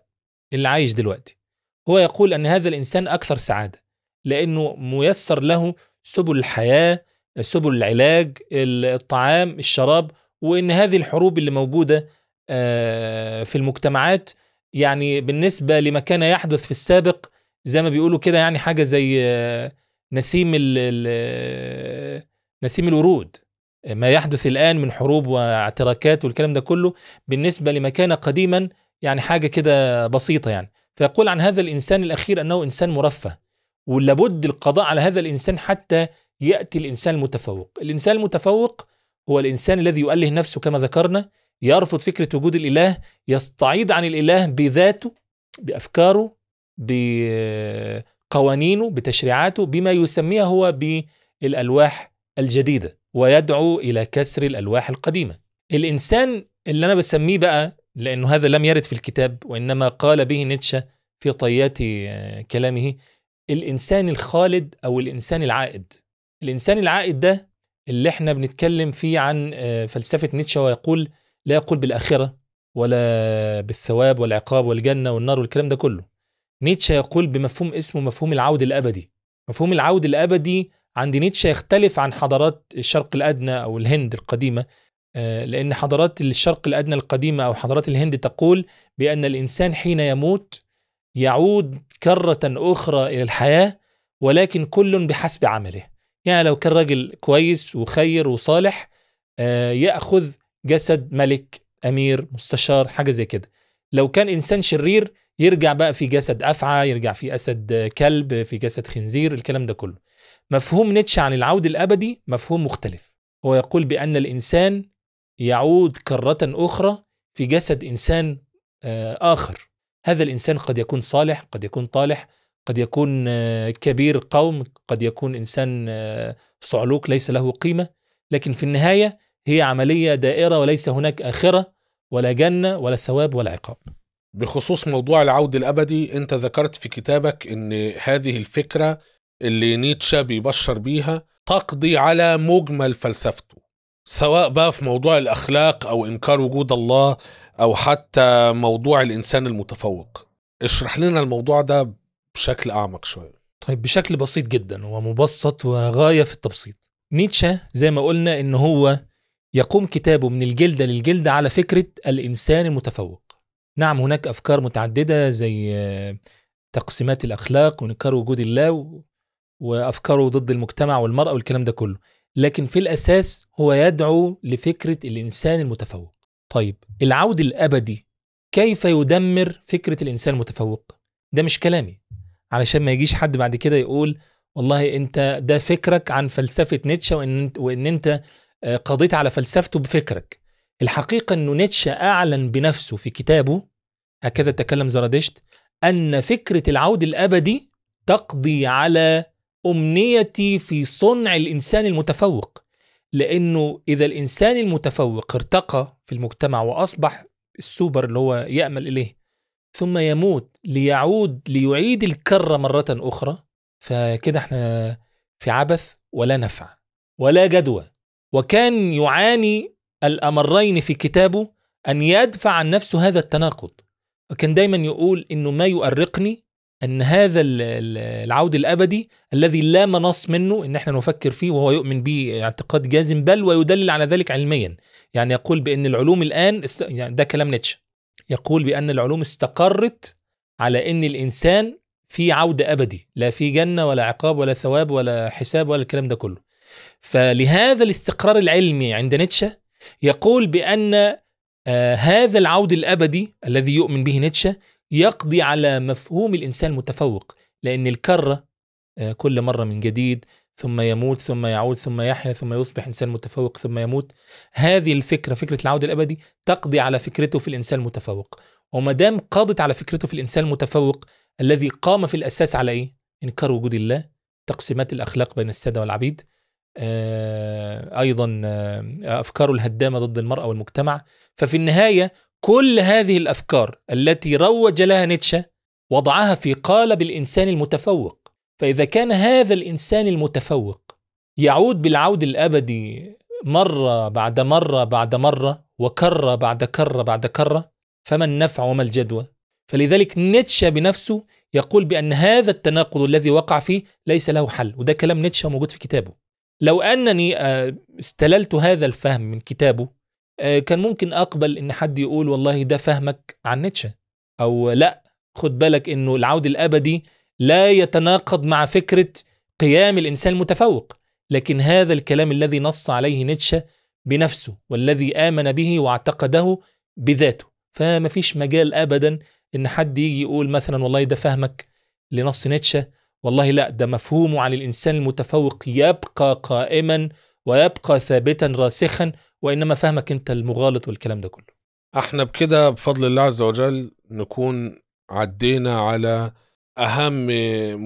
اللي عايش دلوقتي. هو يقول أن هذا الإنسان أكثر سعادة لأنه ميسر له سبل الحياة سبل العلاج الطعام الشراب وأن هذه الحروب اللي موجودة آه، في المجتمعات يعني بالنسبة لما كان يحدث في السابق زي ما بيقولوا كده يعني حاجة زي آه، نسيم الـ نسيم الورود ما يحدث الآن من حروب واعتراكات والكلام ده كله بالنسبة لما كان قديما يعني حاجة كده بسيطة يعني فيقول عن هذا الإنسان الأخير أنه إنسان مرفه ولابد القضاء على هذا الإنسان حتى يأتي الإنسان المتفوق الإنسان المتفوق هو الإنسان الذي يؤله نفسه كما ذكرنا يرفض فكرة وجود الإله يستعيد عن الإله بذاته بأفكاره بقوانينه بتشريعاته بما يسميه هو بالألواح الجديدة ويدعو إلى كسر الألواح القديمة الإنسان اللي أنا بسميه بقى لأنه هذا لم يرد في الكتاب وإنما قال به نيتشه في طيات آه، كلامه الإنسان الخالد أو الإنسان العائد الإنسان العائد ده اللي احنا بنتكلم فيه عن آه، فلسفة نيتشه ويقول لا يقول بالآخرة ولا بالثواب والعقاب والجنة والنار والكلام ده كله نيتشه يقول بمفهوم اسمه مفهوم العود الأبدي مفهوم العود الأبدي عند نيتشه يختلف عن حضارات الشرق الأدنى أو الهند القديمة آه، لأن حضارات الشرق الأدنى القديمة أو حضارات الهند تقول بأن الإنسان حين يموت يعود كرة أخرى إلى الحياة ولكن كل بحسب عمله يعني لو كان راجل كويس وخير وصالح آه، يأخذ جسد ملك أمير مستشار حاجة زي كده لو كان إنسان شرير يرجع بقى في جسد أفعى يرجع في أسد كلب في جسد خنزير الكلام ده كله مفهوم نيتشه عن العود الأبدي مفهوم مختلف هو يقول بأن الإنسان يعود كرة أخرى في جسد إنسان آه، آخر هذا الإنسان قد يكون صالح قد يكون طالح قد يكون آه، كبير قوم قد يكون إنسان آه، صعلوك ليس له قيمة لكن في النهاية هي عملية دائرة وليس هناك آخرة ولا جنة ولا ثواب ولا عقاب بخصوص موضوع العود الأبدي أنت ذكرت في كتابك أن هذه الفكرة اللي نيتشا بيبشر بيها تقضي على مجمل فلسفته سواء بقى في موضوع الاخلاق او انكار وجود الله او حتى موضوع الانسان المتفوق اشرح لنا الموضوع ده بشكل اعمق شويه طيب بشكل بسيط جدا ومبسط وغايه في التبسيط نيتشه زي ما قلنا ان هو يقوم كتابه من الجلده للجلده على فكره الانسان المتفوق نعم هناك افكار متعدده زي تقسيمات الاخلاق وانكار وجود الله وافكاره ضد المجتمع والمراه والكلام ده كله لكن في الأساس هو يدعو لفكرة الإنسان المتفوق طيب العود الأبدي كيف يدمر فكرة الإنسان المتفوق ده مش كلامي علشان ما يجيش حد بعد كده يقول والله انت ده فكرك عن فلسفه نيتشا وان وان انت آه، قضيت على فلسفته بفكرك الحقيقه انه نيتشا اعلن بنفسه في كتابه هكذا تكلم زرادشت ان فكره العود الابدي تقضي على امنيتي في صنع الانسان المتفوق لانه اذا الانسان المتفوق ارتقى في المجتمع واصبح السوبر اللي هو يامل اليه ثم يموت ليعود ليعيد الكره مره اخرى فكده احنا في عبث ولا نفع ولا جدوى وكان يعاني الامرين في كتابه ان يدفع عن نفسه هذا التناقض وكان دايما يقول انه ما يؤرقني ان هذا العود الابدي الذي لا منص منه ان احنا نفكر فيه وهو يؤمن به اعتقاد جازم بل ويدلل على ذلك علميا يعني يقول بان العلوم الان است... يعني ده كلام نيتشه يقول بان العلوم استقرت على ان الانسان في عود ابدي لا في جنه ولا عقاب ولا ثواب ولا حساب ولا الكلام ده كله فلهذا الاستقرار العلمي عند نيتشه يقول بان آه هذا العود الابدي الذي يؤمن به نيتشه يقضي على مفهوم الإنسان المتفوق لأن الكرة آه، كل مرة من جديد ثم يموت ثم يعود ثم يحيا ثم يصبح إنسان متفوق ثم يموت هذه الفكرة فكرة العوده الأبدي تقضي على فكرته في الإنسان المتفوق وما دام قضت على فكرته في الإنسان المتفوق الذي قام في الأساس على إيه؟ إنكار وجود الله تقسيمات الأخلاق بين السادة والعبيد آه، أيضا آه، أفكاره الهدامة ضد المرأة والمجتمع ففي النهاية كل هذه الافكار التي روج لها نيتشه وضعها في قالب الانسان المتفوق فاذا كان هذا الانسان المتفوق يعود بالعود الابدي مره بعد مره بعد مره وكره بعد كره بعد كره فما النفع وما الجدوى فلذلك نيتشه بنفسه يقول بان هذا التناقض الذي وقع فيه ليس له حل وده كلام نيتشه موجود في كتابه لو انني آه، استللت هذا الفهم من كتابه آه، كان ممكن اقبل ان حد يقول والله ده فهمك عن نيتشه او لا خد بالك انه العود الابدي لا يتناقض مع فكره قيام الانسان المتفوق لكن هذا الكلام الذي نص عليه نيتشه بنفسه والذي امن به واعتقده بذاته فما فيش مجال ابدا ان حد يجي يقول مثلا والله ده فهمك لنص نيتشه والله لا ده مفهومه عن الانسان المتفوق يبقى قائما ويبقى ثابتا راسخا وانما فهمك انت المغالط والكلام ده كله احنا بكده بفضل الله عز وجل نكون عدينا على اهم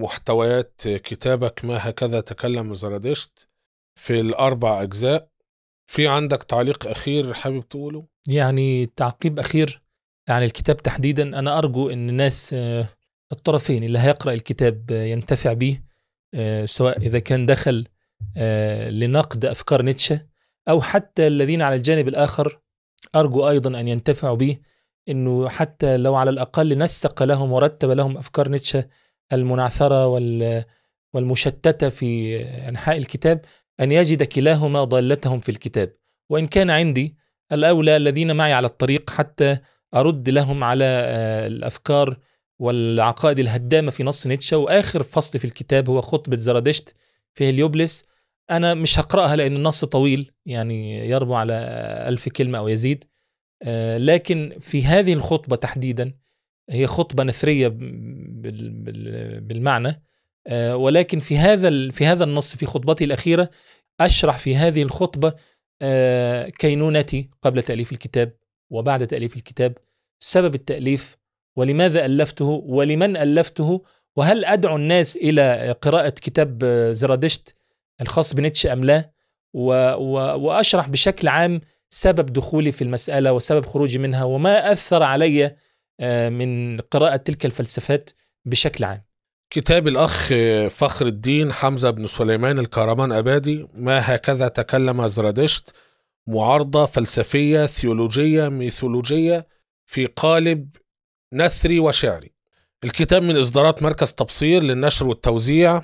محتويات كتابك ما هكذا تكلم زرادشت في الاربع اجزاء في عندك تعليق اخير حابب تقوله يعني تعقيب اخير عن الكتاب تحديدا انا ارجو ان الناس آه، الطرفين اللي هيقرا الكتاب آه، ينتفع به آه، سواء اذا كان دخل آه، لنقد أفكار نيتشه أو حتى الذين على الجانب الآخر أرجو أيضا أن ينتفعوا به أنه حتى لو على الأقل نسق لهم ورتب لهم أفكار نيتشه المنعثرة والمشتتة في أنحاء الكتاب أن يجد كلاهما ضالتهم في الكتاب وإن كان عندي الأولى الذين معي على الطريق حتى أرد لهم على آه، الأفكار والعقائد الهدامة في نص نيتشه وآخر فصل في الكتاب هو خطبة زرادشت في هليوبلس انا مش هقراها لان النص طويل يعني يربو على ألف كلمه او يزيد آه، لكن في هذه الخطبه تحديدا هي خطبه نثريه بالمعنى آه، ولكن في هذا في هذا النص في خطبتي الاخيره اشرح في هذه الخطبه آه، كينونتي قبل تاليف الكتاب وبعد تاليف الكتاب سبب التاليف ولماذا الفته ولمن الفته وهل أدعو الناس إلى قراءة كتاب زرادشت الخاص بنيتشه أم لا و و وأشرح بشكل عام سبب دخولي في المسألة وسبب خروجي منها وما أثر علي آه، من قراءة تلك الفلسفات بشكل عام كتاب الأخ آه، فخر الدين حمزة بن سليمان الكهرمان أبادي ما هكذا تكلم زرادشت معارضة فلسفية ثيولوجية ميثولوجية في قالب نثري وشعري الكتاب من إصدارات مركز تبصير للنشر والتوزيع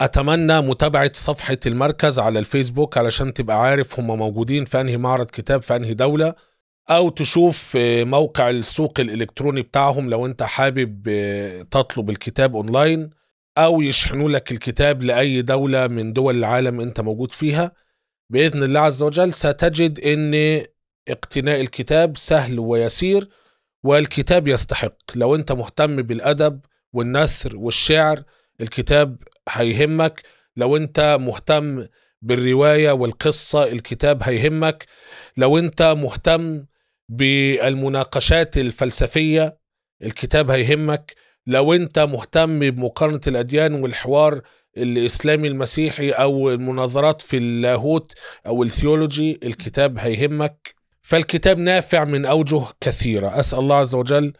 أتمنى متابعة صفحة المركز على الفيسبوك علشان تبقى عارف هم موجودين في أنهي معرض كتاب في أنهي دولة أو تشوف آه، موقع السوق الإلكتروني بتاعهم لو أنت حابب آه، تطلب الكتاب أونلاين أو يشحنوا لك الكتاب لأي دولة من دول العالم أنت موجود فيها بإذن الله عز وجل ستجد أن اقتناء الكتاب سهل ويسير والكتاب يستحق لو انت مهتم بالادب والنثر والشعر الكتاب هيهمك لو انت مهتم بالروايه والقصه الكتاب هيهمك لو انت مهتم بالمناقشات الفلسفيه الكتاب هيهمك لو انت مهتم بمقارنه الاديان والحوار الاسلامي المسيحي او المناظرات في اللاهوت او الثيولوجي الكتاب هيهمك فالكتاب نافع من أوجه كثيرة أسأل الله عز وجل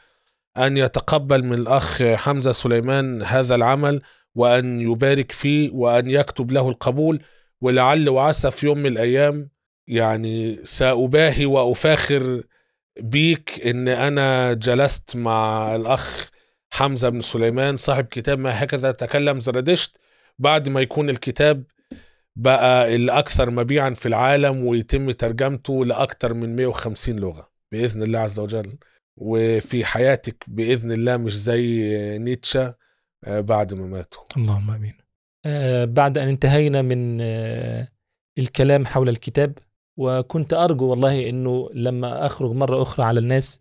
أن يتقبل من الأخ حمزة سليمان هذا العمل وأن يبارك فيه وأن يكتب له القبول ولعل وعسى في يوم من الأيام يعني سأباهي وأفاخر بيك إن أنا جلست مع الأخ حمزة بن سليمان صاحب كتاب ما هكذا تكلم زردشت بعد ما يكون الكتاب بقى الأكثر مبيعا في العالم ويتم ترجمته لأكثر من 150 لغة بإذن الله عز وجل وفي حياتك بإذن الله مش زي نيتشه آه، بعد ما ماتوا اللهم امين آه بعد ان انتهينا من آه الكلام حول الكتاب وكنت ارجو والله انه لما اخرج مره اخرى على الناس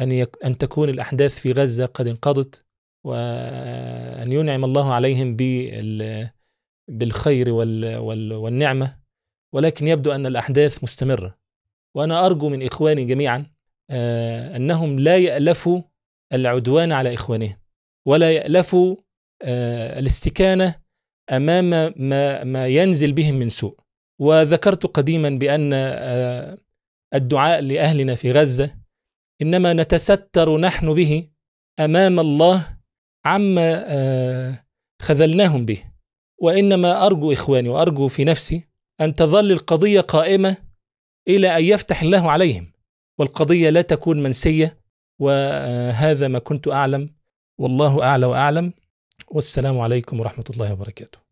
ان يك ان تكون الاحداث في غزه قد انقضت وان ينعم الله عليهم بال بالخير وال وال والنعمه ولكن يبدو ان الاحداث مستمره وانا ارجو من اخواني جميعا آه، انهم لا يالفوا العدوان على اخوانهم ولا يالفوا آه، الاستكانه امام ما ما ينزل بهم من سوء وذكرت قديما بان آه، الدعاء لاهلنا في غزه انما نتستر نحن به امام الله عما خذلناهم به وانما ارجو اخواني وارجو في نفسي ان تظل القضيه قائمه الى ان يفتح الله عليهم والقضيه لا تكون منسيه وهذا ما كنت اعلم والله اعلى واعلم والسلام عليكم ورحمه الله وبركاته